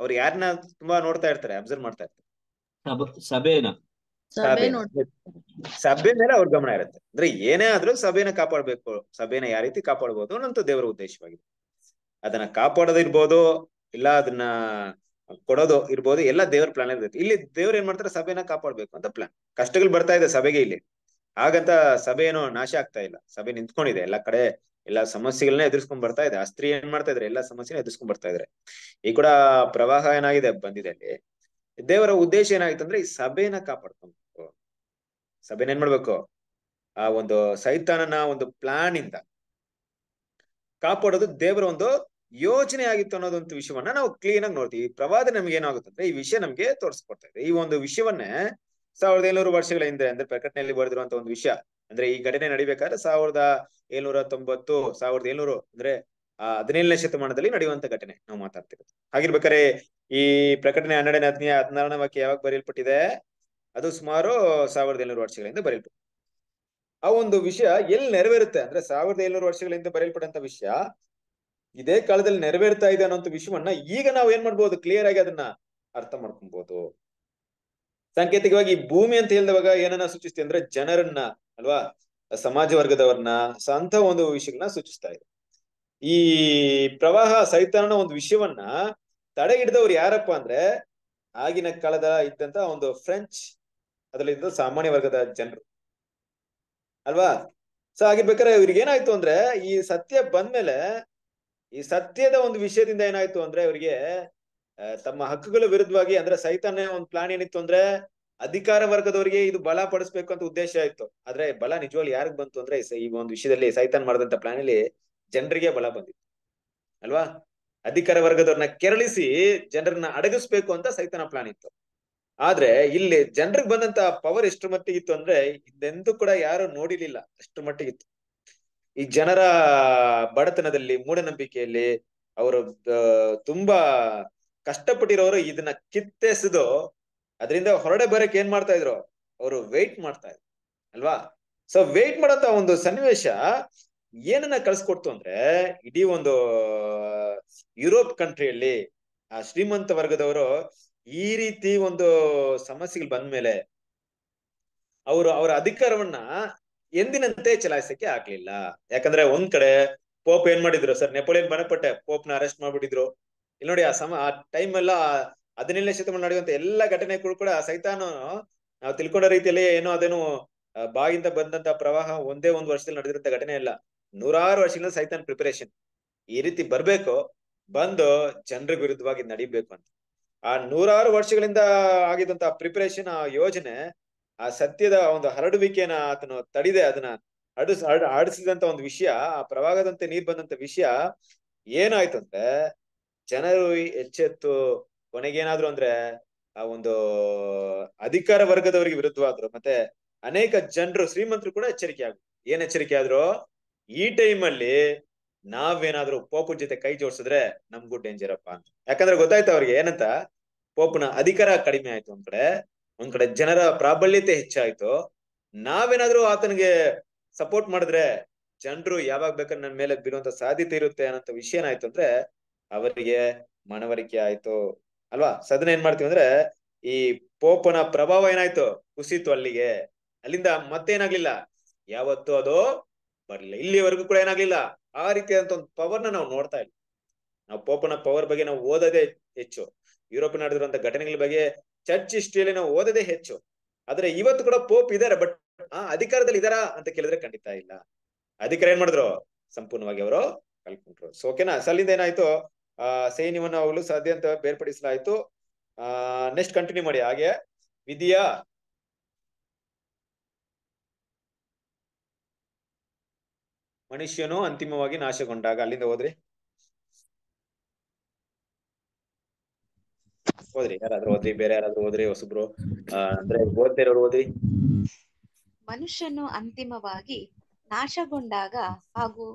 ಅವ್ರು ಯಾರನ್ನ ತುಂಬಾ ನೋಡ್ತಾ ಇರ್ತಾರೆ ಅಬ್ಸರ್ವ್ ಮಾಡ್ತಾ ಇರ್ತಾರೆ ಸಭೆ ಮೇಲೆ ಅವ್ರ ಗಮನ ಇರುತ್ತೆ ಅಂದ್ರೆ ಏನೇ ಆದ್ರೂ ಸಭೆನ ಕಾಪಾಡ್ಬೇಕು ಸಭೆನ ಯಾವ ರೀತಿ ಕಾಪಾಡ್ಬೋದು ಅನ್ನೋಂತ ದೇವರ ಉದ್ದೇಶವಾಗಿದೆ ಅದನ್ನ ಕಾಪಾಡೋದಿರ್ಬೋದು ಇಲ್ಲ ಅದನ್ನ ಕೊಡೋದು ಇರ್ಬೋದು ಎಲ್ಲ ದೇವರ ಪ್ಲಾನ್ ಇರುತ್ತೆ ಇಲ್ಲಿ ದೇವ್ರ ಏನ್ ಮಾಡ್ತಾರೆ ಸಭೆನ ಕಾಪಾಡ್ಬೇಕು ಅಂತ ಪ್ಲಾನ್ ಕಷ್ಟಗಳು ಬರ್ತಾ ಇದೆ ಸಭೆಗೆ ಇಲ್ಲಿ ಹಾಗಂತ ಸಭೆ ಏನೋ ನಾಶ ಆಗ್ತಾ ಇಲ್ಲ ಸಭೆ ನಿಂತ್ಕೊಂಡಿದೆ ಎಲ್ಲಾ ಕಡೆ ಎಲ್ಲ ಸಮಸ್ಯೆಗಳನ್ನ ಎದುರಿಸ್ಕೊಂಡ್ ಬರ್ತಾ ಇದೆ ಆ ಸ್ತ್ರೀ ಏನ್ ಮಾಡ್ತಾ ಇದ್ರೆ ಎಲ್ಲಾ ಸಮಸ್ಯೆನ ಎದುರಿಸ್ಕೊಂಡ್ ಬರ್ತಾ ಇದ್ರೆ ಈ ಕೂಡ ಪ್ರವಾಹ ಏನಾಗಿದೆ ಬಂದಿದೆ ಅಲ್ಲಿ ದೇವರ ಉದ್ದೇಶ ಏನಾಗಿತ್ತು ಅಂದ್ರೆ ಈ ಸಭೆನ ಕಾಪಾಡ್ಕೊಬೇಕು ಸಭೆನ ಏನ್ ಮಾಡ್ಬೇಕು ಆ ಒಂದು ಸೈತಾನನ ಒಂದು ಪ್ಲಾನ್ ಇಂದ ಕಾಪಾಡೋದು ದೇವರ ಒಂದು ಯೋಜನೆ ಆಗಿತ್ತು ಅನ್ನೋದೊಂದು ವಿಷಯವನ್ನ ನಾವು ಕ್ಲೀನ್ ಆಗಿ ನೋಡ್ತೀವಿ ಈ ಪ್ರವಾದ ನಮ್ಗೆ ಏನಾಗುತ್ತೆ ಅಂದ್ರೆ ಈ ವಿಷಯ ನಮ್ಗೆ ತೋರಿಸ್ಕೊಡ್ತಾ ಇದೆ ಈ ಒಂದು ವಿಷಯವನ್ನೇ ಸಾವಿರದ ಏಳ್ನೂರು ವರ್ಷಗಳ ಹಿಂದೆ ಅಂದ್ರೆ ಪ್ರಕಟಣೆಯಲ್ಲಿ ಬರೆದಿರುವಂತಹ ಒಂದು ವಿಷಯ ಅಂದ್ರೆ ಈ ಘಟನೆ ನಡಿಬೇಕಾದ್ರೆ ಸಾವಿರದ ಏಳ್ನೂರ ತೊಂಬತ್ತು ಸಾವಿರದ ಏಳ್ನೂರು ಅಂದ್ರೆ ಹದಿನೇಳನೇ ಶತಮಾನದಲ್ಲಿ ನಡೆಯುವಂತ ಘಟನೆ ನಾವು ಮಾತಾಡ್ತಿರೋದು ಹಾಗಿರ್ಬೇಕಾದ್ರೆ ಈ ಪ್ರಕಟಣೆ ಹನ್ನೆರಡನೇ ಹದಿನೈದು ಹದಿನಾರನೇ ವಾಕ್ಯ ಯಾವಾಗ ಬರೆಯಲ್ಪಟ್ಟಿದೆ ಅದು ಸುಮಾರು ಸಾವಿರದ ಏಳ್ನೂರು ವರ್ಷಗಳಿಂದ ಬರೆಯಲ್ಪಟ್ಟು ಆ ಒಂದು ವಿಷಯ ಎಲ್ಲಿ ನೆರವೇರುತ್ತೆ ಅಂದ್ರೆ ಸಾವಿರದ ಏಳ್ನೂರು ವರ್ಷಗಳಿಂದ ಬರೆಯಲ್ಪಟ್ಟಂತ ವಿಷಯ ಇದೇ ಕಾಲದಲ್ಲಿ ನೆರವೇರ್ತಾ ಇದೆ ಅನ್ನೋಂಥ ವಿಷಯವನ್ನ ಈಗ ನಾವು ಏನ್ ಮಾಡ್ಬೋದು ಕ್ಲಿಯರ್ ಆಗಿ ಅದನ್ನ ಅರ್ಥ ಮಾಡ್ಕೊಬಹುದು ಸಾಂಕೇತಿಕವಾಗಿ ಭೂಮಿ ಅಂತ ಹೇಳಿದವಾಗ ಏನನ್ನ ಸೂಚಿಸ್ತೀವಿ ಅಂದ್ರೆ ಜನರನ್ನ ಅಲ್ವಾ ಸಮಾಜ ವರ್ಗದವ್ರನ್ನ ಅಂತ ಒಂದು ವಿಷಯಗಳನ್ನ ಸೂಚಿಸ್ತಾ ಇದೆ ಈ ಪ್ರವಾಹ ಸಹಿತ ಒಂದು ವಿಷಯವನ್ನ ತಡೆ ಹಿಡಿದವ್ರು ಯಾರಪ್ಪ ಅಂದ್ರೆ ಆಗಿನ ಕಾಲದ ಇದ್ದಂತ ಒಂದು ಫ್ರೆಂಚ್ ಅದ್ರಲ್ಲಿ ಸಾಮಾನ್ಯ ವರ್ಗದ ಜನರು ಅಲ್ವಾ ಸೊ ಬೇಕಾದ್ರೆ ಇವ್ರಿಗೆ ಏನಾಯ್ತು ಅಂದ್ರೆ ಈ ಸತ್ಯ ಬಂದ್ಮೇಲೆ ಈ ಸತ್ಯದ ಒಂದು ವಿಷಯದಿಂದ ಏನಾಯ್ತು ಅಂದ್ರೆ ಇವರಿಗೆ ತಮ್ಮ ಹಕ್ಕುಗಳ ವಿರುದ್ಧವಾಗಿ ಅಂದ್ರೆ ಸೈತಾನ್ಯ ಒಂದು ಪ್ಲಾನ್ ಏನಿತ್ತು ಅಂದ್ರೆ ಅಧಿಕಾರ ವರ್ಗದವರಿಗೆ ಇದು ಬಲ ಪಡಿಸ್ಬೇಕು ಅಂತ ಉದ್ದೇಶ ಇತ್ತು ಆದ್ರೆ ಬಲ ನಿಜವಾಗ್ಲು ಯಾರಿಗ್ ಬಂತು ಅಂದ್ರೆ ಈ ಒಂದು ವಿಷಯದಲ್ಲಿ ಸೈತಾನ್ ಮಾಡಿದಂತ ಪ್ಲಾನ್ ಅಲ್ಲಿ ಜನರಿಗೆ ಬಲ ಬಂದಿತ್ತು ಅಲ್ವಾ ಅಧಿಕಾರ ವರ್ಗದವ್ರನ್ನ ಕೆರಳಿಸಿ ಜನರನ್ನ ಅಡಗಿಸ್ಬೇಕು ಅಂತ ಸೈತಾನ ಪ್ಲಾನ್ ಇತ್ತು ಆದ್ರೆ ಇಲ್ಲಿ ಜನರಿಗೆ ಬಂದಂತ ಪವರ್ ಎಷ್ಟು ಮಟ್ಟಿಗೆ ಇತ್ತು ಅಂದ್ರೆ ಇದೆಂದು ಕೂಡ ಯಾರು ನೋಡಿರ್ಲಿಲ್ಲ ಅಷ್ಟು ಮಟ್ಟಿಗೆ ಇತ್ತು ಈ ಜನರ ಬಡತನದಲ್ಲಿ ಮೂಢನಂಬಿಕೆಯಲ್ಲಿ ಅವರು ತುಂಬಾ ಕಷ್ಟಪಟ್ಟಿರೋರು ಇದನ್ನ ಕಿತ್ತೆಸೆದು ಅದರಿಂದ ಹೊರಡೆ ಬರಕ್ ಏನ್ ಮಾಡ್ತಾ ಇದ್ರು ಅವರು ವೆಯ್ಟ್ ಮಾಡ್ತಾ ಇದ್ರು ಅಲ್ವಾ ಸೊ ವೆಯ್ಟ್ ಮಾಡಂತ ಒಂದು ಸನ್ನಿವೇಶ ಏನನ್ನ ಕಳ್ಸಿಕೊಡ್ತು ಅಂದ್ರೆ ಇಡೀ ಒಂದು ಯುರೋಪ್ ಕಂಟ್ರಿಯಲ್ಲಿ ಆ ಶ್ರೀಮಂತ ವರ್ಗದವರು ಈ ರೀತಿ ಒಂದು ಸಮಸ್ಯೆಗಳು ಬಂದ ಮೇಲೆ ಅವರು ಅವರ ಅಧಿಕಾರವನ್ನ ಎಂದಿನಂತೆ ಚಲಾಯಿಸಕ್ಕೆ ಆಗ್ಲಿಲ್ಲ ಯಾಕಂದ್ರೆ ಒಂದ್ ಕಡೆ ಪೋಪ್ ಏನ್ ಮಾಡಿದ್ರು ಸರ್ ನೆಪೋಲಿಯನ್ ಬನಪಟ್ಟೆ ಪೋಪ್ ನ ಅರೆಸ್ಟ್ ಮಾಡ್ಬಿಟ್ಟಿದ್ರು ಇಲ್ಲಿ ನೋಡಿ ಆ ಸಮ ಆ ಟೈಮ್ ಎಲ್ಲ ಹದಿನೇಳನೇ ಶತಮಾನ ನಡೆಯುವಂತ ಎಲ್ಲ ಘಟನೆಗಳು ಕೂಡ ಸೈತಾನು ನಾವು ತಿಳ್ಕೊಂಡ ರೀತಿಯಲ್ಲಿ ಏನೋ ಅದೇನು ಬಾಯಿಂದ ಬಂದಂತ ಪ್ರವಾಹ ಒಂದೇ ಒಂದು ವರ್ಷದಲ್ಲಿ ನಡೆದಿರುವಂತ ಘಟನೆ ಇಲ್ಲ ನೂರಾರು ವರ್ಷಗಳಿಂದ ಸೈತಾನ್ ಪ್ರಿಪರೇಷನ್ ಈ ರೀತಿ ಬರ್ಬೇಕು ಬಂದು ಜನರ ವಿರುದ್ಧವಾಗಿ ನಡಿಬೇಕು ಅಂತ ಆ ನೂರಾರು ವರ್ಷಗಳಿಂದ ಆಗಿದಂತ ಪ್ರಿಪರೇಷನ್ ಆ ಯೋಜನೆ ಆ ಸತ್ಯದ ಒಂದು ಹರಡುವಿಕೆನ ಆತನು ತಡಿದೆ ಅದನ್ನ ಅಡಸ್ ಹಡಿಸಿದಂತ ಒಂದು ವಿಷಯ ಆ ಪ್ರವಾಹದಂತೆ ನೀರ್ ಬಂದಂತ ವಿಷಯ ಏನಾಯ್ತು ಅಂದ್ರೆ ಜನರು ಎಚ್ಚೆತ್ತು ಕೊನೆಗೆ ಏನಾದ್ರು ಅಂದ್ರೆ ಆ ಒಂದು ಅಧಿಕಾರ ವರ್ಗದವರಿಗೆ ವಿರುದ್ಧವಾದ್ರು ಮತ್ತೆ ಅನೇಕ ಜನರು ಶ್ರೀಮಂತರು ಕೂಡ ಎಚ್ಚರಿಕೆ ಆದ್ರು ಏನ್ ಎಚ್ಚರಿಕೆ ಆದ್ರು ಈ ಟೈಮ್ ಅಲ್ಲಿ ನಾವೇನಾದ್ರೂ ಪೋಪು ಜೊತೆ ಕೈ ಜೋಡಿಸಿದ್ರೆ ನಮ್ಗೂ ಡೇಂಜರ್ ಅಪ್ಪ ಅಂತ ಯಾಕಂದ್ರೆ ಗೊತ್ತಾಯ್ತು ಅವ್ರಿಗೆ ಏನಂತ ಪೋಪ್ನ ಅಧಿಕಾರ ಕಡಿಮೆ ಆಯ್ತು ಒಂದ್ ಕಡೆ ಒಂದ್ ಕಡೆ ಜನರ ಪ್ರಾಬಲ್ಯತೆ ಹೆಚ್ಚಾಯ್ತು ನಾವೇನಾದ್ರೂ ಆತನಿಗೆ ಸಪೋರ್ಟ್ ಮಾಡಿದ್ರೆ ಜನರು ಯಾವಾಗ ಬೇಕಾದ್ರೆ ನನ್ನ ಮೇಲೆ ಬಿರುವಂತ ಸಾಧ್ಯತೆ ಇರುತ್ತೆ ಅನ್ನೋ ವಿಷಯ ಏನಾಯ್ತು ಅಂದ್ರೆ ಅವರಿಗೆ ಮನವರಿಕೆ ಆಯ್ತು ಅಲ್ವಾ ಸದನ ಏನ್ ಮಾಡ್ತೀವಿ ಅಂದ್ರೆ ಈ ಪೋಪನ ಪ್ರಭಾವ ಏನಾಯ್ತು ಕುಸಿತು ಅಲ್ಲಿಗೆ ಅಲ್ಲಿಂದ ಮತ್ತೇನಾಗ್ಲಿಲ್ಲ ಯಾವತ್ತು ಅದು ಬರ್ಲಿಲ್ಲ ಇಲ್ಲಿವರೆಗೂ ಕೂಡ ಏನಾಗ್ಲಿಲ್ಲ ಆ ರೀತಿಯಾದಂತ ಒಂದು ಪವರ್ನ ನಾವು ನೋಡ್ತಾ ಇಲ್ಲ ನಾವು ಪೋಪನ ಪವರ್ ಬಗ್ಗೆ ನಾವು ಓದೋದೇ ಹೆಚ್ಚು ಯುರೋಪ್ ನಡೆದಿರುವಂತ ಘಟನೆಗಳ ಬಗ್ಗೆ ಚರ್ಚ್ ಹಿಸ್ಟ್ರಿಯಲ್ಲಿ ನಾವು ಓದೋದೇ ಹೆಚ್ಚು ಆದ್ರೆ ಇವತ್ತು ಕೂಡ ಪೋಪ್ ಇದಾರೆ ಬಟ್ ಆ ಅಧಿಕಾರದಲ್ಲಿ ಇದಾರಾ ಅಂತ ಕೇಳಿದ್ರೆ ಖಂಡಿತ ಇಲ್ಲ ಅಧಿಕಾರ ಏನ್ ಮಾಡಿದ್ರು ಸಂಪೂರ್ಣವಾಗಿ ಅವರು ಕಲ್ಕೊಂಡ್ರು ಸೊ ಓಕೆನಾ ಸಲ್ಲಿಂದ ಏನಾಯ್ತು ಸೈನ್ಯವನ್ನು ಸಾಧ್ಯ ಅಂತ ಬೇರ್ಪಡಿಸಲಾಯಿತು ಆ ನೆಕ್ಸ್ಟ್ ಕಂಟಿನ್ಯೂ ಮಾಡಿ ಹಾಗೆ ವಿಧಿಯ ಮನುಷ್ಯನು ಅಂತಿಮವಾಗಿ ನಾಶಗೊಂಡಾಗ ಅಲ್ಲಿಂದ ಹೋದ್ರಿ ಹೋದ್ರಿ ಯಾರಾದ್ರೂ ಹೋದ್ರಿ ಬೇರೆ ಯಾರಾದ್ರೂ ಓದ್ರಿ ಹೊಸಬ್ರು ಅಂದ್ರೆ ಓದ್ತಾ ಇರೋರು ಓದ್ರಿ ಮನುಷ್ಯನು ಅಂತಿಮವಾಗಿ ನಾಶಗೊಂಡಾಗ ಹಾಗೂ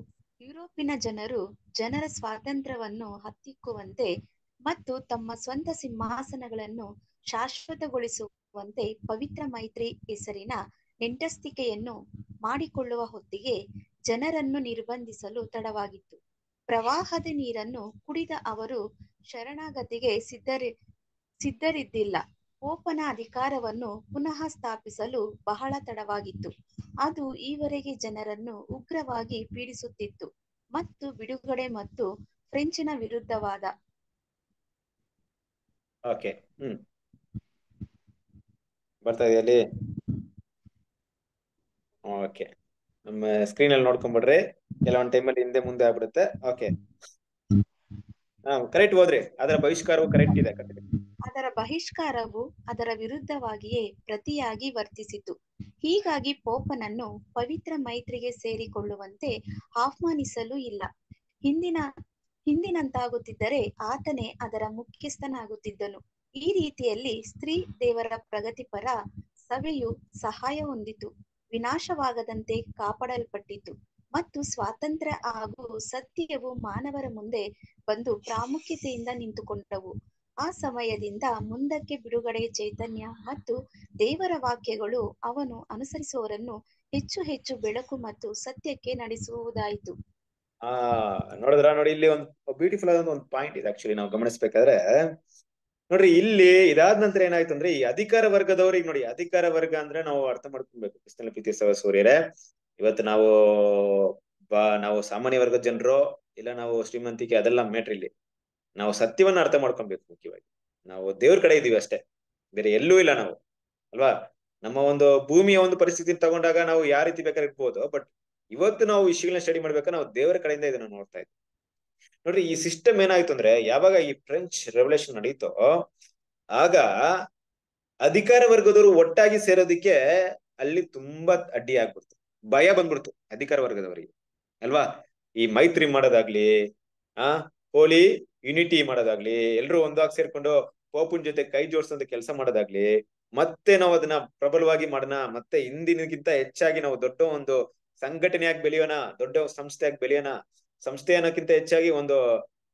ಯುರೋಪಿನ ಜನರು ಜನರ ಸ್ವಾತಂತ್ರ್ಯವನ್ನು ಹತ್ತಿಕ್ಕುವಂತೆ ಮತ್ತು ತಮ್ಮ ಸ್ವಂತ ಸಿಂಹಾಸನಗಳನ್ನು ಶಾಶ್ವತಗೊಳಿಸುವಂತೆ ಪವಿತ್ರ ಮೈತ್ರಿ ಹೆಸರಿನ ನೆಂಟಸ್ತಿಕೆಯನ್ನು ಮಾಡಿಕೊಳ್ಳುವ ಹೊತ್ತಿಗೆ ಜನರನ್ನು ನಿರ್ಬಂಧಿಸಲು ತಡವಾಗಿತ್ತು ಪ್ರವಾಹದ ನೀರನ್ನು ಕುಡಿದ ಅವರು ಶರಣಾಗತಿಗೆ ಸಿದ್ಧರಿ ಸಿದ್ಧರಿದ್ದಿಲ್ಲ ಪೋಪನ ಅಧಿಕಾರವನ್ನು ಪುನಃ ಸ್ಥಾಪಿಸಲು ಬಹಳ ತಡವಾಗಿತ್ತು ಅದು ಈವರೆಗೆ ಜನರನ್ನು ಉಗ್ರವಾಗಿ ಪೀಡಿಸುತ್ತಿತ್ತು ಮತ್ತು ಬಿಡುಗಡೆ ಮತ್ತು ಫ್ರೆಂಚಿನ ವಿರುದ್ಧವಾದ ಓಕೆ ಬರ್ತಾ ಓಕೆ ನಮ್ಮ ಸ್ಕ್ರೀನ್ ಅಲ್ಲಿ ನೋಡ್ಕೊಂಡ್ಬಿಡ್ರಿ ಕೆಲವೊಂದು ಅಲ್ಲಿ ಹಿಂದೆ ಮುಂದೆ ಆಗ್ಬಿಡುತ್ತೆ ಓಕೆ ಹಾ ಕರೆಕ್ಟ್ ಹೋದ್ರಿ ಅದರ ಬಹಿಷ್ಕಾರವು ಕರೆಕ್ಟ್ ಇದೆ ಕರೆಕ್ಟ್ ಅದರ ಬಹಿಷ್ಕಾರವು ಅದರ ವಿರುದ್ಧವಾಗಿಯೇ ಪ್ರತಿಯಾಗಿ ವರ್ತಿಸಿತು ಹೀಗಾಗಿ ಪೋಪನನ್ನು ಪವಿತ್ರ ಮೈತ್ರಿಗೆ ಸೇರಿಕೊಳ್ಳುವಂತೆ ಆಹ್ವಾನಿಸಲು ಇಲ್ಲ ಹಿಂದಿನ ಹಿಂದಿನಂತಾಗುತ್ತಿದ್ದರೆ ಆತನೇ ಅದರ ಮುಖ್ಯಸ್ಥನಾಗುತ್ತಿದ್ದನು ಈ ರೀತಿಯಲ್ಲಿ ಸ್ತ್ರೀ ದೇವರ ಪ್ರಗತಿಪರ ಸಭೆಯು ಸಹಾಯ ಹೊಂದಿತು ವಿನಾಶವಾಗದಂತೆ ಕಾಪಾಡಲ್ಪಟ್ಟಿತು ಮತ್ತು ಸ್ವಾತಂತ್ರ್ಯ ಹಾಗೂ ಸತ್ಯವು ಮಾನವರ ಮುಂದೆ ಬಂದು ಪ್ರಾಮುಖ್ಯತೆಯಿಂದ ನಿಂತುಕೊಂಡವು ಆ ಸಮಯದಿಂದ ಮುಂದಕ್ಕೆ ಬಿಡುಗಡೆ ಚೈತನ್ಯ ಮತ್ತು ದೇವರ ವಾಕ್ಯಗಳು ಅವನು ಅನುಸರಿಸುವವರನ್ನು ಹೆಚ್ಚು ಹೆಚ್ಚು ಬೆಳಕು ಮತ್ತು ಸತ್ಯಕ್ಕೆ ನಡೆಸುವುದಾಯಿತು ಆ ನೋಡಿದ್ರ ನೋಡಿ ಇಲ್ಲಿ ಒಂದು ಬ್ಯೂಟಿಫುಲ್ ಆದ ಒಂದು ಪಾಯಿಂಟ್ ಇದೆ ಆಕ್ಚುಲಿ ನಾವು ಗಮನಿಸ್ಬೇಕಾದ್ರೆ ನೋಡ್ರಿ ಇಲ್ಲಿ ಇದಾದ ನಂತರ ಏನಾಯ್ತು ಅಂದ್ರೆ ಈ ಅಧಿಕಾರ ವರ್ಗದವ್ರಿಗೆ ನೋಡಿ ಅಧಿಕಾರ ವರ್ಗ ಅಂದ್ರೆ ನಾವು ಅರ್ಥ ಮಾಡ್ಕೊಬೇಕು ಕೃಷ್ಣ ಪ್ರೀತಿ ಸೂರ್ಯರೇ ಇವತ್ತು ನಾವು ಬಾ ನಾವು ಸಾಮಾನ್ಯ ವರ್ಗದ ಜನರು ಇಲ್ಲ ನಾವು ಶ್ರೀಮಂತಿಕೆ ಅದೆಲ್ಲ ಮ್ಯಾಟ್ರ್ ಇಲ್ಲಿ ನಾವು ಸತ್ಯವನ್ನ ಅರ್ಥ ಮಾಡ್ಕೊಬೇಕು ಮುಖ್ಯವಾಗಿ ನಾವು ದೇವ್ರ ಕಡೆ ಇದೀವಿ ಅಷ್ಟೇ ಬೇರೆ ಎಲ್ಲೂ ಇಲ್ಲ ನಾವು ಅಲ್ವಾ ನಮ್ಮ ಒಂದು ಭೂಮಿಯ ಒಂದು ಪರಿಸ್ಥಿತಿ ತಗೊಂಡಾಗ ನಾವು ಯಾವ ರೀತಿ ಬೇಕಾದ್ರೆ ಇರ್ಬೋದು ಬಟ್ ಇವತ್ತು ನಾವು ವಿಷಯಗಳನ್ನ ಸ್ಟಡಿ ಮಾಡ್ಬೇಕು ನಾವು ದೇವರ ಕಡೆಯಿಂದ ಇದನ್ನ ನೋಡ್ತಾ ಇದ್ವಿ ನೋಡ್ರಿ ಈ ಸಿಸ್ಟಮ್ ಏನಾಯ್ತು ಅಂದ್ರೆ ಯಾವಾಗ ಈ ಫ್ರೆಂಚ್ ರೆವಲ್ಯೂಷನ್ ನಡೀತೋ ಆಗ ಅಧಿಕಾರ ವರ್ಗದವರು ಒಟ್ಟಾಗಿ ಸೇರೋದಿಕ್ಕೆ ಅಲ್ಲಿ ತುಂಬಾ ಅಡ್ಡಿ ಆಗ್ಬಿಡ್ತು ಭಯ ಬಂದ್ಬಿಡ್ತು ಅಧಿಕಾರ ವರ್ಗದವರಿಗೆ ಅಲ್ವಾ ಈ ಮೈತ್ರಿ ಮಾಡೋದಾಗ್ಲಿ ಆ ಹೋಲಿ ಯುನಿಟಿ ಮಾಡೋದಾಗ್ಲಿ ಎಲ್ರು ಒಂದಾಗ್ ಸೇರ್ಕೊಂಡು ಪೋಪುನ್ ಜೊತೆ ಕೈ ಜೋಡಿಸೋ ಕೆಲಸ ಮಾಡೋದಾಗ್ಲಿ ಮತ್ತೆ ನಾವು ಅದನ್ನ ಪ್ರಬಲವಾಗಿ ಮಾಡೋಣ ಮತ್ತೆ ಹಿಂದಿನಗಿಂತ ಹೆಚ್ಚಾಗಿ ನಾವು ದೊಡ್ಡ ಒಂದು ಸಂಘಟನೆಯಾಗಿ ಬೆಳೆಯೋಣ ದೊಡ್ಡ ಸಂಸ್ಥೆಯಾಗಿ ಬೆಳೆಯೋಣ ಸಂಸ್ಥೆ ಅನ್ನೋಕ್ಕಿಂತ ಹೆಚ್ಚಾಗಿ ಒಂದು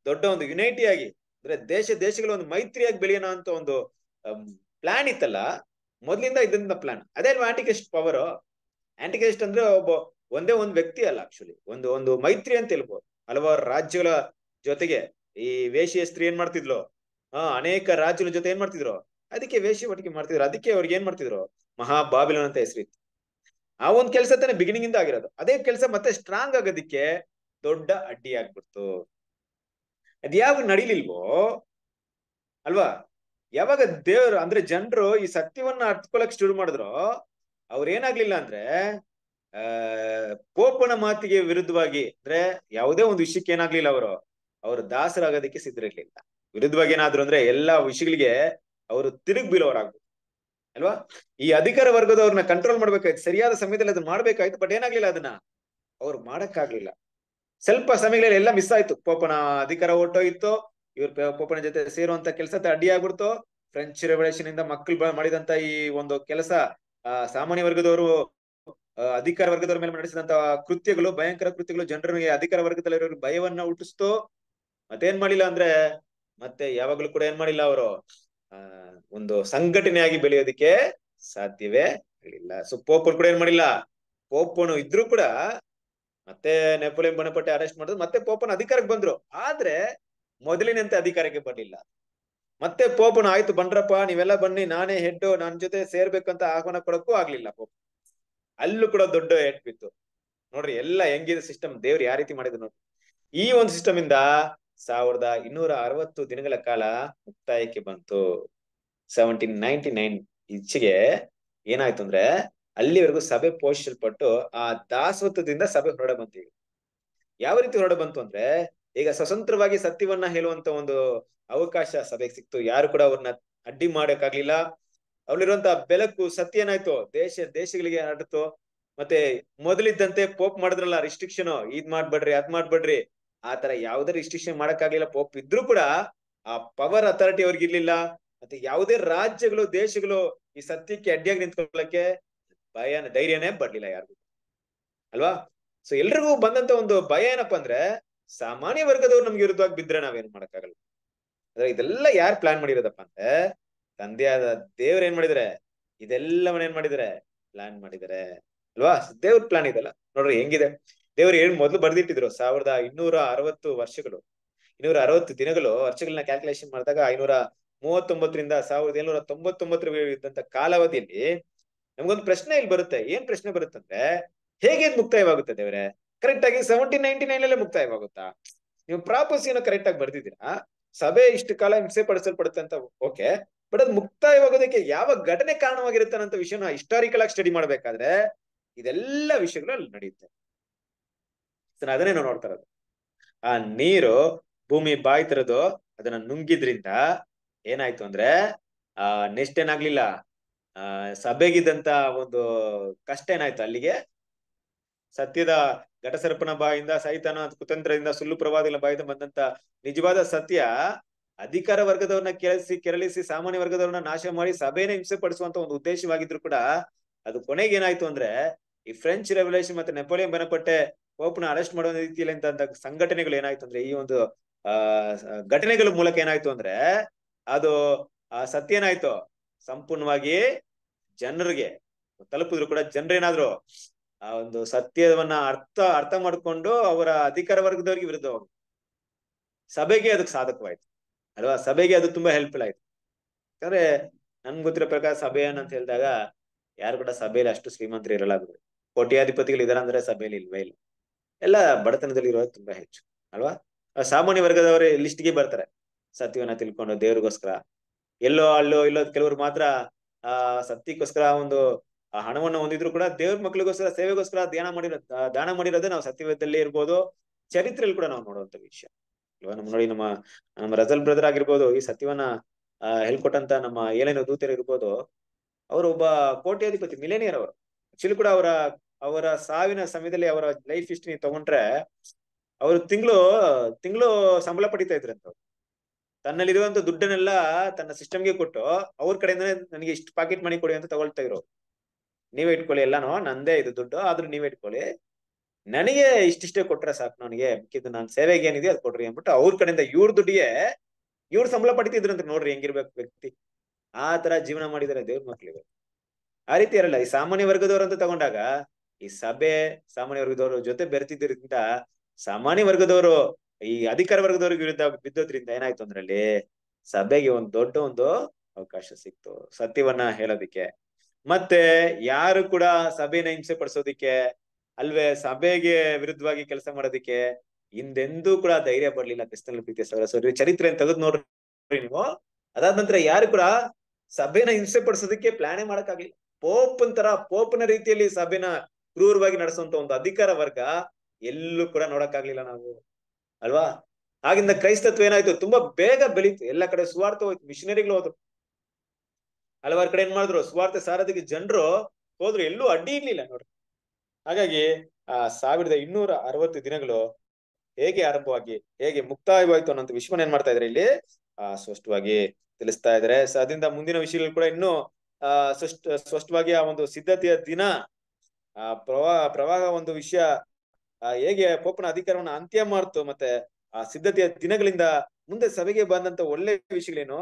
ದೊಡ್ಡ ಒಂದು ಆಗಿ ಅಂದ್ರೆ ದೇಶ ದೇಶಗಳ ಒಂದು ಮೈತ್ರಿಯಾಗಿ ಬೆಳೆಯೋಣ ಅಂತ ಒಂದು ಪ್ಲಾನ್ ಇತ್ತಲ್ಲ ಮೊದ್ಲಿಂದ ಇದರಿಂದ ಪ್ಲಾನ್ ಅದೇ ಆಂಟಿಕೆಸ್ಟ್ ಪವರ್ ಆಂಟಿಕೆಸ್ಟ್ ಅಂದ್ರೆ ಒಬ್ಬ ಒಂದೇ ಒಂದು ವ್ಯಕ್ತಿ ಅಲ್ಲ ಆಕ್ಚುಲಿ ಒಂದು ಒಂದು ಮೈತ್ರಿ ಅಂತ ಹೇಳ್ಬೋದು ಹಲವಾರು ರಾಜ್ಯಗಳ ಜೊತೆಗೆ ಈ ವೇಶ್ಯ ಸ್ತ್ರೀ ಏನ್ ಮಾಡ್ತಿದ್ಲು ಹ ಅನೇಕ ರಾಜ್ಯದ ಜೊತೆ ಏನ್ ಮಾಡ್ತಿದ್ರು ಅದಕ್ಕೆ ವೇಶ್ಯ ಒಟ್ಟಿಗೆ ಮಾಡ್ತಿದ್ರು ಅದಕ್ಕೆ ಅವ್ರಿಗೆ ಏನ್ ಮಾಡ್ತಿದ್ರು ಮಹಾ ಅಂತ ಹೆಸರಿತ್ತು ಆ ಒಂದ್ ಕೆಲಸ ತಾನೆ ಬಿಗಿನಿಂಗ್ ಇಂದ ಆಗಿರೋದು ಅದೇ ಕೆಲಸ ಮತ್ತೆ ಸ್ಟ್ರಾಂಗ್ ಆಗೋದಿಕ್ಕೆ ದೊಡ್ಡ ಅಡ್ಡಿ ಆಗ್ಬಿಡ್ತು ಯಾವಾಗ ನಡೀಲಿಲ್ವೋ ಅಲ್ವಾ ಯಾವಾಗ ದೇವ್ರು ಅಂದ್ರೆ ಜನರು ಈ ಸತ್ಯವನ್ನ ಅರ್ಥಕೊಳಕ್ ಶುರು ಮಾಡಿದ್ರು ಏನಾಗ್ಲಿಲ್ಲ ಅಂದ್ರೆ ಆ ಪೋಪನ ಮಾತಿಗೆ ವಿರುದ್ಧವಾಗಿ ಅಂದ್ರೆ ಯಾವುದೇ ಒಂದು ವಿಷಯಕ್ಕೆ ಏನಾಗ್ಲಿಲ್ಲ ಅವರು ಅವರು ದಾಸರಾಗೋದಕ್ಕೆ ಸಿದ್ಧರಿರ್ಲಿಲ್ಲ ವಿರುದ್ಧವಾಗಿ ಏನಾದ್ರು ಅಂದ್ರೆ ಎಲ್ಲಾ ವಿಷಯಗಳಿಗೆ ಅವರು ತಿರುಗ್ ಬೀಳೋರಾಗ್ಬೋದು ಅಲ್ವಾ ಈ ಅಧಿಕಾರ ವರ್ಗದವ್ರನ್ನ ಕಂಟ್ರೋಲ್ ಮಾಡ್ಬೇಕಾಯ್ತು ಸರಿಯಾದ ಸಮಯದಲ್ಲಿ ಅದನ್ನ ಮಾಡ್ಬೇಕಾಯ್ತು ಬಟ್ ಏನಾಗ್ಲಿಲ್ಲ ಅದನ್ನ ಅವ್ರು ಮಾಡಕ್ಕಾಗ್ಲಿಲ್ಲ ಸ್ವಲ್ಪ ಸಮಯಗಳಲ್ಲಿ ಎಲ್ಲ ಮಿಸ್ ಆಯ್ತು ಪೋಪನ ಅಧಿಕಾರ ಹೊಟ್ಟೋಗಿತ್ತು ಇವ್ರ ಪೋಪನ ಜೊತೆ ಸೇರುವಂತ ಕೆಲಸ ಅಡ್ಡಿ ಆಗ್ಬಿಡ್ತು ಫ್ರೆಂಚ್ ರೆವಲ್ಯೂಷನ್ ಇಂದ ಮಕ್ಕಳು ಮಾಡಿದಂತ ಈ ಒಂದು ಕೆಲಸ ಸಾಮಾನ್ಯ ವರ್ಗದವರು ಅಧಿಕಾರ ವರ್ಗದವ್ರ ಮೇಲೆ ನಡೆಸಿದಂತ ಕೃತ್ಯಗಳು ಭಯಂಕರ ಕೃತ್ಯಗಳು ಜನರಿಗೆ ಅಧಿಕಾರ ವರ್ಗದಲ್ಲಿ ಭಯವನ್ನ ಹುಟ್ಟಿಸ್ತೋ ಮತ್ತೇನ್ ಮಾಡಿಲ್ಲ ಅಂದ್ರೆ ಮತ್ತೆ ಯಾವಾಗ್ಲೂ ಕೂಡ ಏನ್ ಮಾಡಿಲ್ಲ ಅವರು ಒಂದು ಸಂಘಟನೆಯಾಗಿ ಬೆಳೆಯೋದಿಕ್ಕೆ ಸಾಧ್ಯವೇ ಇಲ್ಲ ಸೊ ಪೋಪ್ ಕೂಡ ಏನ್ ಮಾಡಿಲ್ಲ ಪೋಪನು ಇದ್ರು ಕೂಡ ಮತ್ತೆ ನೆಪೋಲಿಯನ್ ಬಣಪಟ್ಟೆ ಅರೆಸ್ಟ್ ಮಾಡಿದ್ರು ಮತ್ತೆ ಪೋಪನ ಅಧಿಕಾರಕ್ಕೆ ಬಂದ್ರು ಆದ್ರೆ ಮೊದಲಿನಂತೆ ಅಧಿಕಾರಕ್ಕೆ ಬರಲಿಲ್ಲ ಮತ್ತೆ ಪೋಪನು ಆಯ್ತು ಬಂಡ್ರಪ್ಪ ನೀವೆಲ್ಲ ಬನ್ನಿ ನಾನೇ ಹೆಡ್ ನನ್ನ ಜೊತೆ ಸೇರ್ಬೇಕಂತ ಆಹ್ವಾನ ಕೊಡಕ್ಕೂ ಆಗ್ಲಿಲ್ಲ ಪೋಪ ಅಲ್ಲೂ ಕೂಡ ದೊಡ್ಡ ಹೆಡ್ ಬಿತ್ತು ನೋಡ್ರಿ ಎಲ್ಲ ಹೆಂಗಿದೆ ಸಿಸ್ಟಮ್ ದೇವ್ರು ಯಾವ ರೀತಿ ಮಾಡಿದ್ರು ನೋಡ್ರಿ ಈ ಒಂದು ಸಿಸ್ಟಮ್ ಇಂದ ಸಾವಿರದ ಇನ್ನೂರ ಅರವತ್ತು ದಿನಗಳ ಕಾಲ ಮುಕ್ತಾಯಕ್ಕೆ ಬಂತು ಸೆವೆಂಟೀನ್ ನೈನ್ಟಿ ನೈನ್ ಈಚೆಗೆ ಏನಾಯ್ತು ಅಂದ್ರೆ ಅಲ್ಲಿವರೆಗೂ ಸಭೆ ಪೋಷಿಸಲ್ಪಟ್ಟು ಆ ದಾಸತ್ವದಿಂದ ಸಭೆ ಹೊರಡ ಬಂತು ಯಾವ ರೀತಿ ಹೊರಡ ಬಂತು ಅಂದ್ರೆ ಈಗ ಸ್ವತಂತ್ರವಾಗಿ ಸತ್ಯವನ್ನ ಹೇಳುವಂತ ಒಂದು ಅವಕಾಶ ಸಭೆಗೆ ಸಿಕ್ತು ಯಾರು ಕೂಡ ಅವ್ರನ್ನ ಅಡ್ಡಿ ಮಾಡಕ್ಕಾಗ್ಲಿಲ್ಲ ಅವ್ರಲ್ಲಿರುವಂತ ಬೆಳಕು ಸತ್ಯ ಏನಾಯ್ತು ದೇಶ ದೇಶಗಳಿಗೆ ಹರಡ್ತು ಮತ್ತೆ ಮೊದಲಿದ್ದಂತೆ ಪೋಪ್ ಮಾಡಿದ್ರಲ್ಲ ರಿಸ್ಟ್ರಿಕ್ಷನ್ ಇದ್ ಮಾಡ್ಬೇಡ್ರಿ ಅದ್ ಮಾಡ್ಬೇಡ್ರಿ ಆತರ ಯಾವ್ದೇ ರಿಸ್ಟ್ರಿಕ್ಷನ್ ಮಾಡಕ್ಕಾಗ್ಲಿಲ್ಲ ಪೋಪ್ ಇದ್ರೂ ಕೂಡ ಆ ಪವರ್ ಅಥಾರಿಟಿ ಅವ್ರಿಗೆ ಇರ್ಲಿಲ್ಲ ಮತ್ತೆ ಯಾವುದೇ ರಾಜ್ಯಗಳು ದೇಶಗಳು ಈ ಸತ್ಯಕ್ಕೆ ಅಡ್ಡಿಯಾಗಿ ನಿಂತ್ಕೊಳ್ಳಕ್ಕೆ ಭಯ ಧೈರ್ಯನೇ ಬರ್ಲಿಲ್ಲ ಯಾರಿಗೂ ಅಲ್ವಾ ಸೊ ಎಲ್ರಿಗೂ ಬಂದಂತ ಒಂದು ಭಯ ಏನಪ್ಪಾ ಅಂದ್ರೆ ಸಾಮಾನ್ಯ ವರ್ಗದವ್ರು ನಮ್ಗೆ ವಿರುದ್ಧವಾಗಿ ಬಿದ್ರೆ ನಾವೇನ್ ಮಾಡಕ್ಕಾಗಲ್ಲ ಅಂದ್ರೆ ಇದೆಲ್ಲ ಯಾರು ಪ್ಲಾನ್ ಮಾಡಿರೋದಪ್ಪ ಅಂದ್ರೆ ತಂದೆಯಾದ ದೇವ್ರ ಏನ್ ಮಾಡಿದರೆ ಇದೆಲ್ಲವನ್ನ ಏನ್ ಮಾಡಿದರೆ ಪ್ಲಾನ್ ಮಾಡಿದರೆ ಅಲ್ವಾ ದೇವ್ರ ಪ್ಲಾನ್ ಇದೆಲ್ಲ ನೋಡ್ರಿ ಹೆಂಗಿದೆ ದೇವರು ಏನ್ ಮೊದಲು ಬರ್ದಿಟ್ಟಿದ್ರು ಸಾವಿರದ ಇನ್ನೂರ ಅರವತ್ತು ವರ್ಷಗಳು ಇನ್ನೂರ ಅರವತ್ತು ದಿನಗಳು ವರ್ಷಗಳನ್ನ ಕ್ಯಾಲ್ಕುಲೇಷನ್ ಮಾಡಿದಾಗ ಐನೂರ ಮೂವತ್ತೊಂಬತ್ತರಿಂದ ಸಾವಿರದ ಏಳ್ನೂರ ತೊಂಬತ್ತೊಂಬತ್ತರ ಇದ್ದಂತ ಕಾಲಾವಧಿಯಲ್ಲಿ ನಮ್ಗೊಂದು ಪ್ರಶ್ನೆ ಇಲ್ಲಿ ಬರುತ್ತೆ ಏನ್ ಪ್ರಶ್ನೆ ಬರುತ್ತೆ ಅಂದ್ರೆ ಹೇಗೆ ಮುಕ್ತಾಯವಾಗುತ್ತೆ ದೇವ್ರೆ ಕರೆಕ್ಟ್ ಆಗಿ ಸೆವೆಂಟೀನ್ ನೈನ್ಟಿ ನೈನ್ ಅಲ್ಲೇ ಮುಕ್ತಾಯವಾಗುತ್ತಾ ನೀವು ಪ್ರಾಪಸಿಯನ್ನು ಕರೆಕ್ಟ್ ಆಗಿ ಬರ್ದಿದ್ದೀರಾ ಸಭೆ ಇಷ್ಟು ಕಾಲ ಹಿಂಸೆ ಪಡಿಸಲ್ಪಡುತ್ತೆ ಅಂತ ಓಕೆ ಬಟ್ ಅದು ಮುಕ್ತಾಯವಾಗೋದಕ್ಕೆ ಯಾವ ಘಟನೆ ಕಾರಣವಾಗಿರುತ್ತೆ ವಿಷಯನ ಹಿಸ್ಟಾರಿಕಲ್ ಆಗಿ ಸ್ಟಡಿ ಮಾಡ್ಬೇಕಾದ್ರೆ ಇದೆಲ್ಲ ವಿಷಯಗಳು ಅಲ್ಲಿ ನಡೆಯುತ್ತೆ ಅದನ್ನೇ ನಾವು ನೋಡ್ತಾ ಇರೋದು ಆ ನೀರು ಭೂಮಿ ಬಾಯ್ ತರದು ಅದನ್ನ ನುಂಗಿದ್ರಿಂದ ಏನಾಯ್ತು ಅಂದ್ರೆ ಆ ಏನಾಗ್ಲಿಲ್ಲ ಆ ಸಭೆಗಿದ್ದಂತ ಒಂದು ಕಷ್ಟ ಏನಾಯ್ತು ಅಲ್ಲಿಗೆ ಸತ್ಯದ ಘಟಸರ್ಪನ ಬಾಯಿಂದ ಸಹಿತನ ಕುತಂತ್ರದಿಂದ ಸುಳ್ಳು ಪ್ರವಾದಿಗಳ ಬಾಯಿಂದ ಬಂದಂತ ನಿಜವಾದ ಸತ್ಯ ಅಧಿಕಾರ ವರ್ಗದವ್ರನ್ನ ಕೆಳಸಿ ಕೆರಳಿಸಿ ಸಾಮಾನ್ಯ ವರ್ಗದವ್ರನ್ನ ನಾಶ ಮಾಡಿ ಸಭೆನೇ ಹಿಂಸೆ ಪಡಿಸುವಂತ ಒಂದು ಉದ್ದೇಶವಾಗಿದ್ರು ಕೂಡ ಅದು ಕೊನೆಗೆ ಏನಾಯ್ತು ಅಂದ್ರೆ ಈ ಫ್ರೆಂಚ್ ರೆವಲ್ಯೂಷನ್ ಮತ್ತೆ ನೆಪೋಲಿಯನ್ ಬೆನಪಟ್ಟೆ ಪೋಪ್ನ ಅರೆಸ್ಟ್ ಮಾಡುವ ರೀತಿಯಲ್ಲಿ ಅಂತ ಸಂಘಟನೆಗಳು ಏನಾಯ್ತು ಅಂದ್ರೆ ಈ ಒಂದು ಆ ಘಟನೆಗಳ ಮೂಲಕ ಏನಾಯ್ತು ಅಂದ್ರೆ ಅದು ಆ ಸತ್ಯ ಏನಾಯ್ತು ಸಂಪೂರ್ಣವಾಗಿ ಜನರಿಗೆ ತಲುಪಿದ್ರು ಕೂಡ ಜನರೇನಾದ್ರು ಆ ಒಂದು ಸತ್ಯವನ್ನ ಅರ್ಥ ಅರ್ಥ ಮಾಡ್ಕೊಂಡು ಅವರ ಅಧಿಕಾರ ವರ್ಗದವ್ರಿಗೆ ವಿರುದ್ಧ ಸಭೆಗೆ ಅದಕ್ಕೆ ಸಾಧಕವಾಯ್ತು ಅಲ್ವಾ ಸಭೆಗೆ ಅದು ತುಂಬಾ ಹೆಲ್ಪ್ಫುಲ್ ಆಯ್ತು ಯಾಕಂದ್ರೆ ನನ್ಗೆ ಗೊತ್ತಿರೋ ಪ್ರಕಾರ ಸಭೆ ಏನಂತ ಹೇಳಿದಾಗ ಯಾರು ಕೂಡ ಸಭೆಯಲ್ಲಿ ಅಷ್ಟು ಶ್ರೀಮಂತರು ಇರಲ್ಲ ಕೋಟ್ಯಾಧಿಪತಿಗಳು ಇದಾರ ಸಭೆಯಲ್ಲಿ ಇಲ್ವೇ ಇಲ್ಲ ಎಲ್ಲ ಇರೋದು ತುಂಬಾ ಹೆಚ್ಚು ಅಲ್ವಾ ಸಾಮಾನ್ಯ ವರ್ಗದವರೇ ಲಿಸ್ಟ್ಗೆ ಬರ್ತಾರೆ ಸತ್ಯವನ್ನ ತಿಳ್ಕೊಂಡು ದೇವ್ರಿಗೋಸ್ಕರ ಎಲ್ಲೋ ಅಲ್ಲೋ ಇಲ್ಲೋ ಕೆಲವರು ಮಾತ್ರ ಆ ಸತ್ಯಕ್ಕೋಸ್ಕರ ಒಂದು ಹಣವನ್ನು ಹೊಂದಿದ್ರು ಕೂಡ ದೇವ್ರ ಮಕ್ಳಿಗೋಸ್ಕರ ಸೇವೆಗೋಸ್ಕರ ಧ್ಯಾನ ಮಾಡಿರೋ ದಾನ ಮಾಡಿರೋದೇ ನಾವು ಸತ್ಯದಲ್ಲಿ ಇರ್ಬೋದು ಚರಿತ್ರೆಯಲ್ಲಿ ಕೂಡ ನಾವು ನೋಡುವಂತ ವಿಷಯ ಅಲ್ವಾ ನಮ್ಮ ನೋಡಿ ನಮ್ಮ ನಮ್ಮ ರಜಲ್ ಬ್ರದರ್ ಆಗಿರ್ಬೋದು ಈ ಸತ್ಯವನ್ನ ಹೇಳ್ಕೊಟ್ಟಂತ ನಮ್ಮ ಏನೇನು ದೂತರು ಇರ್ಬೋದು ಅವರು ಒಬ್ಬ ಕೋಟ್ಯಾಧಿಪತಿ ಮಿಲೇನಿಯರ್ ಅವರು ಆಕ್ಚುಲಿ ಕೂಡ ಅವರ ಅವರ ಸಾವಿನ ಸಮಯದಲ್ಲಿ ಅವರ ಲೈಫ್ ಹಿಸ್ಟ್ರಿ ತಗೊಂಡ್ರೆ ಅವರು ತಿಂಗಳು ತಿಂಗಳು ಸಂಬಳ ಪಡಿತಾ ಇದ್ರಂತ ತನ್ನಲ್ಲಿರುವಂತ ದುಡ್ಡನ್ನೆಲ್ಲ ತನ್ನ ಸಿಸ್ಟಮ್ಗೆ ಕೊಟ್ಟು ಅವ್ರ ಕಡೆಯಿಂದ ನನಗೆ ಇಷ್ಟು ಪಾಕೆಟ್ ಮನಿ ಕೊಡಿ ಅಂತ ತಗೊಳ್ತಾ ಇರೋ ನೀವೇ ಇಟ್ಕೊಳ್ಳಿ ಎಲ್ಲಾನು ನಂದೇ ಇದು ದುಡ್ಡು ಆದ್ರೂ ನೀವೇ ಇಟ್ಕೊಳ್ಳಿ ನನಗೆ ಇಷ್ಟಿಷ್ಟೇ ಕೊಟ್ರೆ ಸಾಕು ನನಗೆ ಇದು ನಾನು ಸೇವೆಗೆ ಏನಿದೆ ಅದು ಕೊಡ್ರಿ ಅಂದ್ಬಿಟ್ಟು ಅವ್ರ ಕಡೆಯಿಂದ ಇವ್ರ ದುಡ್ಡಿಗೆ ಇವ್ರು ಸಂಬಳ ಪಡಿತಿದ್ರಂತ ನೋಡ್ರಿ ಹೆಂಗಿರ್ಬೇಕು ವ್ಯಕ್ತಿ ಆ ತರ ಜೀವನ ಮಾಡಿದರೆ ದೇವ್ರ ಮಕ್ಳಿಗೆ ಆ ರೀತಿ ಇರಲ್ಲ ಈ ಸಾಮಾನ್ಯ ವರ್ಗದವ್ರಂತ ತಗೊಂಡಾಗ ಈ ಸಭೆ ಸಾಮಾನ್ಯ ವರ್ಗದವರು ಜೊತೆ ಬೆರೆತಿದ್ದರಿಂದ ಸಾಮಾನ್ಯ ವರ್ಗದವರು ಈ ಅಧಿಕಾರ ವರ್ಗದವ್ರಿಗೆ ವಿರುದ್ಧ ಬಿದ್ದೋದ್ರಿಂದ ಏನಾಯ್ತು ಅಂದ್ರಲ್ಲಿ ಸಭೆಗೆ ಒಂದು ದೊಡ್ಡ ಒಂದು ಅವಕಾಶ ಸಿಕ್ತು ಸತ್ಯವನ್ನ ಹೇಳೋದಿಕ್ಕೆ ಮತ್ತೆ ಯಾರು ಕೂಡ ಸಭೆನ ಹಿಂಸೆ ಪಡಿಸೋದಿಕ್ಕೆ ಅಲ್ವೇ ಸಭೆಗೆ ವಿರುದ್ಧವಾಗಿ ಕೆಲಸ ಮಾಡೋದಿಕ್ಕೆ ಹಿಂದೆಂದೂ ಕೂಡ ಧೈರ್ಯ ಬರ್ಲಿಲ್ಲ ಕೃಷ್ಣನ ಪ್ರೀತಿಯ ಸೌರ ಸೌರಿ ಚರಿತ್ರೆಯನ್ನು ತೆಗೆದು ನೋಡ್ರಿ ನೀವು ಅದಾದ ನಂತರ ಯಾರು ಕೂಡ ಸಭೆನ ಹಿಂಸೆ ಪಡಿಸೋದಕ್ಕೆ ಪ್ಲಾನೇ ಮಾಡಕ್ಕಾಗ್ಲಿಲ್ಲ ಪೋಪ್ ಅಂತರ ಪೋಪ್ನ ರೀತಿಯಲ್ಲಿ ಸಭೆನ ಕ್ರೂರವಾಗಿ ನಡೆಸುವಂತ ಒಂದು ಅಧಿಕಾರ ವರ್ಗ ಎಲ್ಲೂ ಕೂಡ ನೋಡಕ್ಕಾಗ್ಲಿಲ್ಲ ನಾವು ಅಲ್ವಾ ಆಗಿಂದ ಕ್ರೈಸ್ತತ್ವ ಏನಾಯ್ತು ತುಂಬಾ ಬೇಗ ಬೆಳೀತು ಎಲ್ಲ ಕಡೆ ಸುವಾರ್ಥ ಹೋಯ್ತು ಮಿಷನರಿಗಳು ಹೋದ್ರು ಹಲವಾರು ಕಡೆ ಏನ್ ಮಾಡಿದ್ರು ಸುವಾರ್ಥ ಸಾರದಿಗೆ ಜನರು ಹೋದ್ರು ಎಲ್ಲೂ ಅಡ್ಡಿ ಇರ್ಲಿಲ್ಲ ನೋಡ್ರಿ ಹಾಗಾಗಿ ಆ ಸಾವಿರದ ಇನ್ನೂರ ಅರವತ್ತು ದಿನಗಳು ಹೇಗೆ ಆರಂಭವಾಗಿ ಹೇಗೆ ಮುಕ್ತಾಯವಾಯ್ತು ಅನ್ನೋಂತ ವಿಶ್ವನ ಏನ್ ಮಾಡ್ತಾ ಇದ್ರೆ ಇಲ್ಲಿ ಆ ಸ್ಪಷ್ಟವಾಗಿ ತಿಳಿಸ್ತಾ ಇದ್ರೆ ಸೊ ಅದರಿಂದ ಮುಂದಿನ ವಿಷಯಗಳು ಕೂಡ ಇನ್ನೂ ಸ್ಪಷ್ಟ ಸ್ಪಷ್ಟವಾಗಿ ಆ ಒಂದು ಸಿದ್ಧತೆಯ ದಿನ ಆ ಪ್ರವಾಹ ಪ್ರವಾಹ ಒಂದು ವಿಷಯ ಹೇಗೆ ಪೋಪನ ಅಧಿಕಾರವನ್ನು ಅಂತ್ಯ ಮಾಡ್ತು ಮತ್ತೆ ಆ ಸಿದ್ಧತೆಯ ದಿನಗಳಿಂದ ಮುಂದೆ ಸಭೆಗೆ ಬಂದಂತ ಒಳ್ಳೆ ವಿಷಯಗಳೇನು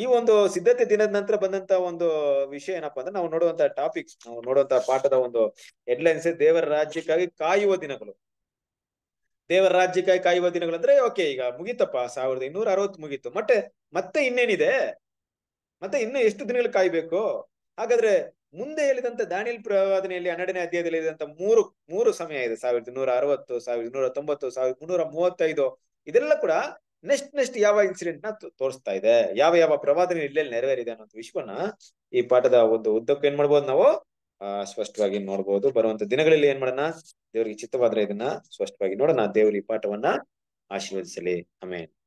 ಈ ಒಂದು ಸಿದ್ಧತೆ ದಿನದ ನಂತರ ಬಂದಂತ ಒಂದು ವಿಷಯ ಏನಪ್ಪಾ ಅಂದ್ರೆ ನಾವು ನೋಡುವಂತ ಟಾಪಿಕ್ ನಾವು ನೋಡುವಂತ ಪಾಠದ ಒಂದು ಹೆಡ್ಲೈನ್ಸ್ ದೇವರ ರಾಜ್ಯಕ್ಕಾಗಿ ಕಾಯುವ ದಿನಗಳು ದೇವರ ರಾಜ್ಯಕ್ಕಾಗಿ ಕಾಯುವ ದಿನಗಳು ಅಂದ್ರೆ ಓಕೆ ಈಗ ಮುಗಿತಪ್ಪ ಸಾವಿರದ ಇನ್ನೂರ ಅರವತ್ತು ಮುಗೀತು ಮತ್ತೆ ಮತ್ತೆ ಇನ್ನೇನಿದೆ ಮತ್ತೆ ಇನ್ನು ಎಷ್ಟು ದಿನಗಳು ಕಾಯ್ಬೇಕು ಹಾಗಾದ್ರೆ ಮುಂದೆ ಹೇಳಿದಂತ ದಾನಿಲ್ ಪ್ರವಾದನೆಯಲ್ಲಿ ಹನ್ನೆರಡನೇ ಅಧ್ಯಾಯದಲ್ಲಿ ಮೂರು ಮೂರು ಸಮಯ ಇದೆ ಸಾವಿರದ ನೂರ ಅರವತ್ತು ಸಾವಿರದ ನೂರ ತೊಂಬತ್ತು ಸಾವಿರದ ಮುನ್ನೂರ ಮೂವತ್ತೈದು ಇದೆಲ್ಲ ಕೂಡ ನೆಕ್ಸ್ಟ್ ನೆಕ್ಸ್ಟ್ ಯಾವ ಇನ್ಸಿಡೆಂಟ್ ನ ತೋರಿಸ್ತಾ ಇದೆ ಯಾವ ಯಾವ ಪ್ರವಾದನೆ ಇಲ್ಲೆಲ್ಲಿ ನೆರವೇರಿದೆ ಅನ್ನೋ ವಿಶ್ವನ ಈ ಪಾಠದ ಒಂದು ಉದ್ದಕ್ಕೂ ಏನ್ ಮಾಡ್ಬೋದು ನಾವು ಸ್ಪಷ್ಟವಾಗಿ ನೋಡ್ಬೋದು ಬರುವಂತ ದಿನಗಳಲ್ಲಿ ಏನ್ ಮಾಡೋಣ ದೇವರಿಗೆ ಚಿತ್ತವಾದ್ರೆ ಇದನ್ನ ಸ್ಪಷ್ಟವಾಗಿ ನೋಡೋಣ ದೇವ್ರ ಈ ಪಾಠವನ್ನ ಆಶೀರ್ವದಿಸಲಿ ಆಮೇಲೆ